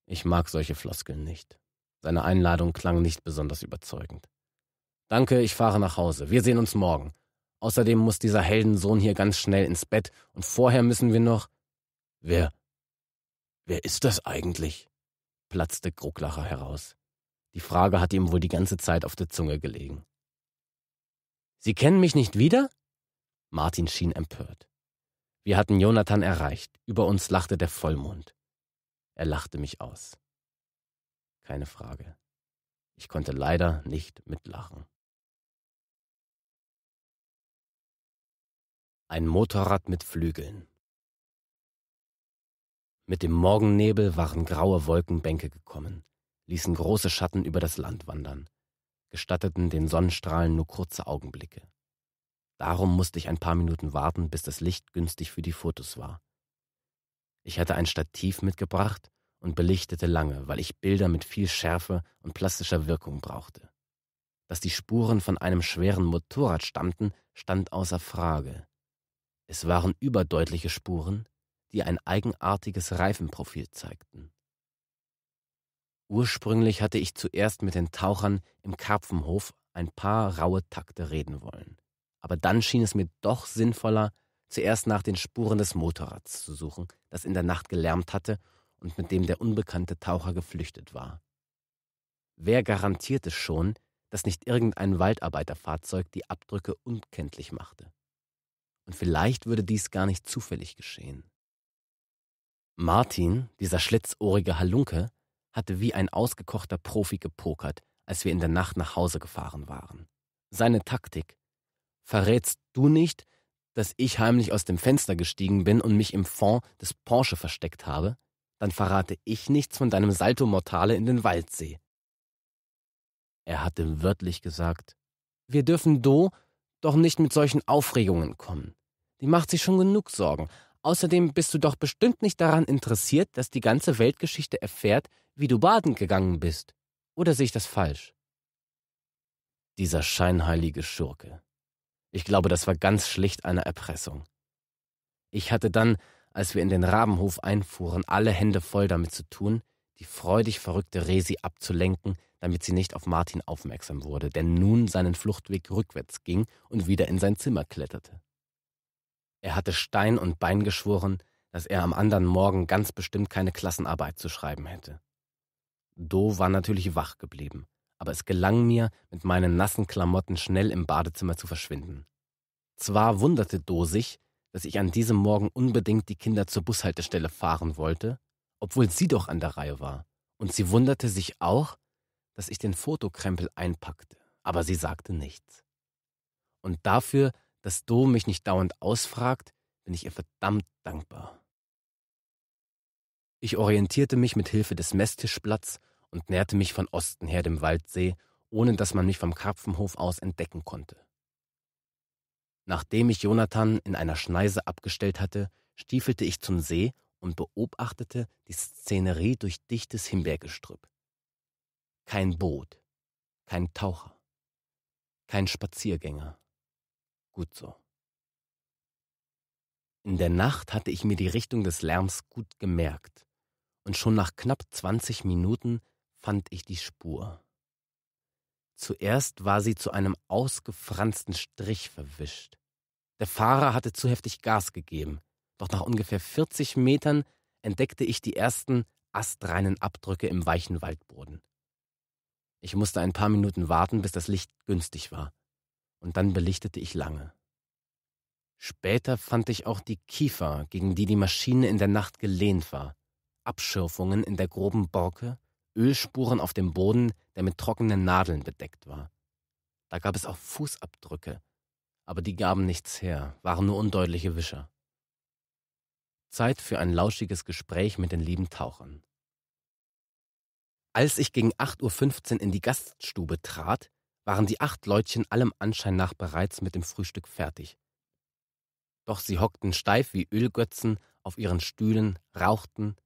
Ich mag solche Floskeln nicht. Seine Einladung klang nicht besonders überzeugend. Danke, ich fahre nach Hause. Wir sehen uns morgen. Außerdem muss dieser Heldensohn hier ganz schnell ins Bett und vorher müssen wir noch. Wer? Wer ist das eigentlich? platzte Krucklacher heraus. Die Frage hatte ihm wohl die ganze Zeit auf der Zunge gelegen. Sie kennen mich nicht wieder? Martin schien empört. Wir hatten Jonathan erreicht. Über uns lachte der Vollmond. Er lachte mich aus. Keine Frage. Ich konnte leider nicht mitlachen. Ein Motorrad mit Flügeln. Mit dem Morgennebel waren graue Wolkenbänke gekommen, ließen große Schatten über das Land wandern, gestatteten den Sonnenstrahlen nur kurze Augenblicke. Darum musste ich ein paar Minuten warten, bis das Licht günstig für die Fotos war. Ich hatte ein Stativ mitgebracht und belichtete lange, weil ich Bilder mit viel Schärfe und plastischer Wirkung brauchte. Dass die Spuren von einem schweren Motorrad stammten, stand außer Frage. Es waren überdeutliche Spuren, die ein eigenartiges Reifenprofil zeigten. Ursprünglich hatte ich zuerst mit den Tauchern im Karpfenhof ein paar raue Takte reden wollen aber dann schien es mir doch sinnvoller, zuerst nach den Spuren des Motorrads zu suchen, das in der Nacht gelärmt hatte und mit dem der unbekannte Taucher geflüchtet war. Wer garantierte schon, dass nicht irgendein Waldarbeiterfahrzeug die Abdrücke unkenntlich machte? Und vielleicht würde dies gar nicht zufällig geschehen. Martin, dieser schlitzohrige Halunke, hatte wie ein ausgekochter Profi gepokert, als wir in der Nacht nach Hause gefahren waren. Seine Taktik, verrätst du nicht, dass ich heimlich aus dem Fenster gestiegen bin und mich im Fond des Porsche versteckt habe, dann verrate ich nichts von deinem Salto Mortale in den Waldsee. Er hatte wörtlich gesagt, wir dürfen Do doch nicht mit solchen Aufregungen kommen. Die macht sich schon genug Sorgen. Außerdem bist du doch bestimmt nicht daran interessiert, dass die ganze Weltgeschichte erfährt, wie du baden gegangen bist. Oder sehe ich das falsch? Dieser scheinheilige Schurke. Ich glaube, das war ganz schlicht eine Erpressung. Ich hatte dann, als wir in den Rabenhof einfuhren, alle Hände voll damit zu tun, die freudig verrückte Resi abzulenken, damit sie nicht auf Martin aufmerksam wurde, der nun seinen Fluchtweg rückwärts ging und wieder in sein Zimmer kletterte. Er hatte Stein und Bein geschworen, dass er am anderen Morgen ganz bestimmt keine Klassenarbeit zu schreiben hätte. Do war natürlich wach geblieben aber es gelang mir, mit meinen nassen Klamotten schnell im Badezimmer zu verschwinden. Zwar wunderte Do sich, dass ich an diesem Morgen unbedingt die Kinder zur Bushaltestelle fahren wollte, obwohl sie doch an der Reihe war, und sie wunderte sich auch, dass ich den Fotokrempel einpackte, aber sie sagte nichts. Und dafür, dass Do mich nicht dauernd ausfragt, bin ich ihr verdammt dankbar. Ich orientierte mich mit Hilfe des Messtischblatts und näherte mich von Osten her dem Waldsee, ohne dass man mich vom Karpfenhof aus entdecken konnte. Nachdem ich Jonathan in einer Schneise abgestellt hatte, stiefelte ich zum See und beobachtete die Szenerie durch dichtes Himbeergestrüpp. Kein Boot, kein Taucher, kein Spaziergänger. Gut so. In der Nacht hatte ich mir die Richtung des Lärms gut gemerkt, und schon nach knapp 20 Minuten fand ich die Spur. Zuerst war sie zu einem ausgefransten Strich verwischt. Der Fahrer hatte zu heftig Gas gegeben, doch nach ungefähr 40 Metern entdeckte ich die ersten astreinen Abdrücke im weichen Waldboden. Ich musste ein paar Minuten warten, bis das Licht günstig war, und dann belichtete ich lange. Später fand ich auch die Kiefer, gegen die die Maschine in der Nacht gelehnt war, Abschürfungen in der groben Borke Ölspuren auf dem Boden, der mit trockenen Nadeln bedeckt war. Da gab es auch Fußabdrücke, aber die gaben nichts her, waren nur undeutliche Wischer. Zeit für ein lauschiges Gespräch mit den lieben Tauchern. Als ich gegen 8.15 Uhr in die Gaststube trat, waren die acht Leutchen allem Anschein nach bereits mit dem Frühstück fertig. Doch sie hockten steif wie Ölgötzen auf ihren Stühlen, rauchten,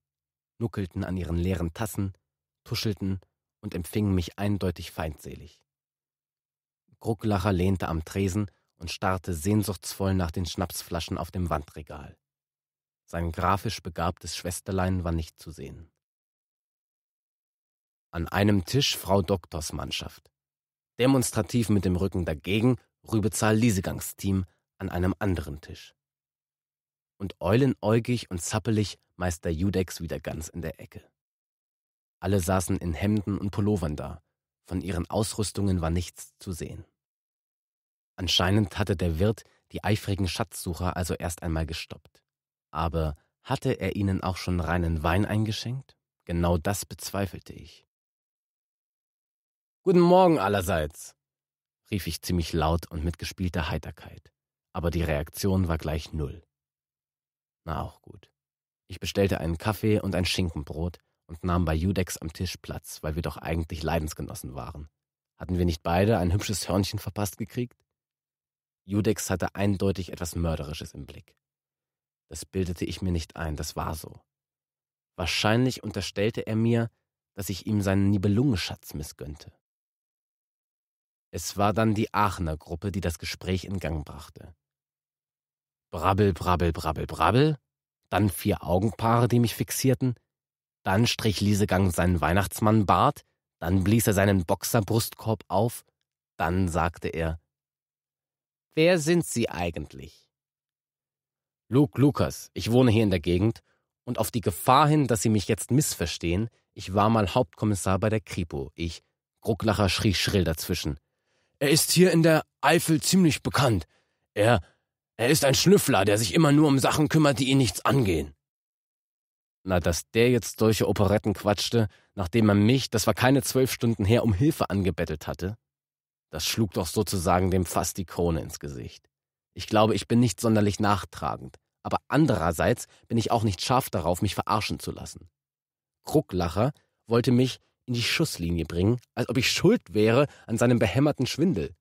nuckelten an ihren leeren Tassen, tuschelten und empfingen mich eindeutig feindselig. Grucklacher lehnte am Tresen und starrte sehnsuchtsvoll nach den Schnapsflaschen auf dem Wandregal. Sein grafisch begabtes Schwesterlein war nicht zu sehen. An einem Tisch Frau Doktors Mannschaft. Demonstrativ mit dem Rücken dagegen Rübezahl Liesegangs Team an einem anderen Tisch. Und eulenäugig und zappelig Meister Judex wieder ganz in der Ecke. Alle saßen in Hemden und Pullovern da. Von ihren Ausrüstungen war nichts zu sehen. Anscheinend hatte der Wirt die eifrigen Schatzsucher also erst einmal gestoppt. Aber hatte er ihnen auch schon reinen Wein eingeschenkt? Genau das bezweifelte ich. Guten Morgen allerseits, rief ich ziemlich laut und mit gespielter Heiterkeit. Aber die Reaktion war gleich null. Na auch gut. Ich bestellte einen Kaffee und ein Schinkenbrot, und nahm bei Judex am Tisch Platz, weil wir doch eigentlich Leidensgenossen waren. Hatten wir nicht beide ein hübsches Hörnchen verpasst gekriegt? Judex hatte eindeutig etwas Mörderisches im Blick. Das bildete ich mir nicht ein, das war so. Wahrscheinlich unterstellte er mir, dass ich ihm seinen Nibelungenschatz missgönnte. Es war dann die Aachener Gruppe, die das Gespräch in Gang brachte. Brabbel, brabbel, brabbel, brabbel, dann vier Augenpaare, die mich fixierten, dann strich Liesegang seinen Weihnachtsmannbart, dann blies er seinen Boxerbrustkorb auf, dann sagte er, Wer sind Sie eigentlich? Luke Lukas, ich wohne hier in der Gegend und auf die Gefahr hin, dass Sie mich jetzt missverstehen, ich war mal Hauptkommissar bei der Kripo. Ich, Grucklacher schrie schrill dazwischen. Er ist hier in der Eifel ziemlich bekannt. Er, er ist ein Schnüffler, der sich immer nur um Sachen kümmert, die ihn nichts angehen. Na, dass der jetzt solche Operetten quatschte, nachdem er mich, das war keine zwölf Stunden her, um Hilfe angebettelt hatte, das schlug doch sozusagen dem Fass die Krone ins Gesicht. Ich glaube, ich bin nicht sonderlich nachtragend, aber andererseits bin ich auch nicht scharf darauf, mich verarschen zu lassen. Krucklacher wollte mich in die Schusslinie bringen, als ob ich schuld wäre an seinem behämmerten Schwindel.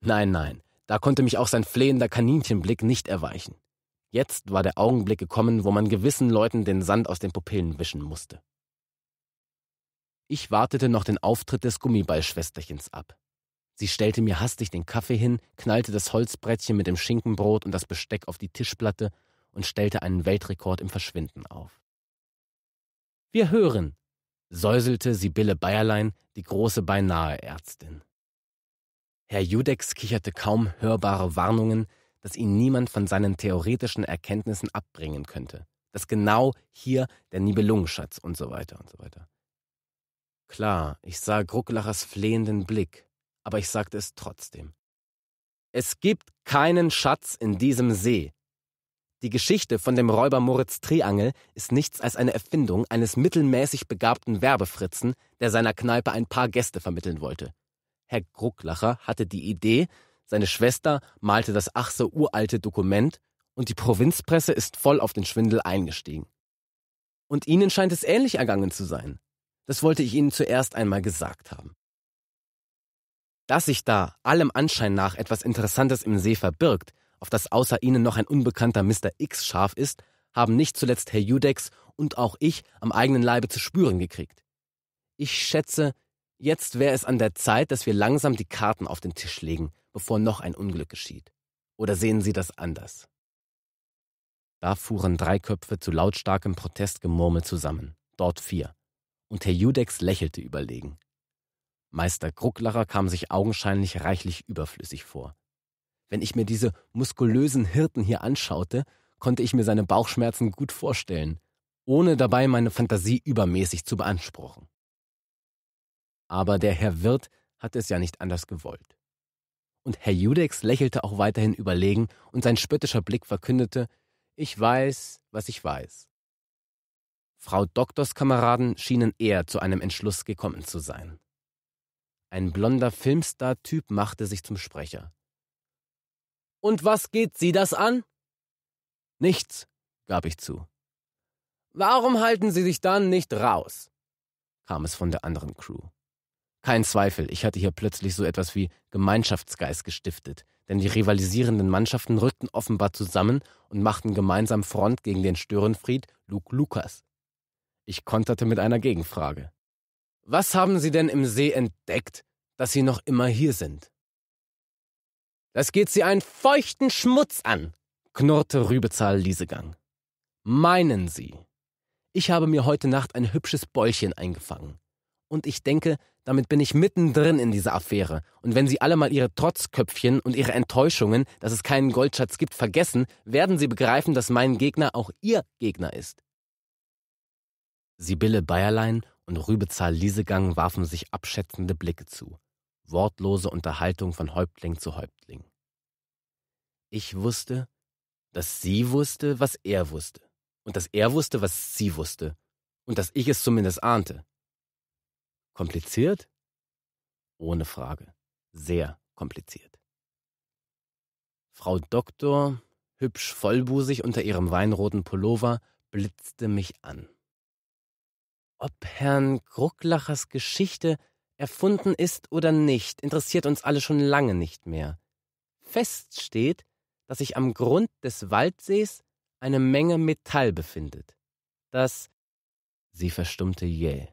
Nein, nein, da konnte mich auch sein flehender Kaninchenblick nicht erweichen. Jetzt war der Augenblick gekommen, wo man gewissen Leuten den Sand aus den Pupillen wischen musste. Ich wartete noch den Auftritt des Gummiballschwesterchens ab. Sie stellte mir hastig den Kaffee hin, knallte das Holzbrettchen mit dem Schinkenbrot und das Besteck auf die Tischplatte und stellte einen Weltrekord im Verschwinden auf. Wir hören, säuselte Sibylle Bayerlein, die große beinahe Ärztin. Herr Judex kicherte kaum hörbare Warnungen, dass ihn niemand von seinen theoretischen Erkenntnissen abbringen könnte. Dass genau hier der Nibelungenschatz und so weiter und so weiter. Klar, ich sah Grucklachers flehenden Blick, aber ich sagte es trotzdem. Es gibt keinen Schatz in diesem See. Die Geschichte von dem Räuber Moritz Triangel ist nichts als eine Erfindung eines mittelmäßig begabten Werbefritzen, der seiner Kneipe ein paar Gäste vermitteln wollte. Herr Grucklacher hatte die Idee, seine Schwester malte das ach so uralte Dokument und die Provinzpresse ist voll auf den Schwindel eingestiegen. Und Ihnen scheint es ähnlich ergangen zu sein. Das wollte ich Ihnen zuerst einmal gesagt haben. Dass sich da allem Anschein nach etwas Interessantes im See verbirgt, auf das außer Ihnen noch ein unbekannter Mr. X scharf ist, haben nicht zuletzt Herr Judex und auch ich am eigenen Leibe zu spüren gekriegt. Ich schätze, jetzt wäre es an der Zeit, dass wir langsam die Karten auf den Tisch legen bevor noch ein Unglück geschieht. Oder sehen Sie das anders? Da fuhren drei Köpfe zu lautstarkem Protestgemurmel zusammen, dort vier. Und Herr Judex lächelte überlegen. Meister Krucklacher kam sich augenscheinlich reichlich überflüssig vor. Wenn ich mir diese muskulösen Hirten hier anschaute, konnte ich mir seine Bauchschmerzen gut vorstellen, ohne dabei meine Fantasie übermäßig zu beanspruchen. Aber der Herr Wirt hatte es ja nicht anders gewollt. Und Herr Judex lächelte auch weiterhin überlegen, und sein spöttischer Blick verkündete, ich weiß, was ich weiß. Frau Doktorskameraden schienen eher zu einem Entschluss gekommen zu sein. Ein blonder Filmstar-Typ machte sich zum Sprecher. Und was geht Sie das an? Nichts, gab ich zu. Warum halten Sie sich dann nicht raus? kam es von der anderen Crew. Kein Zweifel, ich hatte hier plötzlich so etwas wie Gemeinschaftsgeist gestiftet, denn die rivalisierenden Mannschaften rückten offenbar zusammen und machten gemeinsam Front gegen den Störenfried Luke Lukas. Ich konterte mit einer Gegenfrage. Was haben Sie denn im See entdeckt, dass Sie noch immer hier sind? Das geht Sie einen feuchten Schmutz an, knurrte Rübezahl Liesegang. Meinen Sie, ich habe mir heute Nacht ein hübsches Bäulchen eingefangen. Und ich denke, damit bin ich mittendrin in dieser Affäre. Und wenn Sie alle mal Ihre Trotzköpfchen und Ihre Enttäuschungen, dass es keinen Goldschatz gibt, vergessen, werden Sie begreifen, dass mein Gegner auch Ihr Gegner ist. Sibylle Bayerlein und Rübezahl Liesegang warfen sich abschätzende Blicke zu. Wortlose Unterhaltung von Häuptling zu Häuptling. Ich wusste, dass sie wusste, was er wusste. Und dass er wusste, was sie wusste. Und dass ich es zumindest ahnte. Kompliziert? Ohne Frage. Sehr kompliziert. Frau Doktor, hübsch vollbusig unter ihrem weinroten Pullover, blitzte mich an. Ob Herrn Grucklachers Geschichte erfunden ist oder nicht, interessiert uns alle schon lange nicht mehr. Fest steht, dass sich am Grund des Waldsees eine Menge Metall befindet. Das sie verstummte jäh.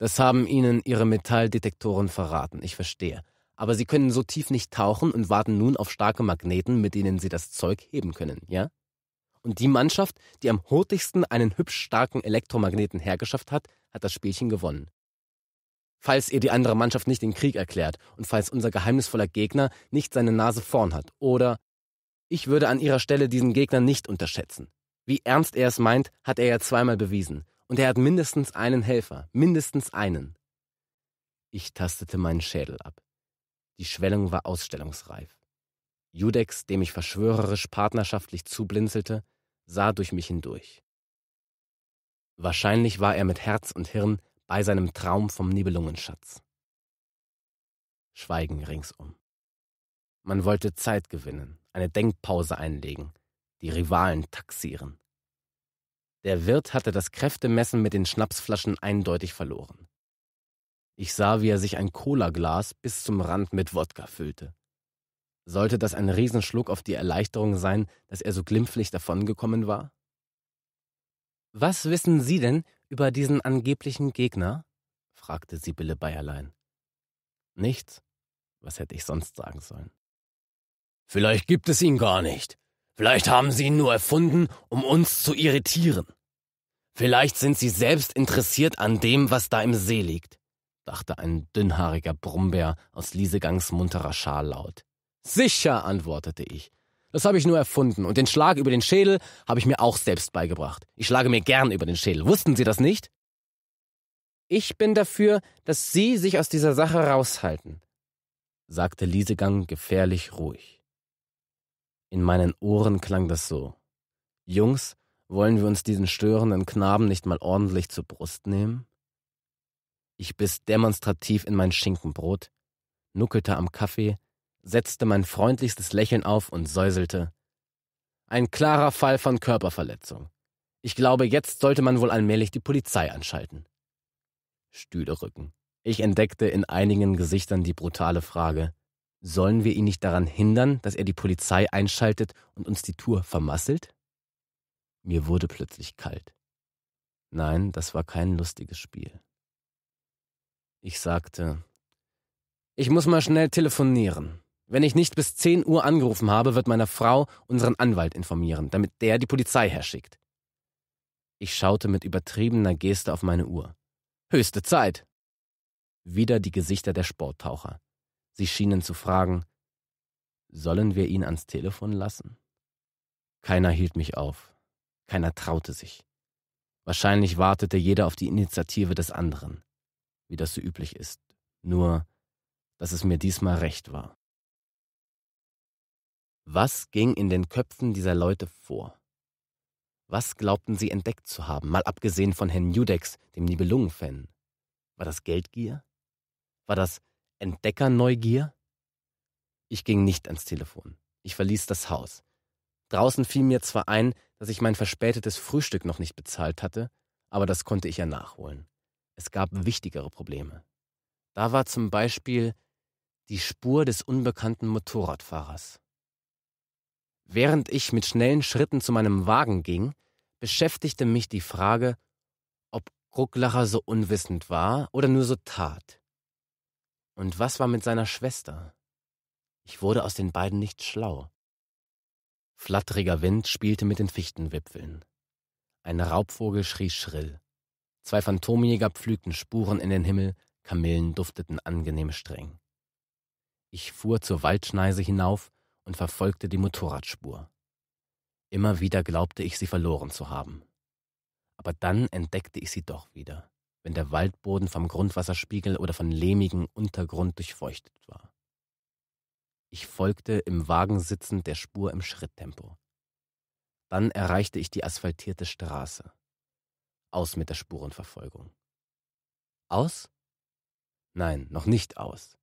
Das haben ihnen ihre Metalldetektoren verraten, ich verstehe. Aber sie können so tief nicht tauchen und warten nun auf starke Magneten, mit denen sie das Zeug heben können, ja? Und die Mannschaft, die am hurtigsten einen hübsch starken Elektromagneten hergeschafft hat, hat das Spielchen gewonnen. Falls ihr die andere Mannschaft nicht den Krieg erklärt und falls unser geheimnisvoller Gegner nicht seine Nase vorn hat, oder ich würde an ihrer Stelle diesen Gegner nicht unterschätzen. Wie ernst er es meint, hat er ja zweimal bewiesen. Und er hat mindestens einen Helfer, mindestens einen. Ich tastete meinen Schädel ab. Die Schwellung war ausstellungsreif. Judex, dem ich verschwörerisch partnerschaftlich zublinzelte, sah durch mich hindurch. Wahrscheinlich war er mit Herz und Hirn bei seinem Traum vom Nibelungenschatz. Schweigen ringsum. Man wollte Zeit gewinnen, eine Denkpause einlegen, die Rivalen taxieren. Der Wirt hatte das Kräftemessen mit den Schnapsflaschen eindeutig verloren. Ich sah, wie er sich ein Cola-Glas bis zum Rand mit Wodka füllte. Sollte das ein Riesenschluck auf die Erleichterung sein, dass er so glimpflich davongekommen war? Was wissen Sie denn über diesen angeblichen Gegner? fragte Sibylle Bayerlein. Nichts. Was hätte ich sonst sagen sollen? Vielleicht gibt es ihn gar nicht, Vielleicht haben sie ihn nur erfunden, um uns zu irritieren. Vielleicht sind sie selbst interessiert an dem, was da im See liegt, dachte ein dünnhaariger Brummbär aus Liesegangs munterer Schar laut. Sicher, antwortete ich. Das habe ich nur erfunden und den Schlag über den Schädel habe ich mir auch selbst beigebracht. Ich schlage mir gern über den Schädel. Wussten Sie das nicht? Ich bin dafür, dass Sie sich aus dieser Sache raushalten, sagte Liesegang gefährlich ruhig. In meinen Ohren klang das so. Jungs, wollen wir uns diesen störenden Knaben nicht mal ordentlich zur Brust nehmen? Ich biss demonstrativ in mein Schinkenbrot, nuckelte am Kaffee, setzte mein freundlichstes Lächeln auf und säuselte. Ein klarer Fall von Körperverletzung. Ich glaube, jetzt sollte man wohl allmählich die Polizei anschalten. Stühle rücken. Ich entdeckte in einigen Gesichtern die brutale Frage. Sollen wir ihn nicht daran hindern, dass er die Polizei einschaltet und uns die Tour vermasselt? Mir wurde plötzlich kalt. Nein, das war kein lustiges Spiel. Ich sagte, ich muss mal schnell telefonieren. Wenn ich nicht bis 10 Uhr angerufen habe, wird meine Frau unseren Anwalt informieren, damit der die Polizei herschickt. Ich schaute mit übertriebener Geste auf meine Uhr. Höchste Zeit! Wieder die Gesichter der Sporttaucher. Sie schienen zu fragen, sollen wir ihn ans Telefon lassen? Keiner hielt mich auf, keiner traute sich. Wahrscheinlich wartete jeder auf die Initiative des anderen, wie das so üblich ist, nur dass es mir diesmal recht war. Was ging in den Köpfen dieser Leute vor? Was glaubten sie entdeckt zu haben, mal abgesehen von Herrn Judex, dem Nibelungen-Fan? War das Geldgier? War das Entdeckerneugier? Ich ging nicht ans Telefon. Ich verließ das Haus. Draußen fiel mir zwar ein, dass ich mein verspätetes Frühstück noch nicht bezahlt hatte, aber das konnte ich ja nachholen. Es gab wichtigere Probleme. Da war zum Beispiel die Spur des unbekannten Motorradfahrers. Während ich mit schnellen Schritten zu meinem Wagen ging, beschäftigte mich die Frage, ob Grucklacher so unwissend war oder nur so tat. Und was war mit seiner Schwester? Ich wurde aus den beiden nicht schlau. Flatteriger Wind spielte mit den Fichtenwipfeln. Ein Raubvogel schrie schrill. Zwei Phantomjäger pflügten Spuren in den Himmel, Kamillen dufteten angenehm streng. Ich fuhr zur Waldschneise hinauf und verfolgte die Motorradspur. Immer wieder glaubte ich, sie verloren zu haben. Aber dann entdeckte ich sie doch wieder wenn der Waldboden vom Grundwasserspiegel oder von lehmigem Untergrund durchfeuchtet war. Ich folgte im Wagen sitzend der Spur im Schritttempo. Dann erreichte ich die asphaltierte Straße. Aus mit der Spurenverfolgung. Aus? Nein, noch nicht aus.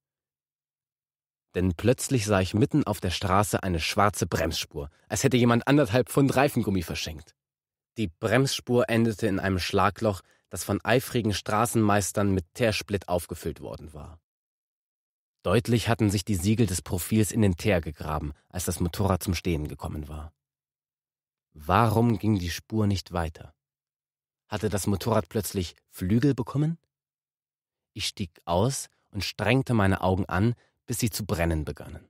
Denn plötzlich sah ich mitten auf der Straße eine schwarze Bremsspur, als hätte jemand anderthalb Pfund Reifengummi verschenkt. Die Bremsspur endete in einem Schlagloch, das von eifrigen Straßenmeistern mit Teersplitt aufgefüllt worden war. Deutlich hatten sich die Siegel des Profils in den Teer gegraben, als das Motorrad zum Stehen gekommen war. Warum ging die Spur nicht weiter? Hatte das Motorrad plötzlich Flügel bekommen? Ich stieg aus und strengte meine Augen an, bis sie zu brennen begannen.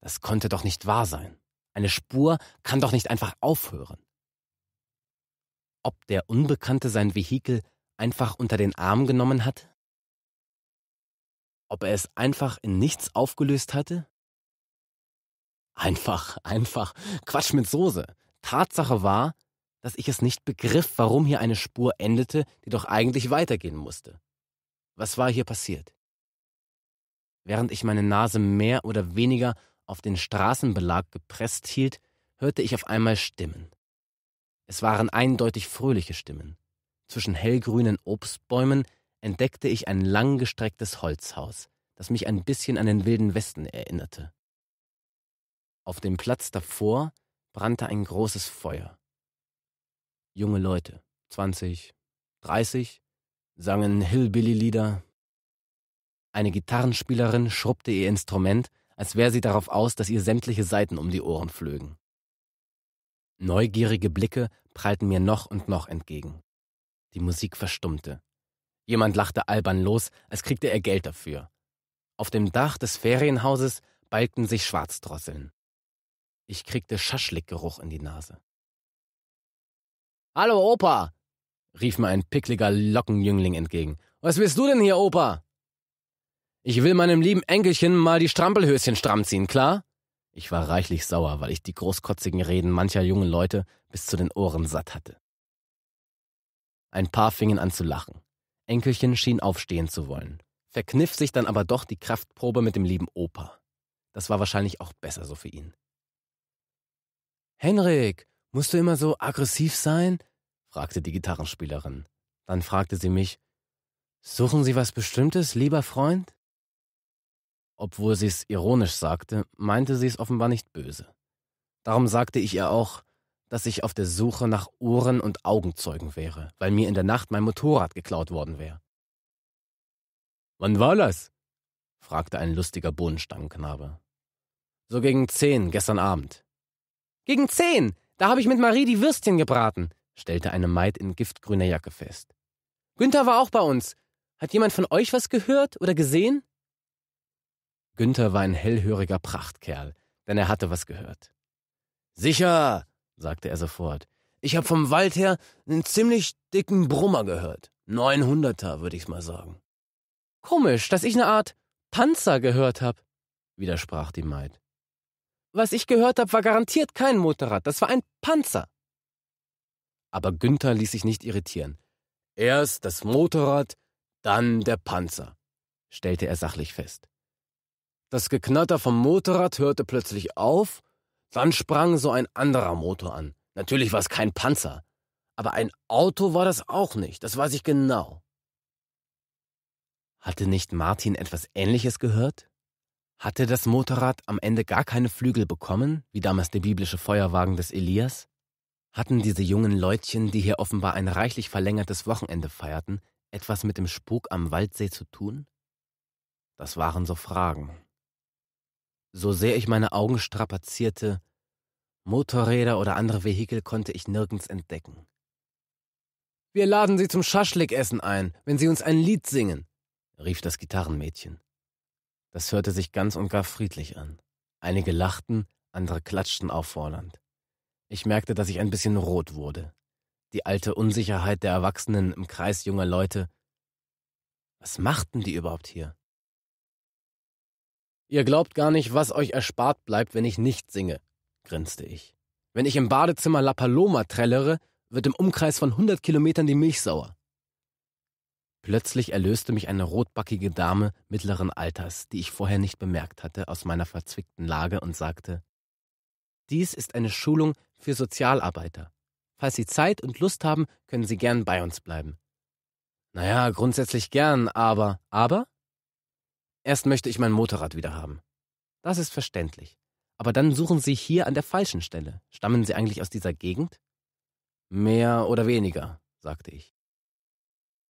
Das konnte doch nicht wahr sein. Eine Spur kann doch nicht einfach aufhören ob der Unbekannte sein Vehikel einfach unter den Arm genommen hatte? Ob er es einfach in nichts aufgelöst hatte? Einfach, einfach, Quatsch mit Soße. Tatsache war, dass ich es nicht begriff, warum hier eine Spur endete, die doch eigentlich weitergehen musste. Was war hier passiert? Während ich meine Nase mehr oder weniger auf den Straßenbelag gepresst hielt, hörte ich auf einmal Stimmen. Es waren eindeutig fröhliche Stimmen. Zwischen hellgrünen Obstbäumen entdeckte ich ein langgestrecktes Holzhaus, das mich ein bisschen an den wilden Westen erinnerte. Auf dem Platz davor brannte ein großes Feuer. Junge Leute, 20, 30, sangen Hillbilly-Lieder. Eine Gitarrenspielerin schrubbte ihr Instrument, als wäre sie darauf aus, dass ihr sämtliche Saiten um die Ohren flögen. Neugierige Blicke prallten mir noch und noch entgegen. Die Musik verstummte. Jemand lachte albern los, als kriegte er Geld dafür. Auf dem Dach des Ferienhauses balgten sich Schwarzdrosseln. Ich kriegte Schaschlikgeruch in die Nase. Hallo, Opa! rief mir ein pickliger Lockenjüngling entgegen. Was willst du denn hier, Opa? Ich will meinem lieben Enkelchen mal die Strampelhöschen stramm ziehen, klar? Ich war reichlich sauer, weil ich die großkotzigen Reden mancher jungen Leute bis zu den Ohren satt hatte. Ein paar fingen an zu lachen. Enkelchen schien aufstehen zu wollen, verkniff sich dann aber doch die Kraftprobe mit dem lieben Opa. Das war wahrscheinlich auch besser so für ihn. Henrik, musst du immer so aggressiv sein? fragte die Gitarrenspielerin. Dann fragte sie mich, Suchen Sie was Bestimmtes, lieber Freund? Obwohl sie es ironisch sagte, meinte sie es offenbar nicht böse. Darum sagte ich ihr auch, dass ich auf der Suche nach Ohren und Augenzeugen wäre, weil mir in der Nacht mein Motorrad geklaut worden wäre. Wann war das? fragte ein lustiger Bohnenstangenknabe. So gegen zehn gestern Abend. Gegen zehn? Da habe ich mit Marie die Würstchen gebraten, stellte eine Maid in giftgrüner Jacke fest. Günther war auch bei uns. Hat jemand von euch was gehört oder gesehen? Günther war ein hellhöriger Prachtkerl, denn er hatte was gehört. Sicher, sagte er sofort. Ich habe vom Wald her einen ziemlich dicken Brummer gehört. 900er, würde ich's mal sagen. Komisch, dass ich eine Art Panzer gehört hab, widersprach die Maid. Was ich gehört hab, war garantiert kein Motorrad, das war ein Panzer. Aber Günther ließ sich nicht irritieren. Erst das Motorrad, dann der Panzer, stellte er sachlich fest. Das Geknatter vom Motorrad hörte plötzlich auf, dann sprang so ein anderer Motor an. Natürlich war es kein Panzer, aber ein Auto war das auch nicht, das weiß ich genau. Hatte nicht Martin etwas Ähnliches gehört? Hatte das Motorrad am Ende gar keine Flügel bekommen, wie damals der biblische Feuerwagen des Elias? Hatten diese jungen Leutchen, die hier offenbar ein reichlich verlängertes Wochenende feierten, etwas mit dem Spuk am Waldsee zu tun? Das waren so Fragen. So sehr ich meine Augen strapazierte, Motorräder oder andere Vehikel konnte ich nirgends entdecken. Wir laden Sie zum Schaschlikessen ein, wenn Sie uns ein Lied singen, rief das Gitarrenmädchen. Das hörte sich ganz und gar friedlich an. Einige lachten, andere klatschten auffordernd. Ich merkte, dass ich ein bisschen rot wurde. Die alte Unsicherheit der Erwachsenen im Kreis junger Leute. Was machten die überhaupt hier? Ihr glaubt gar nicht, was euch erspart bleibt, wenn ich nicht singe, grinste ich. Wenn ich im Badezimmer La Paloma trällere, wird im Umkreis von 100 Kilometern die Milch sauer. Plötzlich erlöste mich eine rotbackige Dame mittleren Alters, die ich vorher nicht bemerkt hatte, aus meiner verzwickten Lage und sagte, dies ist eine Schulung für Sozialarbeiter. Falls Sie Zeit und Lust haben, können Sie gern bei uns bleiben. Naja, grundsätzlich gern, aber. Aber? Erst möchte ich mein Motorrad wieder haben. Das ist verständlich. Aber dann suchen Sie hier an der falschen Stelle. Stammen Sie eigentlich aus dieser Gegend? Mehr oder weniger, sagte ich.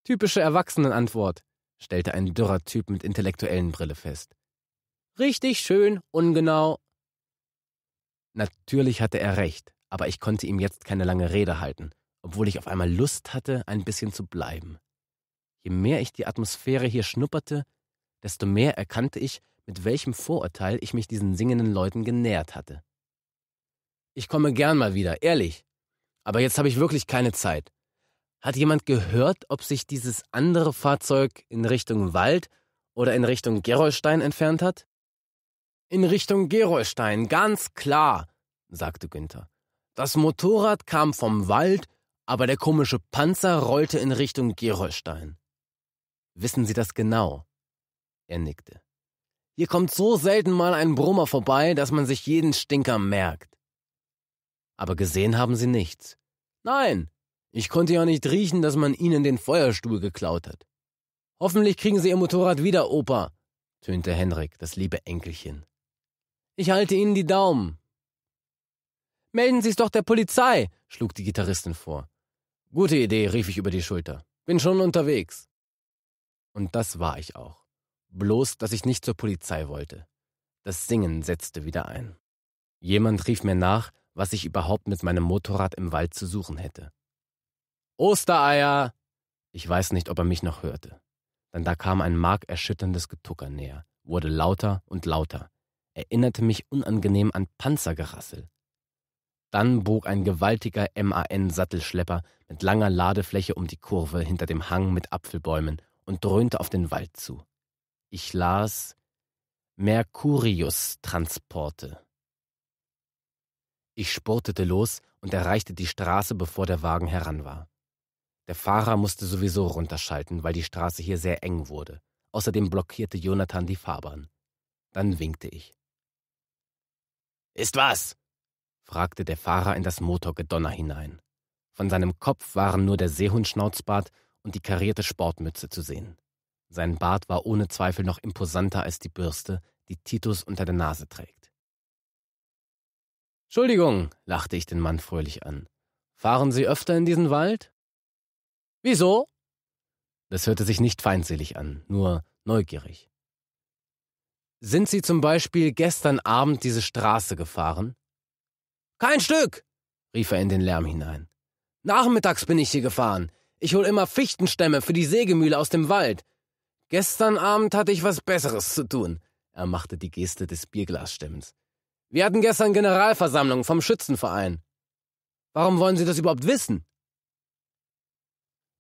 Typische Erwachsenenantwort, stellte ein dürrer Typ mit intellektuellen Brille fest. Richtig schön, ungenau. Natürlich hatte er recht, aber ich konnte ihm jetzt keine lange Rede halten, obwohl ich auf einmal Lust hatte, ein bisschen zu bleiben. Je mehr ich die Atmosphäre hier schnupperte, desto mehr erkannte ich, mit welchem Vorurteil ich mich diesen singenden Leuten genähert hatte. Ich komme gern mal wieder, ehrlich. Aber jetzt habe ich wirklich keine Zeit. Hat jemand gehört, ob sich dieses andere Fahrzeug in Richtung Wald oder in Richtung Gerolstein entfernt hat? In Richtung Gerolstein, ganz klar, sagte Günther. Das Motorrad kam vom Wald, aber der komische Panzer rollte in Richtung Gerolstein. Wissen Sie das genau? Er nickte. Hier kommt so selten mal ein Brummer vorbei, dass man sich jeden Stinker merkt. Aber gesehen haben sie nichts. Nein, ich konnte ja nicht riechen, dass man ihnen den Feuerstuhl geklaut hat. Hoffentlich kriegen sie ihr Motorrad wieder, Opa, tönte Henrik, das liebe Enkelchen. Ich halte ihnen die Daumen. Melden Sie es doch der Polizei, schlug die Gitarristin vor. Gute Idee, rief ich über die Schulter. Bin schon unterwegs. Und das war ich auch bloß dass ich nicht zur Polizei wollte. Das Singen setzte wieder ein. Jemand rief mir nach, was ich überhaupt mit meinem Motorrad im Wald zu suchen hätte. Ostereier! Ich weiß nicht, ob er mich noch hörte. Denn da kam ein markerschütterndes Getucker näher, wurde lauter und lauter, erinnerte mich unangenehm an Panzergerassel. Dann bog ein gewaltiger MAN-Sattelschlepper mit langer Ladefläche um die Kurve hinter dem Hang mit Apfelbäumen und dröhnte auf den Wald zu. Ich las Mercurius-Transporte. Ich spurtete los und erreichte die Straße, bevor der Wagen heran war. Der Fahrer musste sowieso runterschalten, weil die Straße hier sehr eng wurde. Außerdem blockierte Jonathan die Fahrbahn. Dann winkte ich. Ist was? fragte der Fahrer in das Motorgedonner hinein. Von seinem Kopf waren nur der Seehundschnauzbart und die karierte Sportmütze zu sehen. Sein Bart war ohne Zweifel noch imposanter als die Bürste, die Titus unter der Nase trägt. Entschuldigung, lachte ich den Mann fröhlich an. Fahren Sie öfter in diesen Wald? Wieso? Das hörte sich nicht feindselig an, nur neugierig. Sind Sie zum Beispiel gestern Abend diese Straße gefahren? Kein Stück, rief er in den Lärm hinein. Nachmittags bin ich hier gefahren. Ich hole immer Fichtenstämme für die Sägemühle aus dem Wald. Gestern Abend hatte ich was Besseres zu tun. Er machte die Geste des Bierglasstemmens. Wir hatten gestern Generalversammlung vom Schützenverein. Warum wollen Sie das überhaupt wissen?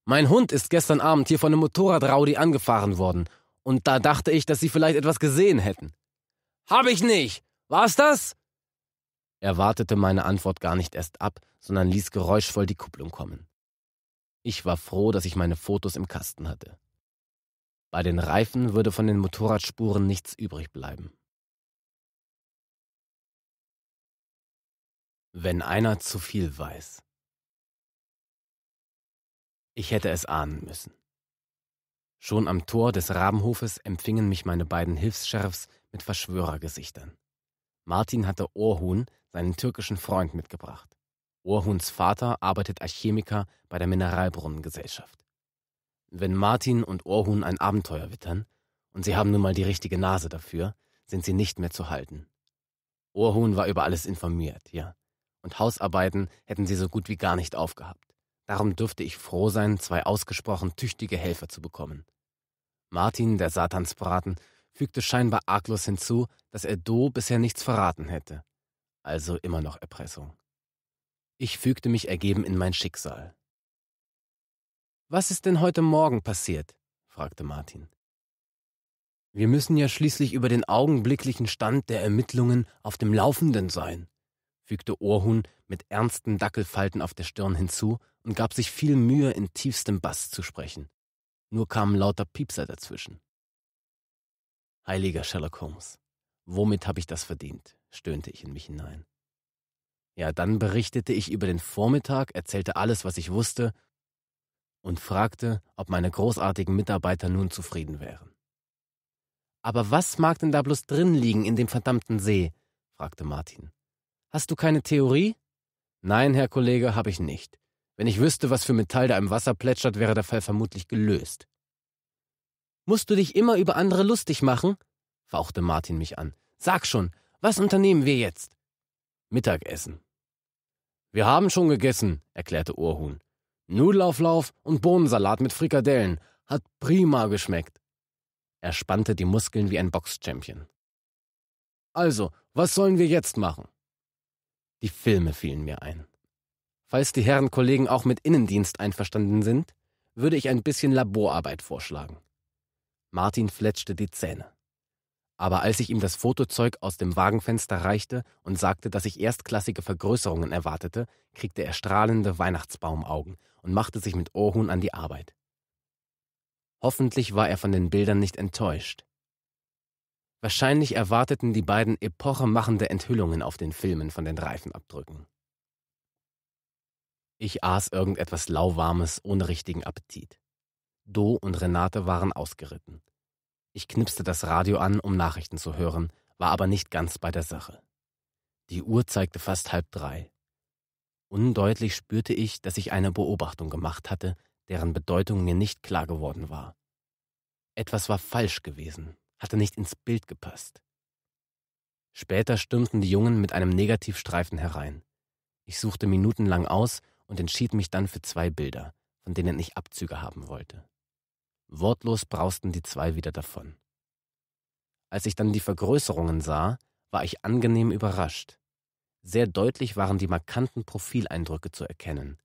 Mein Hund ist gestern Abend hier von einem Motorradraudi angefahren worden, und da dachte ich, dass Sie vielleicht etwas gesehen hätten. Hab ich nicht. War's das? Er wartete meine Antwort gar nicht erst ab, sondern ließ geräuschvoll die Kupplung kommen. Ich war froh, dass ich meine Fotos im Kasten hatte. Bei den Reifen würde von den Motorradspuren nichts übrig bleiben. Wenn einer zu viel weiß. Ich hätte es ahnen müssen. Schon am Tor des Rabenhofes empfingen mich meine beiden Hilfs-Sheriffs mit Verschwörergesichtern. Martin hatte Orhun, seinen türkischen Freund, mitgebracht. Orhuns Vater arbeitet als Chemiker bei der Mineralbrunnengesellschaft. Wenn Martin und Orhun ein Abenteuer wittern, und sie haben nun mal die richtige Nase dafür, sind sie nicht mehr zu halten. Orhun war über alles informiert, ja. Und Hausarbeiten hätten sie so gut wie gar nicht aufgehabt. Darum dürfte ich froh sein, zwei ausgesprochen tüchtige Helfer zu bekommen. Martin, der Satansbraten, fügte scheinbar arglos hinzu, dass er Do bisher nichts verraten hätte. Also immer noch Erpressung. Ich fügte mich ergeben in mein Schicksal. Was ist denn heute Morgen passiert? fragte Martin. Wir müssen ja schließlich über den augenblicklichen Stand der Ermittlungen auf dem Laufenden sein, fügte Ohrhuhn mit ernsten Dackelfalten auf der Stirn hinzu und gab sich viel Mühe, in tiefstem Bass zu sprechen. Nur kamen lauter Piepser dazwischen. Heiliger Sherlock Holmes, womit habe ich das verdient? stöhnte ich in mich hinein. Ja, dann berichtete ich über den Vormittag, erzählte alles, was ich wusste und fragte, ob meine großartigen Mitarbeiter nun zufrieden wären. Aber was mag denn da bloß drin liegen in dem verdammten See? fragte Martin. Hast du keine Theorie? Nein, Herr Kollege, habe ich nicht. Wenn ich wüsste, was für Metall da im Wasser plätschert, wäre der Fall vermutlich gelöst. Musst du dich immer über andere lustig machen? fauchte Martin mich an. Sag schon, was unternehmen wir jetzt? Mittagessen. Wir haben schon gegessen, erklärte Urhuhn. Nudelauflauf und Bohnensalat mit Frikadellen. Hat prima geschmeckt. Er spannte die Muskeln wie ein Boxchampion. Also, was sollen wir jetzt machen? Die Filme fielen mir ein. Falls die Herren Kollegen auch mit Innendienst einverstanden sind, würde ich ein bisschen Laborarbeit vorschlagen. Martin fletschte die Zähne. Aber als ich ihm das Fotozeug aus dem Wagenfenster reichte und sagte, dass ich erstklassige Vergrößerungen erwartete, kriegte er strahlende Weihnachtsbaumaugen und machte sich mit Ohun an die Arbeit. Hoffentlich war er von den Bildern nicht enttäuscht. Wahrscheinlich erwarteten die beiden epochemachende Enthüllungen auf den Filmen von den Reifenabdrücken. Ich aß irgendetwas lauwarmes ohne richtigen Appetit. Do und Renate waren ausgeritten. Ich knipste das Radio an, um Nachrichten zu hören, war aber nicht ganz bei der Sache. Die Uhr zeigte fast halb drei. Undeutlich spürte ich, dass ich eine Beobachtung gemacht hatte, deren Bedeutung mir nicht klar geworden war. Etwas war falsch gewesen, hatte nicht ins Bild gepasst. Später stürmten die Jungen mit einem Negativstreifen herein. Ich suchte minutenlang aus und entschied mich dann für zwei Bilder, von denen ich Abzüge haben wollte. Wortlos brausten die zwei wieder davon. Als ich dann die Vergrößerungen sah, war ich angenehm überrascht. Sehr deutlich waren die markanten Profileindrücke zu erkennen.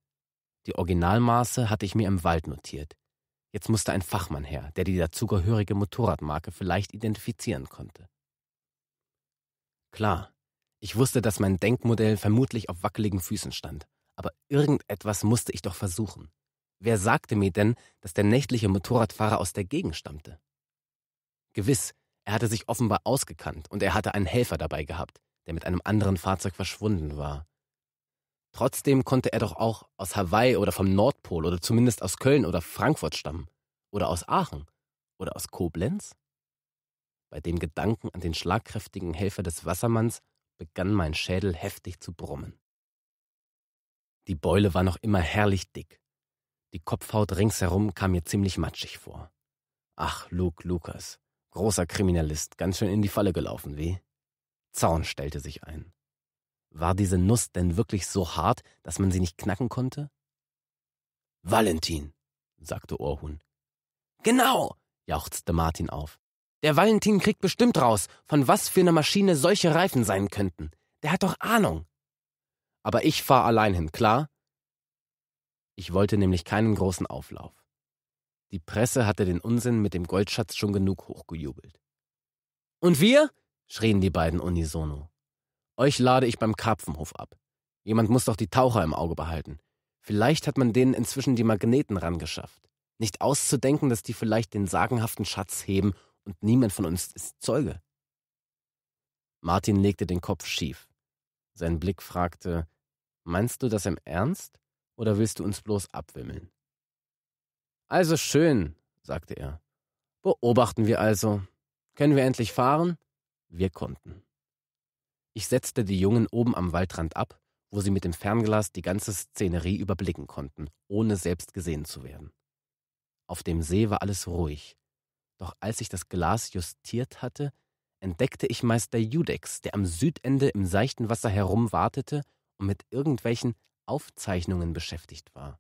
Die Originalmaße hatte ich mir im Wald notiert. Jetzt musste ein Fachmann her, der die dazugehörige Motorradmarke vielleicht identifizieren konnte. Klar, ich wusste, dass mein Denkmodell vermutlich auf wackeligen Füßen stand, aber irgendetwas musste ich doch versuchen. Wer sagte mir denn, dass der nächtliche Motorradfahrer aus der Gegend stammte? Gewiss, er hatte sich offenbar ausgekannt und er hatte einen Helfer dabei gehabt, der mit einem anderen Fahrzeug verschwunden war. Trotzdem konnte er doch auch aus Hawaii oder vom Nordpol oder zumindest aus Köln oder Frankfurt stammen oder aus Aachen oder aus Koblenz? Bei dem Gedanken an den schlagkräftigen Helfer des Wassermanns begann mein Schädel heftig zu brummen. Die Beule war noch immer herrlich dick die Kopfhaut ringsherum kam mir ziemlich matschig vor. Ach, Luke Lukas, Großer Kriminalist, ganz schön in die Falle gelaufen, wie? Zaun stellte sich ein. War diese Nuss denn wirklich so hart, dass man sie nicht knacken konnte? Valentin, sagte Ohrhuhn. Genau, jauchzte Martin auf. Der Valentin kriegt bestimmt raus, von was für einer Maschine solche Reifen sein könnten. Der hat doch Ahnung. Aber ich fahr allein hin, klar? Ich wollte nämlich keinen großen Auflauf. Die Presse hatte den Unsinn mit dem Goldschatz schon genug hochgejubelt. Und wir? schrien die beiden unisono. Euch lade ich beim Karpfenhof ab. Jemand muss doch die Taucher im Auge behalten. Vielleicht hat man denen inzwischen die Magneten rangeschafft. Nicht auszudenken, dass die vielleicht den sagenhaften Schatz heben und niemand von uns ist Zeuge. Martin legte den Kopf schief. Sein Blick fragte, Meinst du das im Ernst? oder willst du uns bloß abwimmeln? Also schön, sagte er. Beobachten wir also. Können wir endlich fahren? Wir konnten. Ich setzte die Jungen oben am Waldrand ab, wo sie mit dem Fernglas die ganze Szenerie überblicken konnten, ohne selbst gesehen zu werden. Auf dem See war alles ruhig. Doch als ich das Glas justiert hatte, entdeckte ich Meister Judex, der am Südende im seichten Wasser herumwartete und mit irgendwelchen Aufzeichnungen beschäftigt war.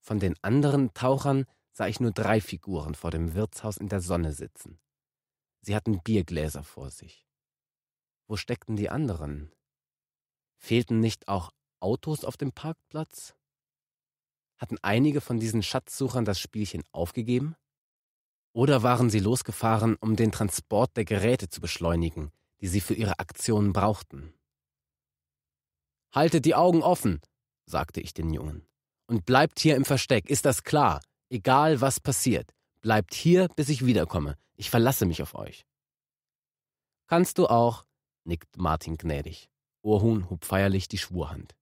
Von den anderen Tauchern sah ich nur drei Figuren vor dem Wirtshaus in der Sonne sitzen. Sie hatten Biergläser vor sich. Wo steckten die anderen? Fehlten nicht auch Autos auf dem Parkplatz? Hatten einige von diesen Schatzsuchern das Spielchen aufgegeben? Oder waren sie losgefahren, um den Transport der Geräte zu beschleunigen, die sie für ihre Aktionen brauchten? Haltet die Augen offen, sagte ich den Jungen. Und bleibt hier im Versteck, ist das klar? Egal was passiert, bleibt hier, bis ich wiederkomme. Ich verlasse mich auf euch. Kannst du auch, nickt Martin gnädig. Ohrhuhn hob feierlich die Schwurhand.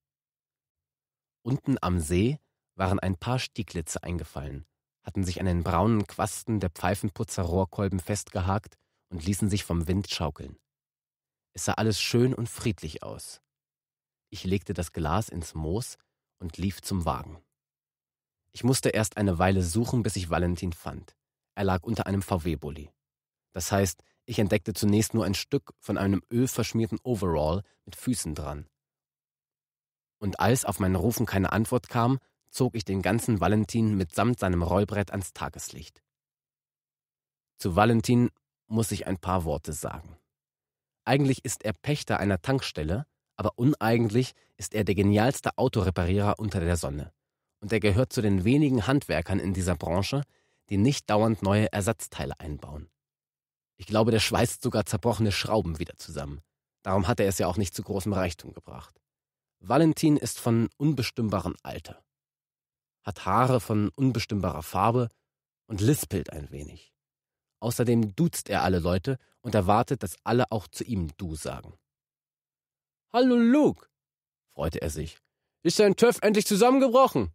Unten am See waren ein paar Stieglitze eingefallen, hatten sich an den braunen Quasten der Pfeifenputzer-Rohrkolben festgehakt und ließen sich vom Wind schaukeln. Es sah alles schön und friedlich aus. Ich legte das Glas ins Moos und lief zum Wagen. Ich musste erst eine Weile suchen, bis ich Valentin fand. Er lag unter einem VW-Bully. Das heißt, ich entdeckte zunächst nur ein Stück von einem ölverschmierten Overall mit Füßen dran. Und als auf meinen Rufen keine Antwort kam, zog ich den ganzen Valentin mitsamt seinem Rollbrett ans Tageslicht. Zu Valentin muss ich ein paar Worte sagen. Eigentlich ist er Pächter einer Tankstelle, aber uneigentlich ist er der genialste Autoreparierer unter der Sonne. Und er gehört zu den wenigen Handwerkern in dieser Branche, die nicht dauernd neue Ersatzteile einbauen. Ich glaube, der schweißt sogar zerbrochene Schrauben wieder zusammen. Darum hat er es ja auch nicht zu großem Reichtum gebracht. Valentin ist von unbestimmbarem Alter, hat Haare von unbestimmbarer Farbe und lispelt ein wenig. Außerdem duzt er alle Leute und erwartet, dass alle auch zu ihm Du sagen. Hallo Luke, freute er sich. Ist dein Töff endlich zusammengebrochen?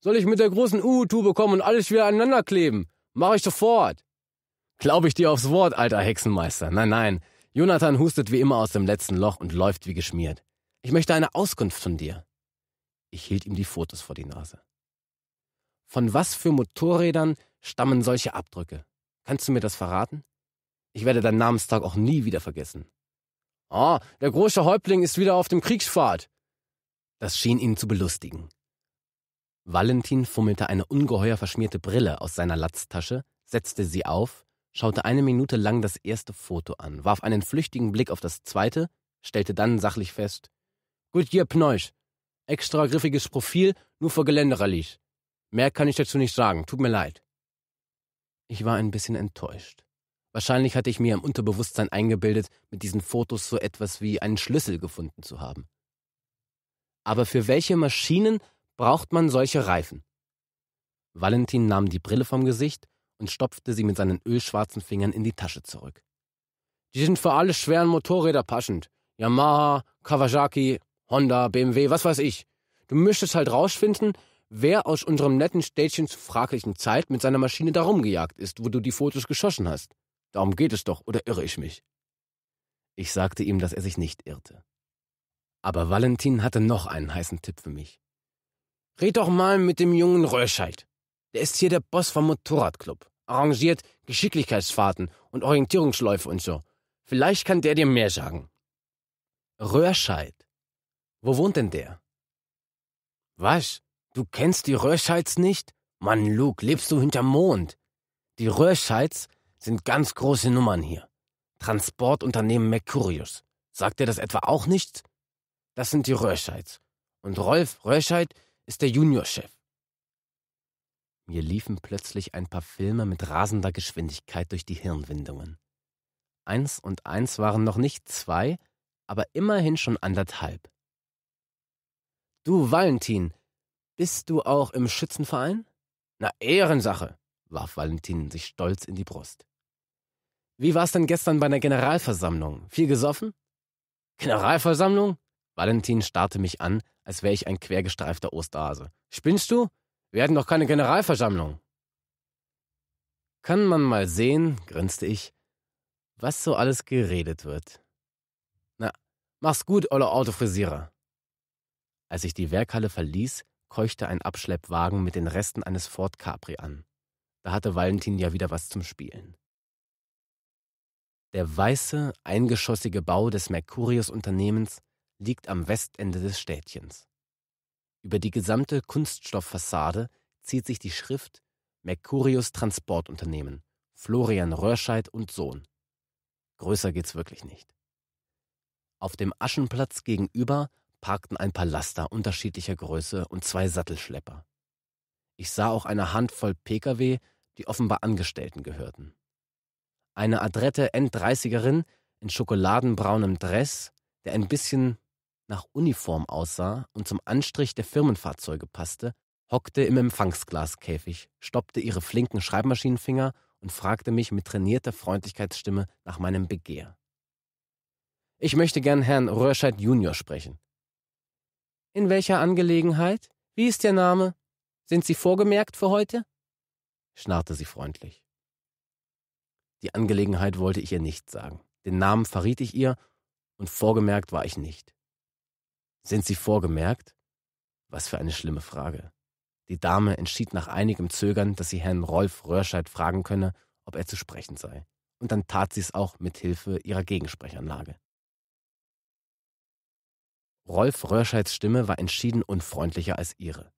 Soll ich mit der großen U-Tube kommen und alles wieder aneinander kleben? Mach ich sofort. Glaub ich dir aufs Wort, alter Hexenmeister. Nein, nein. Jonathan hustet wie immer aus dem letzten Loch und läuft wie geschmiert. Ich möchte eine Auskunft von dir. Ich hielt ihm die Fotos vor die Nase. Von was für Motorrädern stammen solche Abdrücke? Kannst du mir das verraten? Ich werde deinen Namenstag auch nie wieder vergessen. Ah, der große Häuptling ist wieder auf dem Kriegspfad. Das schien ihn zu belustigen. Valentin fummelte eine ungeheuer verschmierte Brille aus seiner Latztasche, setzte sie auf, schaute eine Minute lang das erste Foto an, warf einen flüchtigen Blick auf das zweite, stellte dann sachlich fest: Gut ihr Pneusch. Extra griffiges Profil, nur für Geländerallys. Mehr kann ich dazu nicht sagen, tut mir leid. Ich war ein bisschen enttäuscht. Wahrscheinlich hatte ich mir im Unterbewusstsein eingebildet, mit diesen Fotos so etwas wie einen Schlüssel gefunden zu haben. Aber für welche Maschinen braucht man solche Reifen? Valentin nahm die Brille vom Gesicht und stopfte sie mit seinen ölschwarzen Fingern in die Tasche zurück. Die sind für alle schweren Motorräder passend. Yamaha, Kawasaki, Honda, BMW, was weiß ich. Du müsstest halt rausfinden, wer aus unserem netten Städtchen zur fraglichen Zeit mit seiner Maschine da rumgejagt ist, wo du die Fotos geschossen hast. Darum geht es doch, oder irre ich mich? Ich sagte ihm, dass er sich nicht irrte. Aber Valentin hatte noch einen heißen Tipp für mich. Red doch mal mit dem jungen Röhrscheid. Der ist hier der Boss vom Motorradclub. Arrangiert Geschicklichkeitsfahrten und Orientierungsläufe und so. Vielleicht kann der dir mehr sagen. Röhrscheid? Wo wohnt denn der? Was? Du kennst die Röhrscheids nicht? Mann, Luke, lebst du hinterm Mond? Die Röhrscheids sind ganz große Nummern hier. Transportunternehmen Mercurius. Sagt dir das etwa auch nichts? Das sind die Röhrscheids. Und Rolf Röhrscheid ist der Juniorchef. Mir liefen plötzlich ein paar Filme mit rasender Geschwindigkeit durch die Hirnwindungen. Eins und eins waren noch nicht zwei, aber immerhin schon anderthalb. Du, Valentin, bist du auch im Schützenverein? Na, Ehrensache, warf Valentin sich stolz in die Brust. Wie war es denn gestern bei einer Generalversammlung? Viel gesoffen? Generalversammlung? Valentin starrte mich an, als wäre ich ein quergestreifter Osterhase. Spinnst du? Wir hatten doch keine Generalversammlung. Kann man mal sehen, grinste ich, was so alles geredet wird. Na, mach's gut, olle Autofrisierer. Als ich die Werkhalle verließ, keuchte ein Abschleppwagen mit den Resten eines Ford Capri an. Da hatte Valentin ja wieder was zum Spielen. Der weiße, eingeschossige Bau des Mercurius-Unternehmens liegt am Westende des Städtchens. Über die gesamte Kunststofffassade zieht sich die Schrift Mercurius Transportunternehmen, Florian Röhrscheid und Sohn. Größer geht's wirklich nicht. Auf dem Aschenplatz gegenüber parkten ein paar Laster unterschiedlicher Größe und zwei Sattelschlepper. Ich sah auch eine Handvoll Pkw, die offenbar Angestellten gehörten eine adrette Enddreißigerin in schokoladenbraunem Dress, der ein bisschen nach Uniform aussah und zum Anstrich der Firmenfahrzeuge passte, hockte im Empfangsglaskäfig, stoppte ihre flinken Schreibmaschinenfinger und fragte mich mit trainierter Freundlichkeitsstimme nach meinem Begehr. Ich möchte gern Herrn Röhrscheid Junior sprechen. In welcher Angelegenheit? Wie ist Ihr Name? Sind Sie vorgemerkt für heute? schnarrte sie freundlich. Die Angelegenheit wollte ich ihr nicht sagen. Den Namen verriet ich ihr und vorgemerkt war ich nicht. Sind Sie vorgemerkt? Was für eine schlimme Frage. Die Dame entschied nach einigem Zögern, dass sie Herrn Rolf Röhrscheid fragen könne, ob er zu sprechen sei. Und dann tat sie es auch mit Hilfe ihrer Gegensprechanlage. Rolf Röhrscheids Stimme war entschieden unfreundlicher als ihre.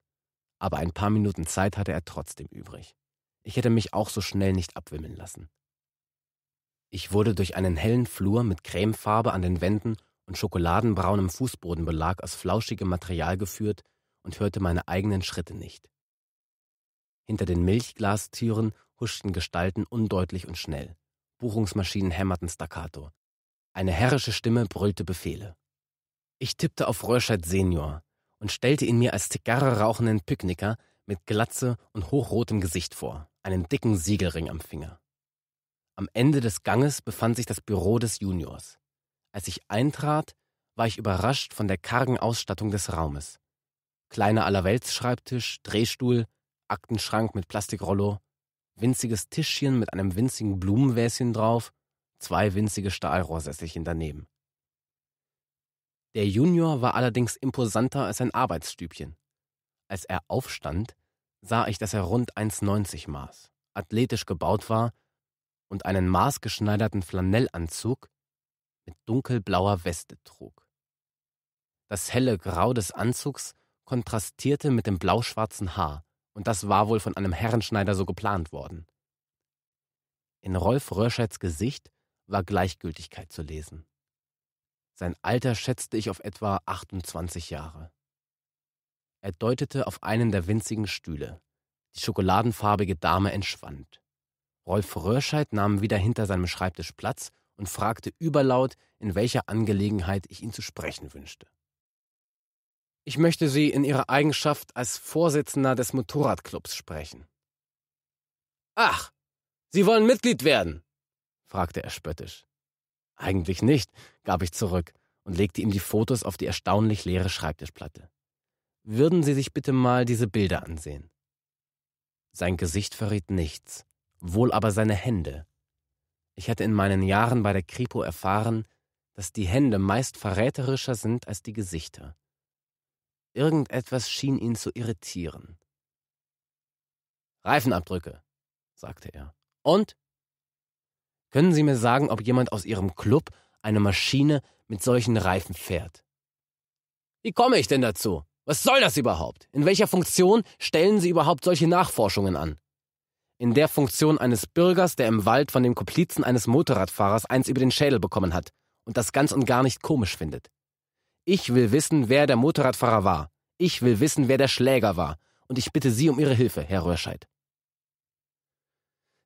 Aber ein paar Minuten Zeit hatte er trotzdem übrig. Ich hätte mich auch so schnell nicht abwimmeln lassen. Ich wurde durch einen hellen Flur mit Cremefarbe an den Wänden und schokoladenbraunem Fußbodenbelag aus flauschigem Material geführt und hörte meine eigenen Schritte nicht. Hinter den Milchglastüren huschten Gestalten undeutlich und schnell. Buchungsmaschinen hämmerten staccato. Eine herrische Stimme brüllte Befehle. Ich tippte auf Röschert Senior und stellte ihn mir als Zigarre rauchenden Picknicker mit Glatze und hochrotem Gesicht vor, einen dicken Siegelring am Finger. Am Ende des Ganges befand sich das Büro des Juniors. Als ich eintrat, war ich überrascht von der kargen Ausstattung des Raumes. Kleiner Allerwelts-Schreibtisch, Drehstuhl, Aktenschrank mit Plastikrollo, winziges Tischchen mit einem winzigen Blumenväschen drauf, zwei winzige Stahlrohrsesselchen daneben. Der Junior war allerdings imposanter als sein Arbeitsstübchen. Als er aufstand, sah ich, dass er rund 1,90 maß, athletisch gebaut war und einen maßgeschneiderten Flanellanzug mit dunkelblauer Weste trug. Das helle Grau des Anzugs kontrastierte mit dem blauschwarzen Haar, und das war wohl von einem Herrenschneider so geplant worden. In Rolf Röschets Gesicht war Gleichgültigkeit zu lesen. Sein Alter schätzte ich auf etwa 28 Jahre. Er deutete auf einen der winzigen Stühle. Die schokoladenfarbige Dame entschwand. Rolf Röhrscheid nahm wieder hinter seinem Schreibtisch Platz und fragte überlaut, in welcher Angelegenheit ich ihn zu sprechen wünschte. Ich möchte Sie in Ihrer Eigenschaft als Vorsitzender des Motorradclubs sprechen. Ach, Sie wollen Mitglied werden? fragte er spöttisch. Eigentlich nicht, gab ich zurück und legte ihm die Fotos auf die erstaunlich leere Schreibtischplatte. Würden Sie sich bitte mal diese Bilder ansehen? Sein Gesicht verriet nichts wohl aber seine Hände. Ich hatte in meinen Jahren bei der Kripo erfahren, dass die Hände meist verräterischer sind als die Gesichter. Irgendetwas schien ihn zu irritieren. Reifenabdrücke, sagte er. Und? Können Sie mir sagen, ob jemand aus Ihrem Club eine Maschine mit solchen Reifen fährt? Wie komme ich denn dazu? Was soll das überhaupt? In welcher Funktion stellen Sie überhaupt solche Nachforschungen an? in der Funktion eines Bürgers, der im Wald von dem Komplizen eines Motorradfahrers eins über den Schädel bekommen hat und das ganz und gar nicht komisch findet. Ich will wissen, wer der Motorradfahrer war. Ich will wissen, wer der Schläger war. Und ich bitte Sie um Ihre Hilfe, Herr Röhrscheid.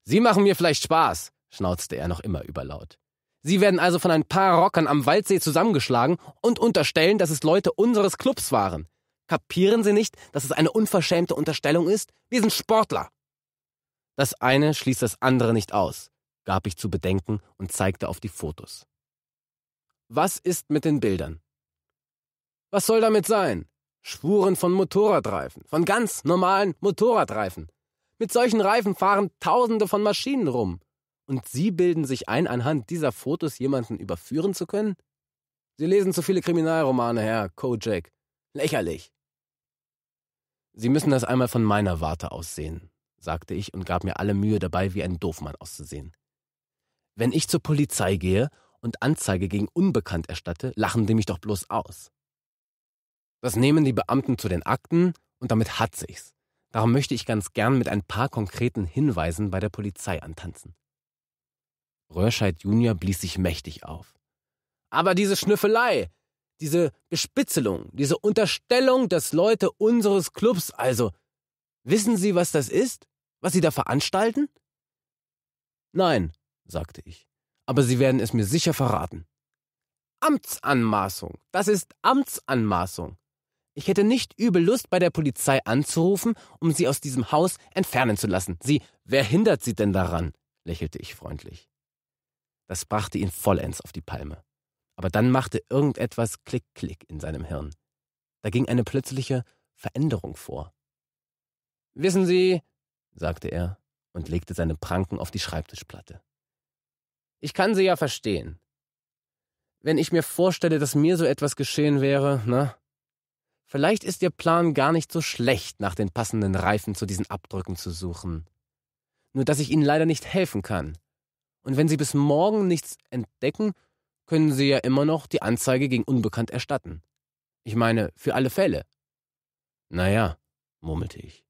Sie machen mir vielleicht Spaß, schnauzte er noch immer überlaut. Sie werden also von ein paar Rockern am Waldsee zusammengeschlagen und unterstellen, dass es Leute unseres Clubs waren. Kapieren Sie nicht, dass es eine unverschämte Unterstellung ist? Wir sind Sportler. Das eine schließt das andere nicht aus, gab ich zu bedenken und zeigte auf die Fotos. Was ist mit den Bildern? Was soll damit sein? Spuren von Motorradreifen, von ganz normalen Motorradreifen. Mit solchen Reifen fahren Tausende von Maschinen rum. Und Sie bilden sich ein, anhand dieser Fotos jemanden überführen zu können? Sie lesen zu viele Kriminalromane, Herr Kojak. Lächerlich. Sie müssen das einmal von meiner Warte aus sehen, sagte ich und gab mir alle Mühe dabei, wie ein Doofmann auszusehen. Wenn ich zur Polizei gehe und Anzeige gegen Unbekannt erstatte, lachen die mich doch bloß aus. Das nehmen die Beamten zu den Akten und damit hat sich's. Darum möchte ich ganz gern mit ein paar konkreten Hinweisen bei der Polizei antanzen. Röhrscheid Junior blies sich mächtig auf. Aber diese Schnüffelei, diese Bespitzelung, diese Unterstellung, dass Leute unseres Clubs, also, wissen Sie, was das ist? was Sie da veranstalten? Nein, sagte ich, aber Sie werden es mir sicher verraten. Amtsanmaßung, das ist Amtsanmaßung. Ich hätte nicht übel Lust, bei der Polizei anzurufen, um Sie aus diesem Haus entfernen zu lassen. Sie, wer hindert Sie denn daran? lächelte ich freundlich. Das brachte ihn vollends auf die Palme. Aber dann machte irgendetwas Klick-Klick in seinem Hirn. Da ging eine plötzliche Veränderung vor. Wissen Sie, sagte er und legte seine Pranken auf die Schreibtischplatte. Ich kann sie ja verstehen. Wenn ich mir vorstelle, dass mir so etwas geschehen wäre, na? Vielleicht ist Ihr Plan gar nicht so schlecht, nach den passenden Reifen zu diesen Abdrücken zu suchen. Nur dass ich Ihnen leider nicht helfen kann. Und wenn Sie bis morgen nichts entdecken, können Sie ja immer noch die Anzeige gegen Unbekannt erstatten. Ich meine, für alle Fälle. Naja, murmelte ich.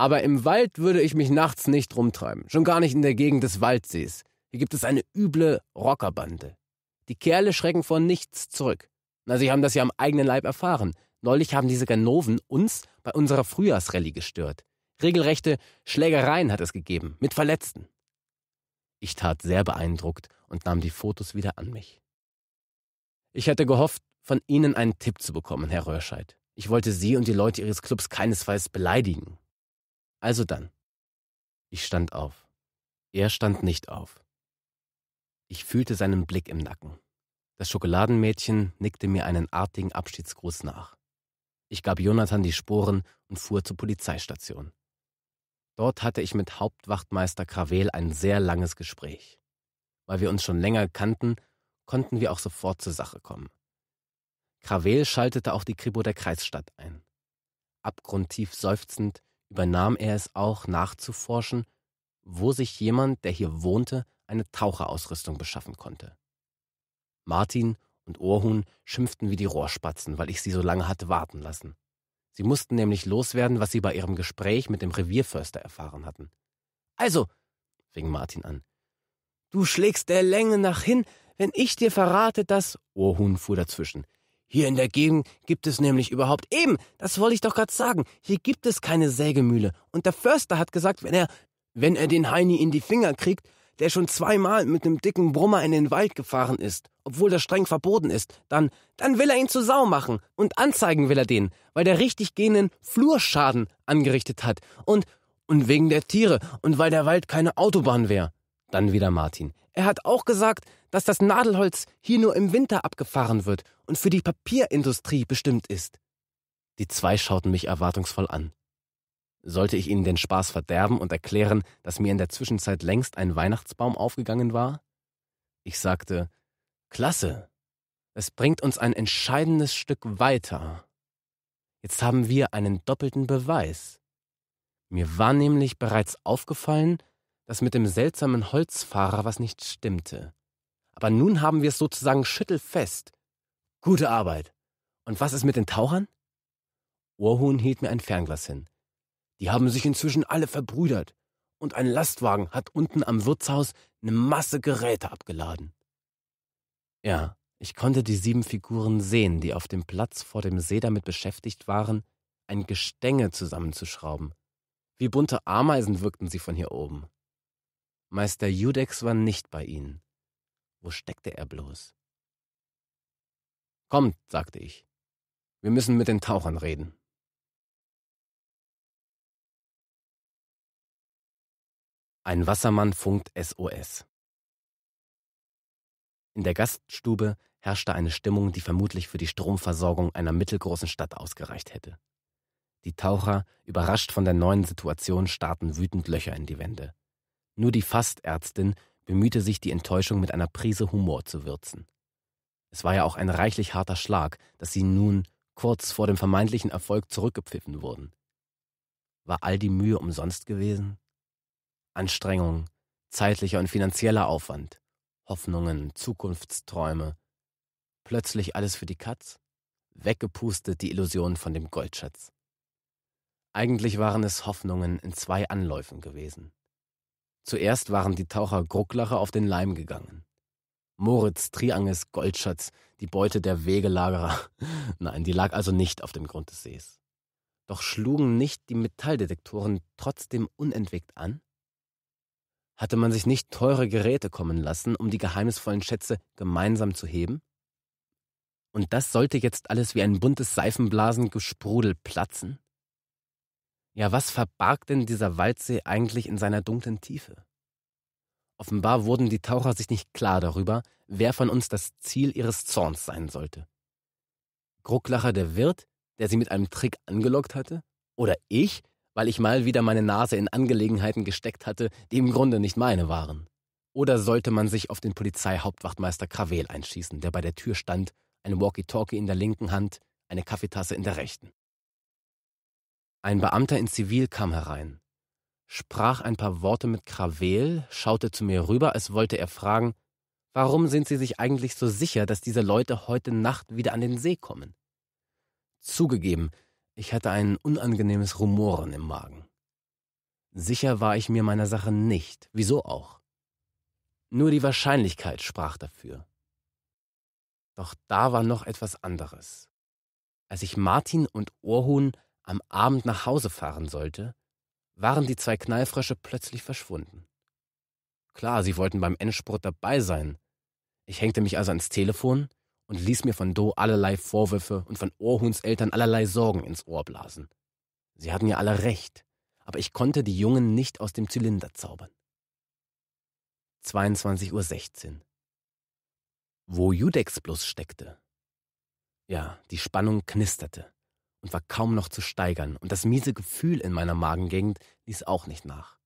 Aber im Wald würde ich mich nachts nicht rumtreiben, schon gar nicht in der Gegend des Waldsees. Hier gibt es eine üble Rockerbande. Die Kerle schrecken vor nichts zurück. Na, sie haben das ja am eigenen Leib erfahren. Neulich haben diese Ganoven uns bei unserer Frühjahrsrallye gestört. Regelrechte Schlägereien hat es gegeben, mit Verletzten. Ich tat sehr beeindruckt und nahm die Fotos wieder an mich. Ich hatte gehofft, von Ihnen einen Tipp zu bekommen, Herr Röhrscheid. Ich wollte Sie und die Leute Ihres Clubs keinesfalls beleidigen. Also dann. Ich stand auf. Er stand nicht auf. Ich fühlte seinen Blick im Nacken. Das Schokoladenmädchen nickte mir einen artigen Abschiedsgruß nach. Ich gab Jonathan die Sporen und fuhr zur Polizeistation. Dort hatte ich mit Hauptwachtmeister Kravel ein sehr langes Gespräch. Weil wir uns schon länger kannten, konnten wir auch sofort zur Sache kommen. Kravel schaltete auch die Kripo der Kreisstadt ein. Abgrundtief seufzend übernahm er es auch nachzuforschen, wo sich jemand, der hier wohnte, eine Taucherausrüstung beschaffen konnte. Martin und Ohrhuhn schimpften wie die Rohrspatzen, weil ich sie so lange hatte warten lassen. Sie mussten nämlich loswerden, was sie bei ihrem Gespräch mit dem Revierförster erfahren hatten. Also, fing Martin an, du schlägst der Länge nach hin, wenn ich dir verrate, dass. Ohrhuhn fuhr dazwischen. Hier in der Gegend gibt es nämlich überhaupt eben, das wollte ich doch gerade sagen, hier gibt es keine Sägemühle. Und der Förster hat gesagt, wenn er, wenn er den Heini in die Finger kriegt, der schon zweimal mit einem dicken Brummer in den Wald gefahren ist, obwohl das streng verboten ist, dann, dann will er ihn zur Sau machen und anzeigen will er den, weil der richtig gehenden Flurschaden angerichtet hat und, und wegen der Tiere und weil der Wald keine Autobahn wäre. Dann wieder Martin. Er hat auch gesagt, dass das Nadelholz hier nur im Winter abgefahren wird und für die Papierindustrie bestimmt ist. Die zwei schauten mich erwartungsvoll an. Sollte ich ihnen den Spaß verderben und erklären, dass mir in der Zwischenzeit längst ein Weihnachtsbaum aufgegangen war? Ich sagte, Klasse, es bringt uns ein entscheidendes Stück weiter. Jetzt haben wir einen doppelten Beweis. Mir war nämlich bereits aufgefallen, das mit dem seltsamen Holzfahrer was nicht stimmte. Aber nun haben wir es sozusagen schüttelfest. Gute Arbeit. Und was ist mit den Tauchern? Orhun hielt mir ein Fernglas hin. Die haben sich inzwischen alle verbrüdert. Und ein Lastwagen hat unten am Wirtshaus eine Masse Geräte abgeladen. Ja, ich konnte die sieben Figuren sehen, die auf dem Platz vor dem See damit beschäftigt waren, ein Gestänge zusammenzuschrauben. Wie bunte Ameisen wirkten sie von hier oben. Meister Judex war nicht bei ihnen. Wo steckte er bloß? Kommt, sagte ich. Wir müssen mit den Tauchern reden. Ein Wassermann funkt SOS. In der Gaststube herrschte eine Stimmung, die vermutlich für die Stromversorgung einer mittelgroßen Stadt ausgereicht hätte. Die Taucher, überrascht von der neuen Situation, starrten wütend Löcher in die Wände. Nur die Fastärztin bemühte sich, die Enttäuschung mit einer Prise Humor zu würzen. Es war ja auch ein reichlich harter Schlag, dass sie nun kurz vor dem vermeintlichen Erfolg zurückgepfiffen wurden. War all die Mühe umsonst gewesen? Anstrengung, zeitlicher und finanzieller Aufwand, Hoffnungen, Zukunftsträume. Plötzlich alles für die Katz? Weggepustet die Illusion von dem Goldschatz. Eigentlich waren es Hoffnungen in zwei Anläufen gewesen. Zuerst waren die Taucher Grucklacher auf den Leim gegangen. Moritz Trianges Goldschatz, die Beute der Wegelagerer. Nein, die lag also nicht auf dem Grund des Sees. Doch schlugen nicht die Metalldetektoren trotzdem unentwegt an? Hatte man sich nicht teure Geräte kommen lassen, um die geheimnisvollen Schätze gemeinsam zu heben? Und das sollte jetzt alles wie ein buntes Seifenblasengesprudel platzen? Ja, was verbarg denn dieser Waldsee eigentlich in seiner dunklen Tiefe? Offenbar wurden die Taucher sich nicht klar darüber, wer von uns das Ziel ihres Zorns sein sollte. Grucklacher der Wirt, der sie mit einem Trick angelockt hatte? Oder ich, weil ich mal wieder meine Nase in Angelegenheiten gesteckt hatte, die im Grunde nicht meine waren? Oder sollte man sich auf den Polizeihauptwachtmeister Kravel einschießen, der bei der Tür stand, ein Walkie-Talkie in der linken Hand, eine Kaffeetasse in der rechten? Ein Beamter in Zivil kam herein, sprach ein paar Worte mit Krawel, schaute zu mir rüber, als wollte er fragen, warum sind Sie sich eigentlich so sicher, dass diese Leute heute Nacht wieder an den See kommen? Zugegeben, ich hatte ein unangenehmes Rumoren im Magen. Sicher war ich mir meiner Sache nicht, wieso auch. Nur die Wahrscheinlichkeit sprach dafür. Doch da war noch etwas anderes. Als ich Martin und Ohrhuhn am Abend nach Hause fahren sollte, waren die zwei Knallfrösche plötzlich verschwunden. Klar, sie wollten beim Endspurt dabei sein. Ich hängte mich also ans Telefon und ließ mir von Do allerlei Vorwürfe und von Orhuns Eltern allerlei Sorgen ins Ohr blasen. Sie hatten ja alle recht, aber ich konnte die Jungen nicht aus dem Zylinder zaubern. 22.16 Uhr. Wo Judex bloß steckte. Ja, die Spannung knisterte und war kaum noch zu steigern, und das miese Gefühl in meiner Magengegend ließ auch nicht nach.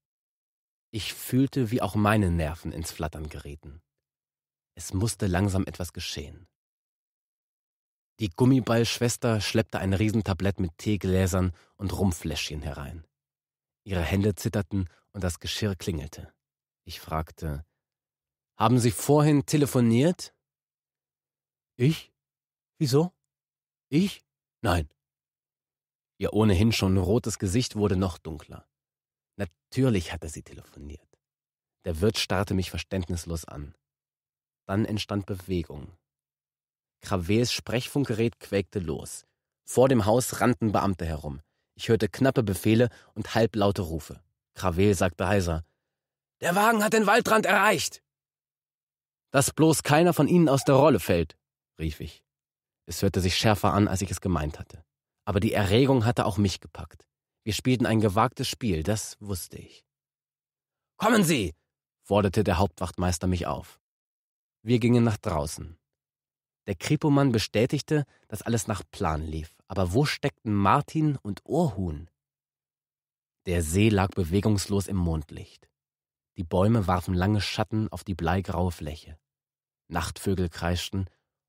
Ich fühlte, wie auch meine Nerven ins Flattern gerieten. Es musste langsam etwas geschehen. Die Gummiballschwester schleppte ein Riesentablett mit Teegläsern und Rumpfläschchen herein. Ihre Hände zitterten und das Geschirr klingelte. Ich fragte, haben Sie vorhin telefoniert? Ich? Wieso? Ich? Nein, Ihr ohnehin schon rotes Gesicht wurde noch dunkler. Natürlich hatte sie telefoniert. Der Wirt starrte mich verständnislos an. Dann entstand Bewegung. Kravets Sprechfunkgerät quäkte los. Vor dem Haus rannten Beamte herum. Ich hörte knappe Befehle und halblaute Rufe. Kravel sagte heiser: Der Wagen hat den Waldrand erreicht! Dass bloß keiner von ihnen aus der Rolle fällt, rief ich. Es hörte sich schärfer an, als ich es gemeint hatte. Aber die Erregung hatte auch mich gepackt. Wir spielten ein gewagtes Spiel, das wusste ich. Kommen Sie! forderte der Hauptwachtmeister mich auf. Wir gingen nach draußen. Der Kripomann bestätigte, dass alles nach Plan lief, aber wo steckten Martin und Ohrhuhn? Der See lag bewegungslos im Mondlicht. Die Bäume warfen lange Schatten auf die bleigraue Fläche. Nachtvögel kreischten,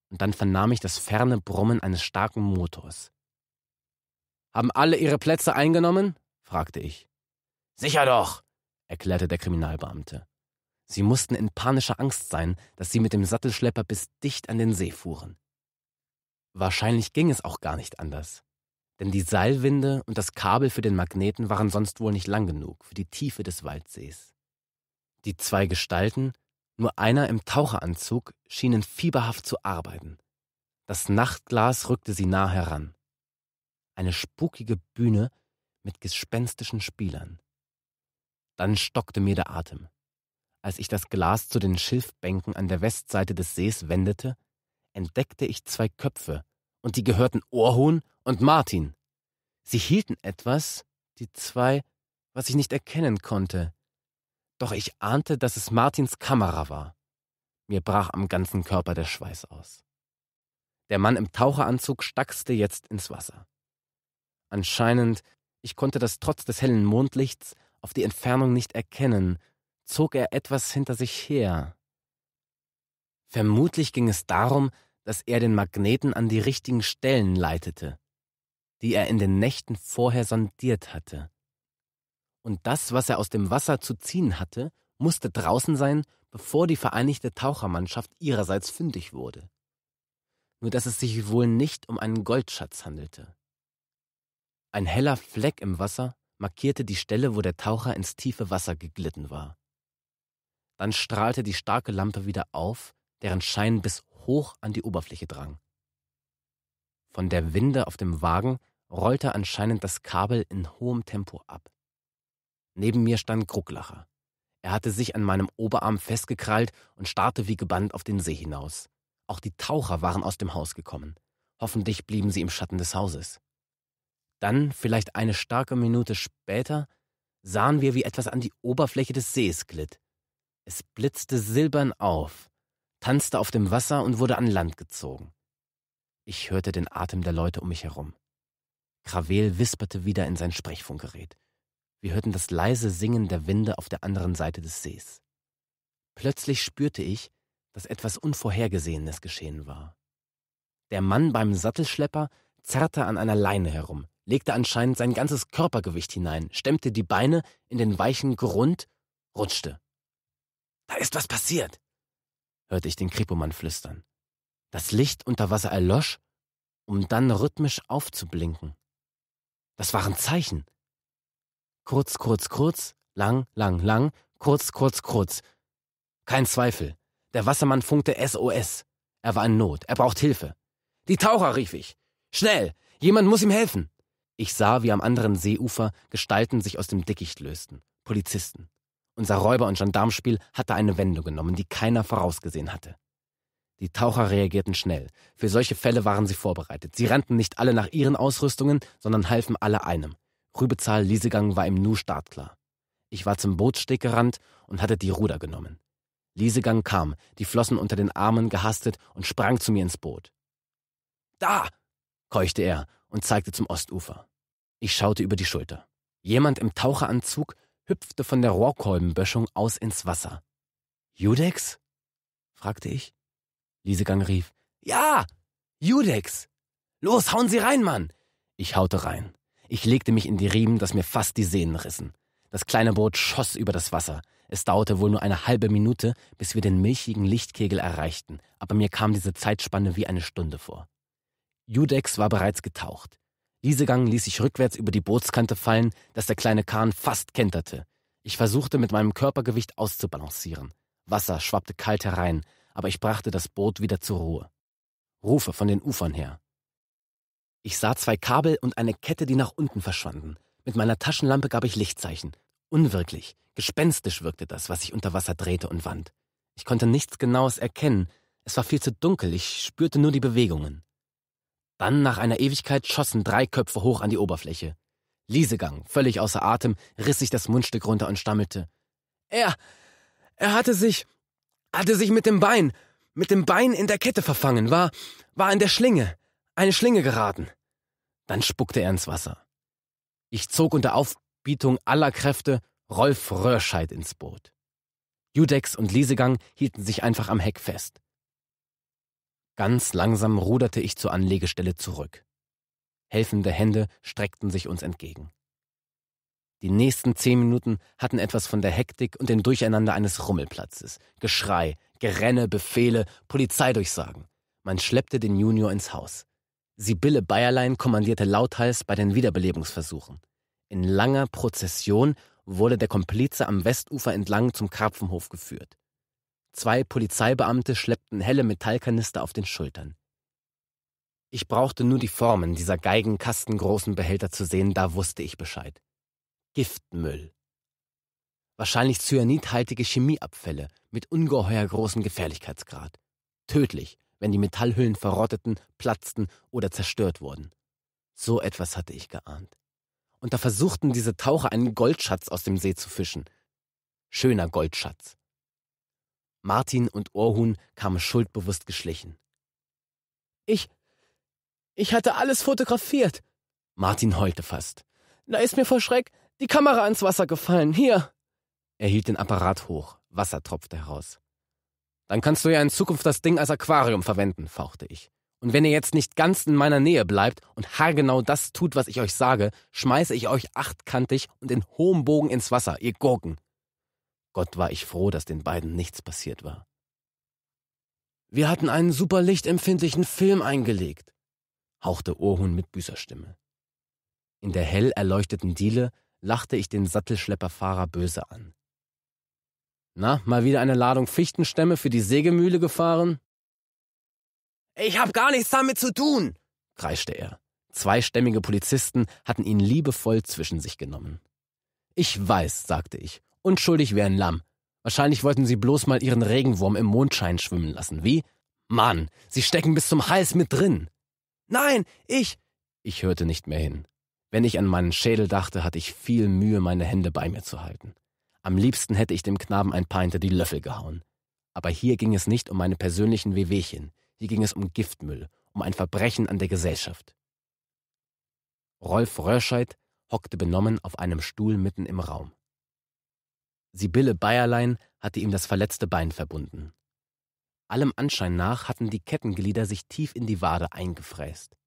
und dann vernahm ich das ferne Brummen eines starken Motors. Haben alle ihre Plätze eingenommen? fragte ich. Sicher doch, erklärte der Kriminalbeamte. Sie mussten in panischer Angst sein, dass sie mit dem Sattelschlepper bis dicht an den See fuhren. Wahrscheinlich ging es auch gar nicht anders. Denn die Seilwinde und das Kabel für den Magneten waren sonst wohl nicht lang genug für die Tiefe des Waldsees. Die zwei Gestalten, nur einer im Taucheranzug, schienen fieberhaft zu arbeiten. Das Nachtglas rückte sie nah heran eine spukige Bühne mit gespenstischen Spielern. Dann stockte mir der Atem. Als ich das Glas zu den Schilfbänken an der Westseite des Sees wendete, entdeckte ich zwei Köpfe, und die gehörten Orhun und Martin. Sie hielten etwas, die zwei, was ich nicht erkennen konnte. Doch ich ahnte, dass es Martins Kamera war. Mir brach am ganzen Körper der Schweiß aus. Der Mann im Taucheranzug stachste jetzt ins Wasser. Anscheinend, ich konnte das trotz des hellen Mondlichts auf die Entfernung nicht erkennen, zog er etwas hinter sich her. Vermutlich ging es darum, dass er den Magneten an die richtigen Stellen leitete, die er in den Nächten vorher sondiert hatte. Und das, was er aus dem Wasser zu ziehen hatte, musste draußen sein, bevor die vereinigte Tauchermannschaft ihrerseits fündig wurde. Nur dass es sich wohl nicht um einen Goldschatz handelte. Ein heller Fleck im Wasser markierte die Stelle, wo der Taucher ins tiefe Wasser geglitten war. Dann strahlte die starke Lampe wieder auf, deren Schein bis hoch an die Oberfläche drang. Von der Winde auf dem Wagen rollte anscheinend das Kabel in hohem Tempo ab. Neben mir stand Krucklacher. Er hatte sich an meinem Oberarm festgekrallt und starrte wie gebannt auf den See hinaus. Auch die Taucher waren aus dem Haus gekommen. Hoffentlich blieben sie im Schatten des Hauses. Dann, vielleicht eine starke Minute später, sahen wir, wie etwas an die Oberfläche des Sees glitt. Es blitzte silbern auf, tanzte auf dem Wasser und wurde an Land gezogen. Ich hörte den Atem der Leute um mich herum. Kravel wisperte wieder in sein Sprechfunkgerät. Wir hörten das leise Singen der Winde auf der anderen Seite des Sees. Plötzlich spürte ich, dass etwas Unvorhergesehenes geschehen war. Der Mann beim Sattelschlepper zerrte an einer Leine herum, legte anscheinend sein ganzes Körpergewicht hinein, stemmte die Beine in den weichen Grund, rutschte. Da ist was passiert, hörte ich den Kripomann flüstern. Das Licht unter Wasser erlosch, um dann rhythmisch aufzublinken. Das waren Zeichen. Kurz, kurz, kurz, lang, lang, lang, kurz, kurz, kurz. Kein Zweifel. Der Wassermann funkte SOS. Er war in Not. Er braucht Hilfe. Die Taucher, rief ich. Schnell! Jemand muss ihm helfen! Ich sah, wie am anderen Seeufer Gestalten sich aus dem Dickicht lösten. Polizisten. Unser Räuber- und Gendarmspiel hatte eine Wendung genommen, die keiner vorausgesehen hatte. Die Taucher reagierten schnell. Für solche Fälle waren sie vorbereitet. Sie rannten nicht alle nach ihren Ausrüstungen, sondern halfen alle einem. Rübezahl Liesegang war im Nu startklar. Ich war zum Bootssteg gerannt und hatte die Ruder genommen. Liesegang kam, die Flossen unter den Armen gehastet und sprang zu mir ins Boot. Da! keuchte er und zeigte zum Ostufer. Ich schaute über die Schulter. Jemand im Taucheranzug hüpfte von der Rohrkolbenböschung aus ins Wasser. Judex? fragte ich. Liesegang rief. Ja! Judex! Los, hauen Sie rein, Mann! Ich haute rein. Ich legte mich in die Riemen, dass mir fast die Sehnen rissen. Das kleine Boot schoss über das Wasser. Es dauerte wohl nur eine halbe Minute, bis wir den milchigen Lichtkegel erreichten, aber mir kam diese Zeitspanne wie eine Stunde vor. Judex war bereits getaucht. Liesegang ließ sich rückwärts über die Bootskante fallen, dass der kleine Kahn fast kenterte. Ich versuchte mit meinem Körpergewicht auszubalancieren. Wasser schwappte kalt herein, aber ich brachte das Boot wieder zur Ruhe. Rufe von den Ufern her. Ich sah zwei Kabel und eine Kette, die nach unten verschwanden. Mit meiner Taschenlampe gab ich Lichtzeichen. Unwirklich, gespenstisch wirkte das, was sich unter Wasser drehte und wand. Ich konnte nichts Genaues erkennen. Es war viel zu dunkel, ich spürte nur die Bewegungen. Dann, nach einer Ewigkeit, schossen drei Köpfe hoch an die Oberfläche. Liesegang, völlig außer Atem, riss sich das Mundstück runter und stammelte. Er. er hatte sich. hatte sich mit dem Bein. mit dem Bein in der Kette verfangen, war. war in der Schlinge. eine Schlinge geraten. Dann spuckte er ins Wasser. Ich zog unter Aufbietung aller Kräfte Rolf Röhrscheid ins Boot. Judex und Liesegang hielten sich einfach am Heck fest. Ganz langsam ruderte ich zur Anlegestelle zurück. Helfende Hände streckten sich uns entgegen. Die nächsten zehn Minuten hatten etwas von der Hektik und dem Durcheinander eines Rummelplatzes. Geschrei, Gerenne, Befehle, Polizeidurchsagen. Man schleppte den Junior ins Haus. Sibylle Bayerlein kommandierte lauthals bei den Wiederbelebungsversuchen. In langer Prozession wurde der Komplize am Westufer entlang zum Karpfenhof geführt. Zwei Polizeibeamte schleppten helle Metallkanister auf den Schultern. Ich brauchte nur die Formen dieser geigenkastengroßen Behälter zu sehen, da wusste ich Bescheid. Giftmüll. Wahrscheinlich cyanidhaltige Chemieabfälle mit ungeheuer großem Gefährlichkeitsgrad. Tödlich, wenn die Metallhüllen verrotteten, platzten oder zerstört wurden. So etwas hatte ich geahnt. Und da versuchten diese Taucher einen Goldschatz aus dem See zu fischen. Schöner Goldschatz. Martin und Orhun kamen schuldbewusst geschlichen. Ich. Ich hatte alles fotografiert. Martin heulte fast. Da ist mir vor Schreck die Kamera ans Wasser gefallen. Hier. Er hielt den Apparat hoch. Wasser tropfte heraus. Dann kannst du ja in Zukunft das Ding als Aquarium verwenden, fauchte ich. Und wenn ihr jetzt nicht ganz in meiner Nähe bleibt und haargenau das tut, was ich euch sage, schmeiße ich euch achtkantig und in hohem Bogen ins Wasser, ihr Gurken. Gott war ich froh, dass den beiden nichts passiert war. Wir hatten einen super lichtempfindlichen Film eingelegt, hauchte Ohrhuhn mit Büßerstimme. In der hell erleuchteten Diele lachte ich den Sattelschlepperfahrer böse an. Na, mal wieder eine Ladung Fichtenstämme für die Sägemühle gefahren? Ich hab gar nichts damit zu tun, kreischte er. Zweistämmige Polizisten hatten ihn liebevoll zwischen sich genommen. Ich weiß, sagte ich unschuldig wie ein Lamm. Wahrscheinlich wollten sie bloß mal ihren Regenwurm im Mondschein schwimmen lassen. Wie? Mann, sie stecken bis zum Hals mit drin. Nein, ich. Ich hörte nicht mehr hin. Wenn ich an meinen Schädel dachte, hatte ich viel Mühe, meine Hände bei mir zu halten. Am liebsten hätte ich dem Knaben ein paar hinter die Löffel gehauen. Aber hier ging es nicht um meine persönlichen Wehwehchen, hier ging es um Giftmüll, um ein Verbrechen an der Gesellschaft. Rolf Röhrscheid hockte benommen auf einem Stuhl mitten im Raum. Sibylle Bayerlein hatte ihm das verletzte Bein verbunden. Allem Anschein nach hatten die Kettenglieder sich tief in die Wade eingefräst.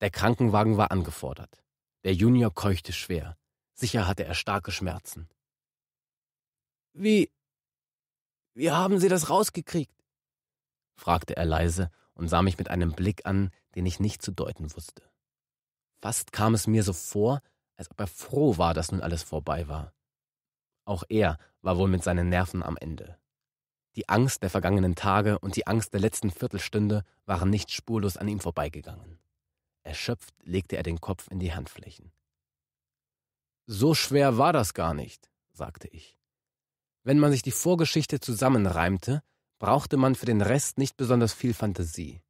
Der Krankenwagen war angefordert. Der Junior keuchte schwer. Sicher hatte er starke Schmerzen. Wie. Wie haben Sie das rausgekriegt? fragte er leise und sah mich mit einem Blick an, den ich nicht zu deuten wusste. Fast kam es mir so vor, als ob er froh war, dass nun alles vorbei war. Auch er war wohl mit seinen Nerven am Ende. Die Angst der vergangenen Tage und die Angst der letzten Viertelstunde waren nicht spurlos an ihm vorbeigegangen. Erschöpft legte er den Kopf in die Handflächen. So schwer war das gar nicht, sagte ich. Wenn man sich die Vorgeschichte zusammenreimte, brauchte man für den Rest nicht besonders viel Fantasie.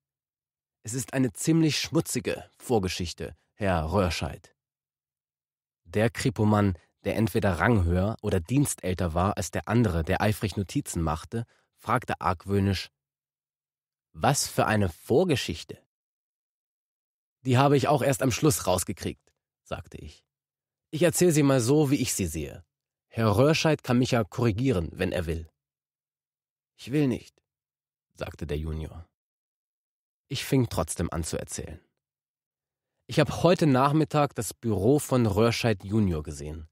Es ist eine ziemlich schmutzige Vorgeschichte, Herr Röhrscheid. Der Kripomann der entweder ranghöher oder dienstälter war als der andere, der eifrig Notizen machte, fragte argwöhnisch Was für eine Vorgeschichte. Die habe ich auch erst am Schluss rausgekriegt, sagte ich. Ich erzähle sie mal so, wie ich sie sehe. Herr Röhrscheid kann mich ja korrigieren, wenn er will. Ich will nicht, sagte der Junior. Ich fing trotzdem an zu erzählen. Ich habe heute Nachmittag das Büro von Röhrscheid Junior gesehen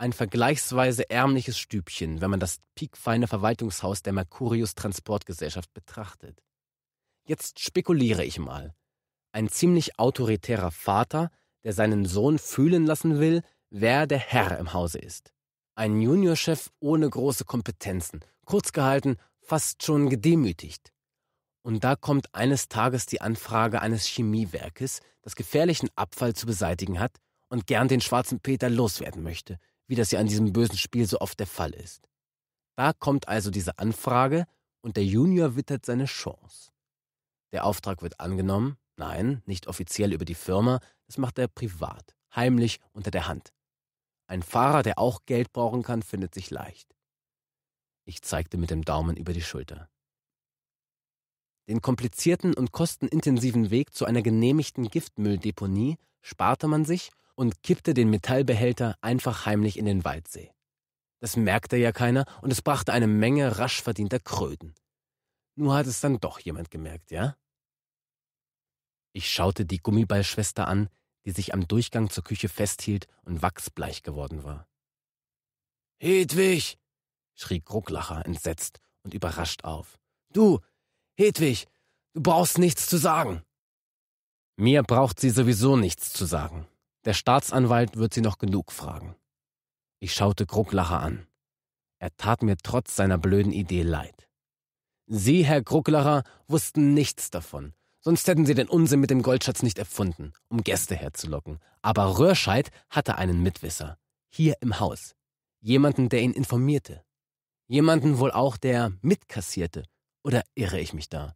ein vergleichsweise ärmliches Stübchen, wenn man das piekfeine Verwaltungshaus der Mercurius Transportgesellschaft betrachtet. Jetzt spekuliere ich mal. Ein ziemlich autoritärer Vater, der seinen Sohn fühlen lassen will, wer der Herr im Hause ist. Ein Juniorchef ohne große Kompetenzen, kurz gehalten, fast schon gedemütigt. Und da kommt eines Tages die Anfrage eines Chemiewerkes, das gefährlichen Abfall zu beseitigen hat und gern den schwarzen Peter loswerden möchte – wie das ja an diesem bösen Spiel so oft der Fall ist. Da kommt also diese Anfrage und der Junior wittert seine Chance. Der Auftrag wird angenommen, nein, nicht offiziell über die Firma, das macht er privat, heimlich unter der Hand. Ein Fahrer, der auch Geld brauchen kann, findet sich leicht. Ich zeigte mit dem Daumen über die Schulter. Den komplizierten und kostenintensiven Weg zu einer genehmigten Giftmülldeponie sparte man sich und kippte den Metallbehälter einfach heimlich in den Waldsee. Das merkte ja keiner und es brachte eine Menge rasch verdienter Kröten. Nur hat es dann doch jemand gemerkt, ja? Ich schaute die Gummiballschwester an, die sich am Durchgang zur Küche festhielt und wachsbleich geworden war. Hedwig! schrie Grucklacher entsetzt und überrascht auf. Du, Hedwig, du brauchst nichts zu sagen. Mir braucht sie sowieso nichts zu sagen, der Staatsanwalt wird sie noch genug fragen. Ich schaute Krucklacher an. Er tat mir trotz seiner blöden Idee leid. Sie, Herr Krucklacher, wussten nichts davon. Sonst hätten Sie den Unsinn mit dem Goldschatz nicht erfunden, um Gäste herzulocken. Aber Röhrscheid hatte einen Mitwisser. Hier im Haus. Jemanden, der ihn informierte. Jemanden wohl auch, der mitkassierte. Oder irre ich mich da?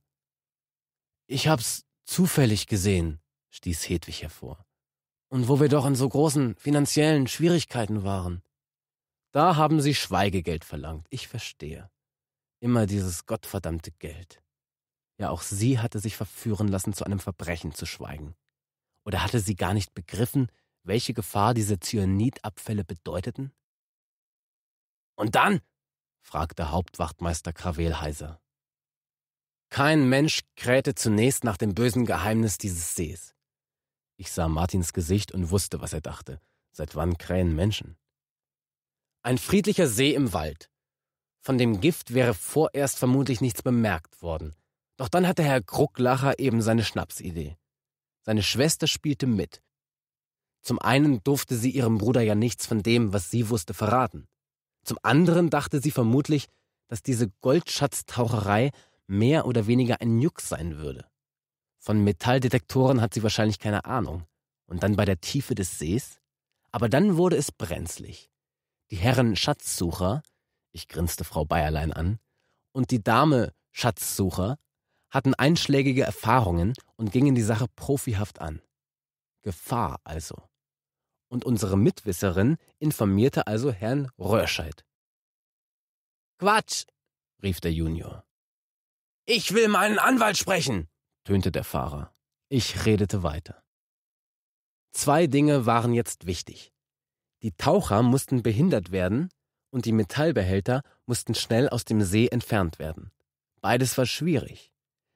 Ich hab's zufällig gesehen, stieß Hedwig hervor. Und wo wir doch in so großen finanziellen Schwierigkeiten waren. Da haben sie Schweigegeld verlangt. Ich verstehe. Immer dieses gottverdammte Geld. Ja, auch sie hatte sich verführen lassen, zu einem Verbrechen zu schweigen. Oder hatte sie gar nicht begriffen, welche Gefahr diese Zyanidabfälle bedeuteten? Und dann? fragte Hauptwachtmeister Kravel Kein Mensch krähte zunächst nach dem bösen Geheimnis dieses Sees. Ich sah Martins Gesicht und wusste, was er dachte. Seit wann krähen Menschen? Ein friedlicher See im Wald. Von dem Gift wäre vorerst vermutlich nichts bemerkt worden. Doch dann hatte Herr Krucklacher eben seine Schnapsidee. Seine Schwester spielte mit. Zum einen durfte sie ihrem Bruder ja nichts von dem, was sie wusste, verraten. Zum anderen dachte sie vermutlich, dass diese Goldschatztaucherei mehr oder weniger ein Juck sein würde. Von Metalldetektoren hat sie wahrscheinlich keine Ahnung. Und dann bei der Tiefe des Sees? Aber dann wurde es brenzlig. Die Herren Schatzsucher, ich grinste Frau Bayerlein an, und die Dame Schatzsucher hatten einschlägige Erfahrungen und gingen die Sache profihaft an. Gefahr also. Und unsere Mitwisserin informierte also Herrn Röhrscheid. Quatsch, rief der Junior. Ich will meinen Anwalt sprechen tönte der Fahrer. Ich redete weiter. Zwei Dinge waren jetzt wichtig. Die Taucher mussten behindert werden und die Metallbehälter mussten schnell aus dem See entfernt werden. Beides war schwierig.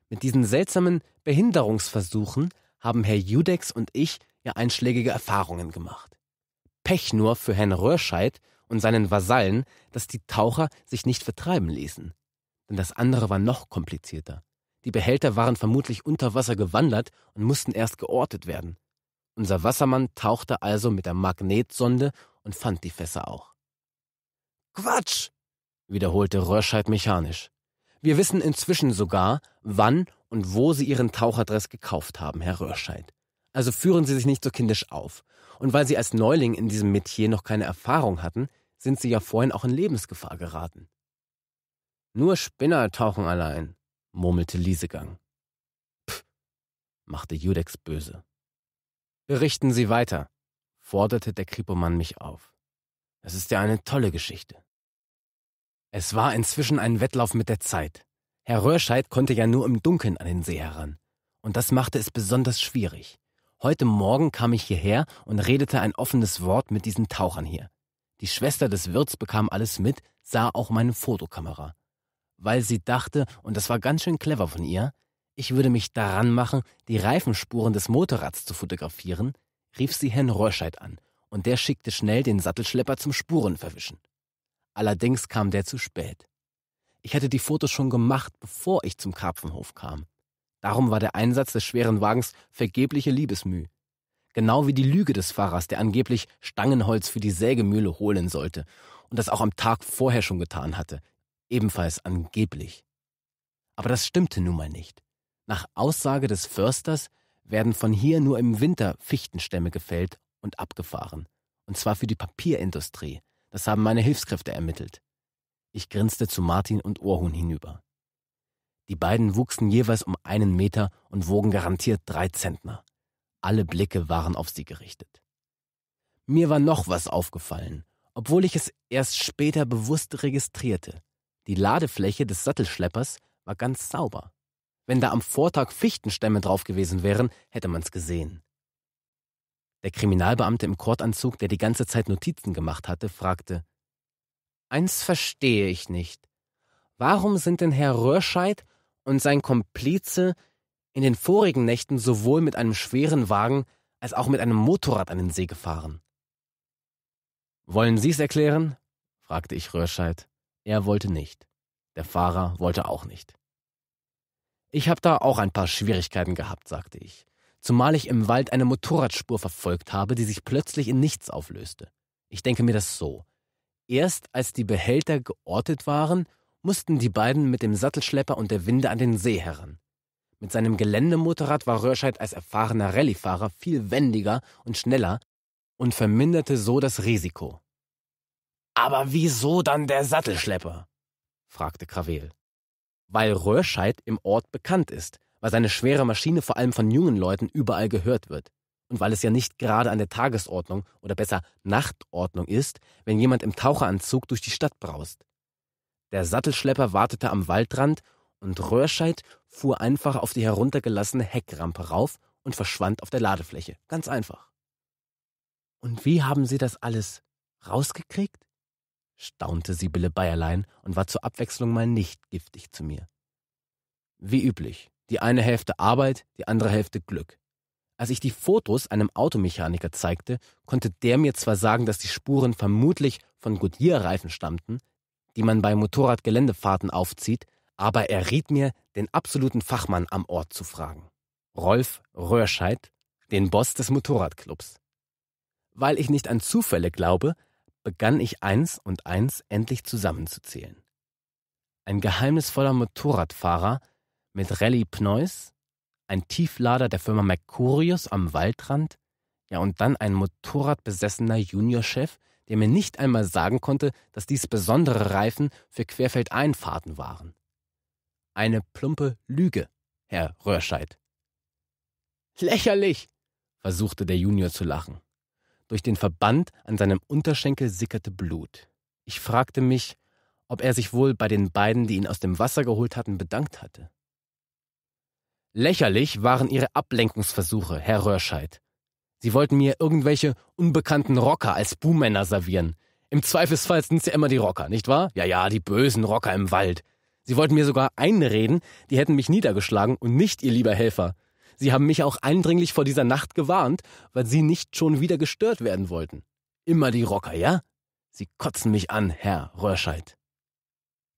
Mit diesen seltsamen Behinderungsversuchen haben Herr Judex und ich ja einschlägige Erfahrungen gemacht. Pech nur für Herrn Röhrscheid und seinen Vasallen, dass die Taucher sich nicht vertreiben ließen. Denn das andere war noch komplizierter. Die Behälter waren vermutlich unter Wasser gewandert und mussten erst geortet werden. Unser Wassermann tauchte also mit der Magnetsonde und fand die Fässer auch. Quatsch! wiederholte Röhrscheid mechanisch. Wir wissen inzwischen sogar, wann und wo Sie Ihren Tauchadress gekauft haben, Herr Röhrscheid. Also führen Sie sich nicht so kindisch auf. Und weil Sie als Neuling in diesem Metier noch keine Erfahrung hatten, sind Sie ja vorhin auch in Lebensgefahr geraten. Nur Spinner tauchen allein, murmelte Liesegang. Pff, machte Judex böse. Berichten Sie weiter, forderte der Kripomann mich auf. Es ist ja eine tolle Geschichte. Es war inzwischen ein Wettlauf mit der Zeit. Herr Röhrscheid konnte ja nur im Dunkeln an den See heran. Und das machte es besonders schwierig. Heute Morgen kam ich hierher und redete ein offenes Wort mit diesen Tauchern hier. Die Schwester des Wirts bekam alles mit, sah auch meine Fotokamera weil sie dachte, und das war ganz schön clever von ihr, ich würde mich daran machen, die Reifenspuren des Motorrads zu fotografieren, rief sie Herrn Rorscheid an, und der schickte schnell den Sattelschlepper zum Spurenverwischen. Allerdings kam der zu spät. Ich hatte die Fotos schon gemacht, bevor ich zum Karpfenhof kam. Darum war der Einsatz des schweren Wagens vergebliche Liebesmüh. Genau wie die Lüge des Fahrers, der angeblich Stangenholz für die Sägemühle holen sollte und das auch am Tag vorher schon getan hatte, ebenfalls angeblich. Aber das stimmte nun mal nicht. Nach Aussage des Försters werden von hier nur im Winter Fichtenstämme gefällt und abgefahren. Und zwar für die Papierindustrie. Das haben meine Hilfskräfte ermittelt. Ich grinste zu Martin und Ohrhuhn hinüber. Die beiden wuchsen jeweils um einen Meter und wogen garantiert drei Zentner. Alle Blicke waren auf sie gerichtet. Mir war noch was aufgefallen, obwohl ich es erst später bewusst registrierte. Die Ladefläche des Sattelschleppers war ganz sauber. Wenn da am Vortag Fichtenstämme drauf gewesen wären, hätte man's gesehen. Der Kriminalbeamte im Kortanzug, der die ganze Zeit Notizen gemacht hatte, fragte Eins verstehe ich nicht. Warum sind denn Herr Röhrscheid und sein Komplize in den vorigen Nächten sowohl mit einem schweren Wagen als auch mit einem Motorrad an den See gefahren? Wollen Sie's erklären? fragte ich Röhrscheid. Er wollte nicht. Der Fahrer wollte auch nicht. Ich habe da auch ein paar Schwierigkeiten gehabt, sagte ich, zumal ich im Wald eine Motorradspur verfolgt habe, die sich plötzlich in nichts auflöste. Ich denke mir das so. Erst als die Behälter geortet waren, mussten die beiden mit dem Sattelschlepper und der Winde an den See heran. Mit seinem Geländemotorrad war Röhrscheid als erfahrener Rallyefahrer viel wendiger und schneller und verminderte so das Risiko. Aber wieso dann der Sattelschlepper? fragte Kravel. Weil Röhrscheid im Ort bekannt ist, weil seine schwere Maschine vor allem von jungen Leuten überall gehört wird und weil es ja nicht gerade an der Tagesordnung oder besser Nachtordnung ist, wenn jemand im Taucheranzug durch die Stadt braust. Der Sattelschlepper wartete am Waldrand und Röhrscheid fuhr einfach auf die heruntergelassene Heckrampe rauf und verschwand auf der Ladefläche. Ganz einfach. Und wie haben Sie das alles rausgekriegt? staunte Sibylle Bayerlein und war zur Abwechslung mal nicht giftig zu mir. Wie üblich, die eine Hälfte Arbeit, die andere Hälfte Glück. Als ich die Fotos einem Automechaniker zeigte, konnte der mir zwar sagen, dass die Spuren vermutlich von Goodyear-Reifen stammten, die man bei Motorradgeländefahrten aufzieht, aber er riet mir, den absoluten Fachmann am Ort zu fragen. Rolf Röhrscheid, den Boss des Motorradclubs. Weil ich nicht an Zufälle glaube, begann ich eins und eins endlich zusammenzuzählen. Ein geheimnisvoller Motorradfahrer mit Rallye-Pneus, ein Tieflader der Firma Mercurius am Waldrand, ja und dann ein motorradbesessener Juniorchef, der mir nicht einmal sagen konnte, dass dies besondere Reifen für Querfeldeinfahrten waren. Eine plumpe Lüge, Herr Röhrscheid. Lächerlich, versuchte der Junior zu lachen. Durch den Verband an seinem Unterschenkel sickerte Blut. Ich fragte mich, ob er sich wohl bei den beiden, die ihn aus dem Wasser geholt hatten, bedankt hatte. Lächerlich waren ihre Ablenkungsversuche, Herr Röhrscheid. Sie wollten mir irgendwelche unbekannten Rocker als Buhmänner servieren. Im Zweifelsfall sind's ja immer die Rocker, nicht wahr? Ja, ja, die bösen Rocker im Wald. Sie wollten mir sogar einreden, die hätten mich niedergeschlagen und nicht ihr lieber Helfer. Sie haben mich auch eindringlich vor dieser Nacht gewarnt, weil Sie nicht schon wieder gestört werden wollten. Immer die Rocker, ja? Sie kotzen mich an, Herr Röhrscheid.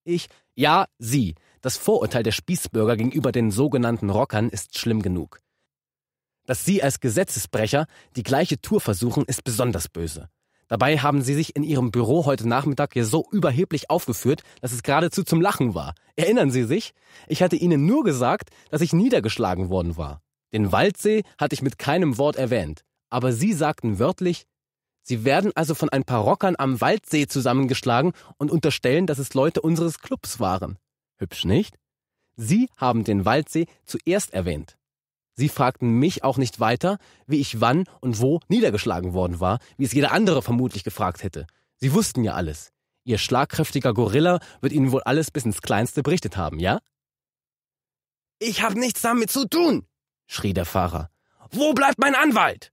Ich, ja, Sie. Das Vorurteil der Spießbürger gegenüber den sogenannten Rockern ist schlimm genug. Dass Sie als Gesetzesbrecher die gleiche Tour versuchen, ist besonders böse. Dabei haben Sie sich in Ihrem Büro heute Nachmittag ja so überheblich aufgeführt, dass es geradezu zum Lachen war. Erinnern Sie sich? Ich hatte Ihnen nur gesagt, dass ich niedergeschlagen worden war. Den Waldsee hatte ich mit keinem Wort erwähnt, aber sie sagten wörtlich, Sie werden also von ein paar Rockern am Waldsee zusammengeschlagen und unterstellen, dass es Leute unseres Clubs waren. Hübsch nicht? Sie haben den Waldsee zuerst erwähnt. Sie fragten mich auch nicht weiter, wie ich wann und wo niedergeschlagen worden war, wie es jeder andere vermutlich gefragt hätte. Sie wussten ja alles. Ihr schlagkräftiger Gorilla wird Ihnen wohl alles bis ins Kleinste berichtet haben, ja? Ich habe nichts damit zu tun, schrie der Fahrer. Wo bleibt mein Anwalt?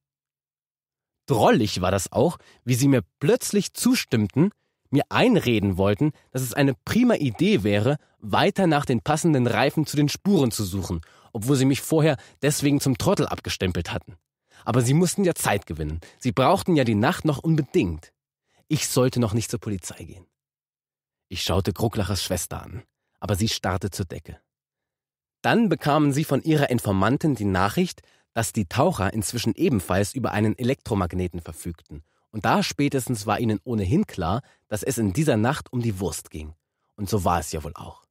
Drollig war das auch, wie sie mir plötzlich zustimmten, mir einreden wollten, dass es eine prima Idee wäre, weiter nach den passenden Reifen zu den Spuren zu suchen, obwohl sie mich vorher deswegen zum Trottel abgestempelt hatten. Aber sie mussten ja Zeit gewinnen. Sie brauchten ja die Nacht noch unbedingt. Ich sollte noch nicht zur Polizei gehen. Ich schaute Krucklachers Schwester an, aber sie starrte zur Decke. Dann bekamen sie von ihrer Informantin die Nachricht, dass die Taucher inzwischen ebenfalls über einen Elektromagneten verfügten. Und da spätestens war ihnen ohnehin klar, dass es in dieser Nacht um die Wurst ging. Und so war es ja wohl auch.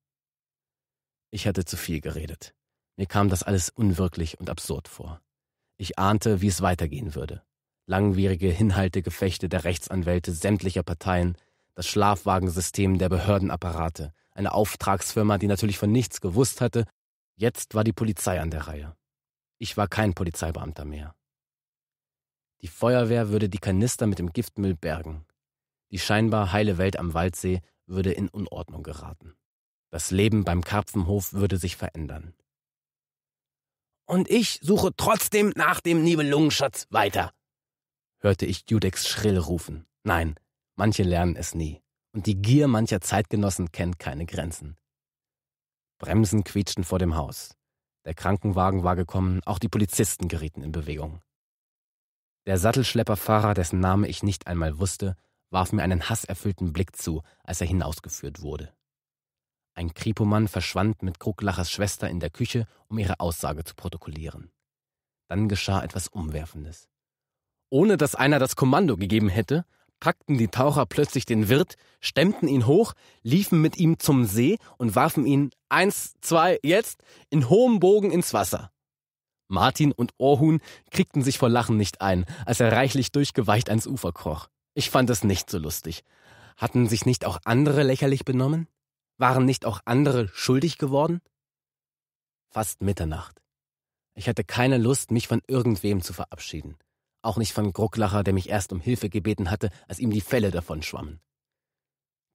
Ich hatte zu viel geredet. Mir kam das alles unwirklich und absurd vor. Ich ahnte, wie es weitergehen würde. Langwierige Hinhaltegefechte der Rechtsanwälte sämtlicher Parteien, das Schlafwagensystem der Behördenapparate, eine Auftragsfirma, die natürlich von nichts gewusst hatte Jetzt war die Polizei an der Reihe. Ich war kein Polizeibeamter mehr. Die Feuerwehr würde die Kanister mit dem Giftmüll bergen. Die scheinbar heile Welt am Waldsee würde in Unordnung geraten. Das Leben beim Karpfenhof würde sich verändern. Und ich suche trotzdem nach dem Nibelungenschatz weiter, hörte ich Judex schrill rufen. Nein, manche lernen es nie. Und die Gier mancher Zeitgenossen kennt keine Grenzen. Bremsen quietschten vor dem Haus. Der Krankenwagen war gekommen, auch die Polizisten gerieten in Bewegung. Der Sattelschlepperfahrer, dessen Name ich nicht einmal wusste, warf mir einen hasserfüllten Blick zu, als er hinausgeführt wurde. Ein Kripomann verschwand mit Kruglachers Schwester in der Küche, um ihre Aussage zu protokollieren. Dann geschah etwas Umwerfendes. Ohne dass einer das Kommando gegeben hätte, packten die Taucher plötzlich den Wirt, stemmten ihn hoch, liefen mit ihm zum See und warfen ihn eins, zwei, jetzt in hohem Bogen ins Wasser. Martin und Orhun kriegten sich vor Lachen nicht ein, als er reichlich durchgeweicht ans Ufer kroch. Ich fand es nicht so lustig. Hatten sich nicht auch andere lächerlich benommen? Waren nicht auch andere schuldig geworden? Fast Mitternacht. Ich hatte keine Lust, mich von irgendwem zu verabschieden. Auch nicht von Grucklacher, der mich erst um Hilfe gebeten hatte, als ihm die Felle davon schwammen.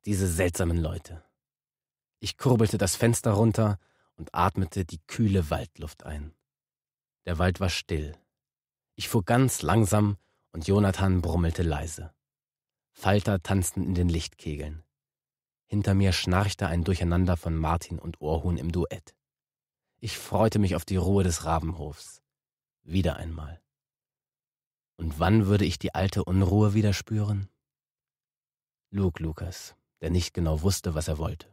Diese seltsamen Leute. Ich kurbelte das Fenster runter und atmete die kühle Waldluft ein. Der Wald war still. Ich fuhr ganz langsam und Jonathan brummelte leise. Falter tanzten in den Lichtkegeln. Hinter mir schnarchte ein Durcheinander von Martin und Ohrhuhn im Duett. Ich freute mich auf die Ruhe des Rabenhofs. Wieder einmal. Und wann würde ich die alte Unruhe wieder spüren? Luke Lukas, der nicht genau wusste, was er wollte.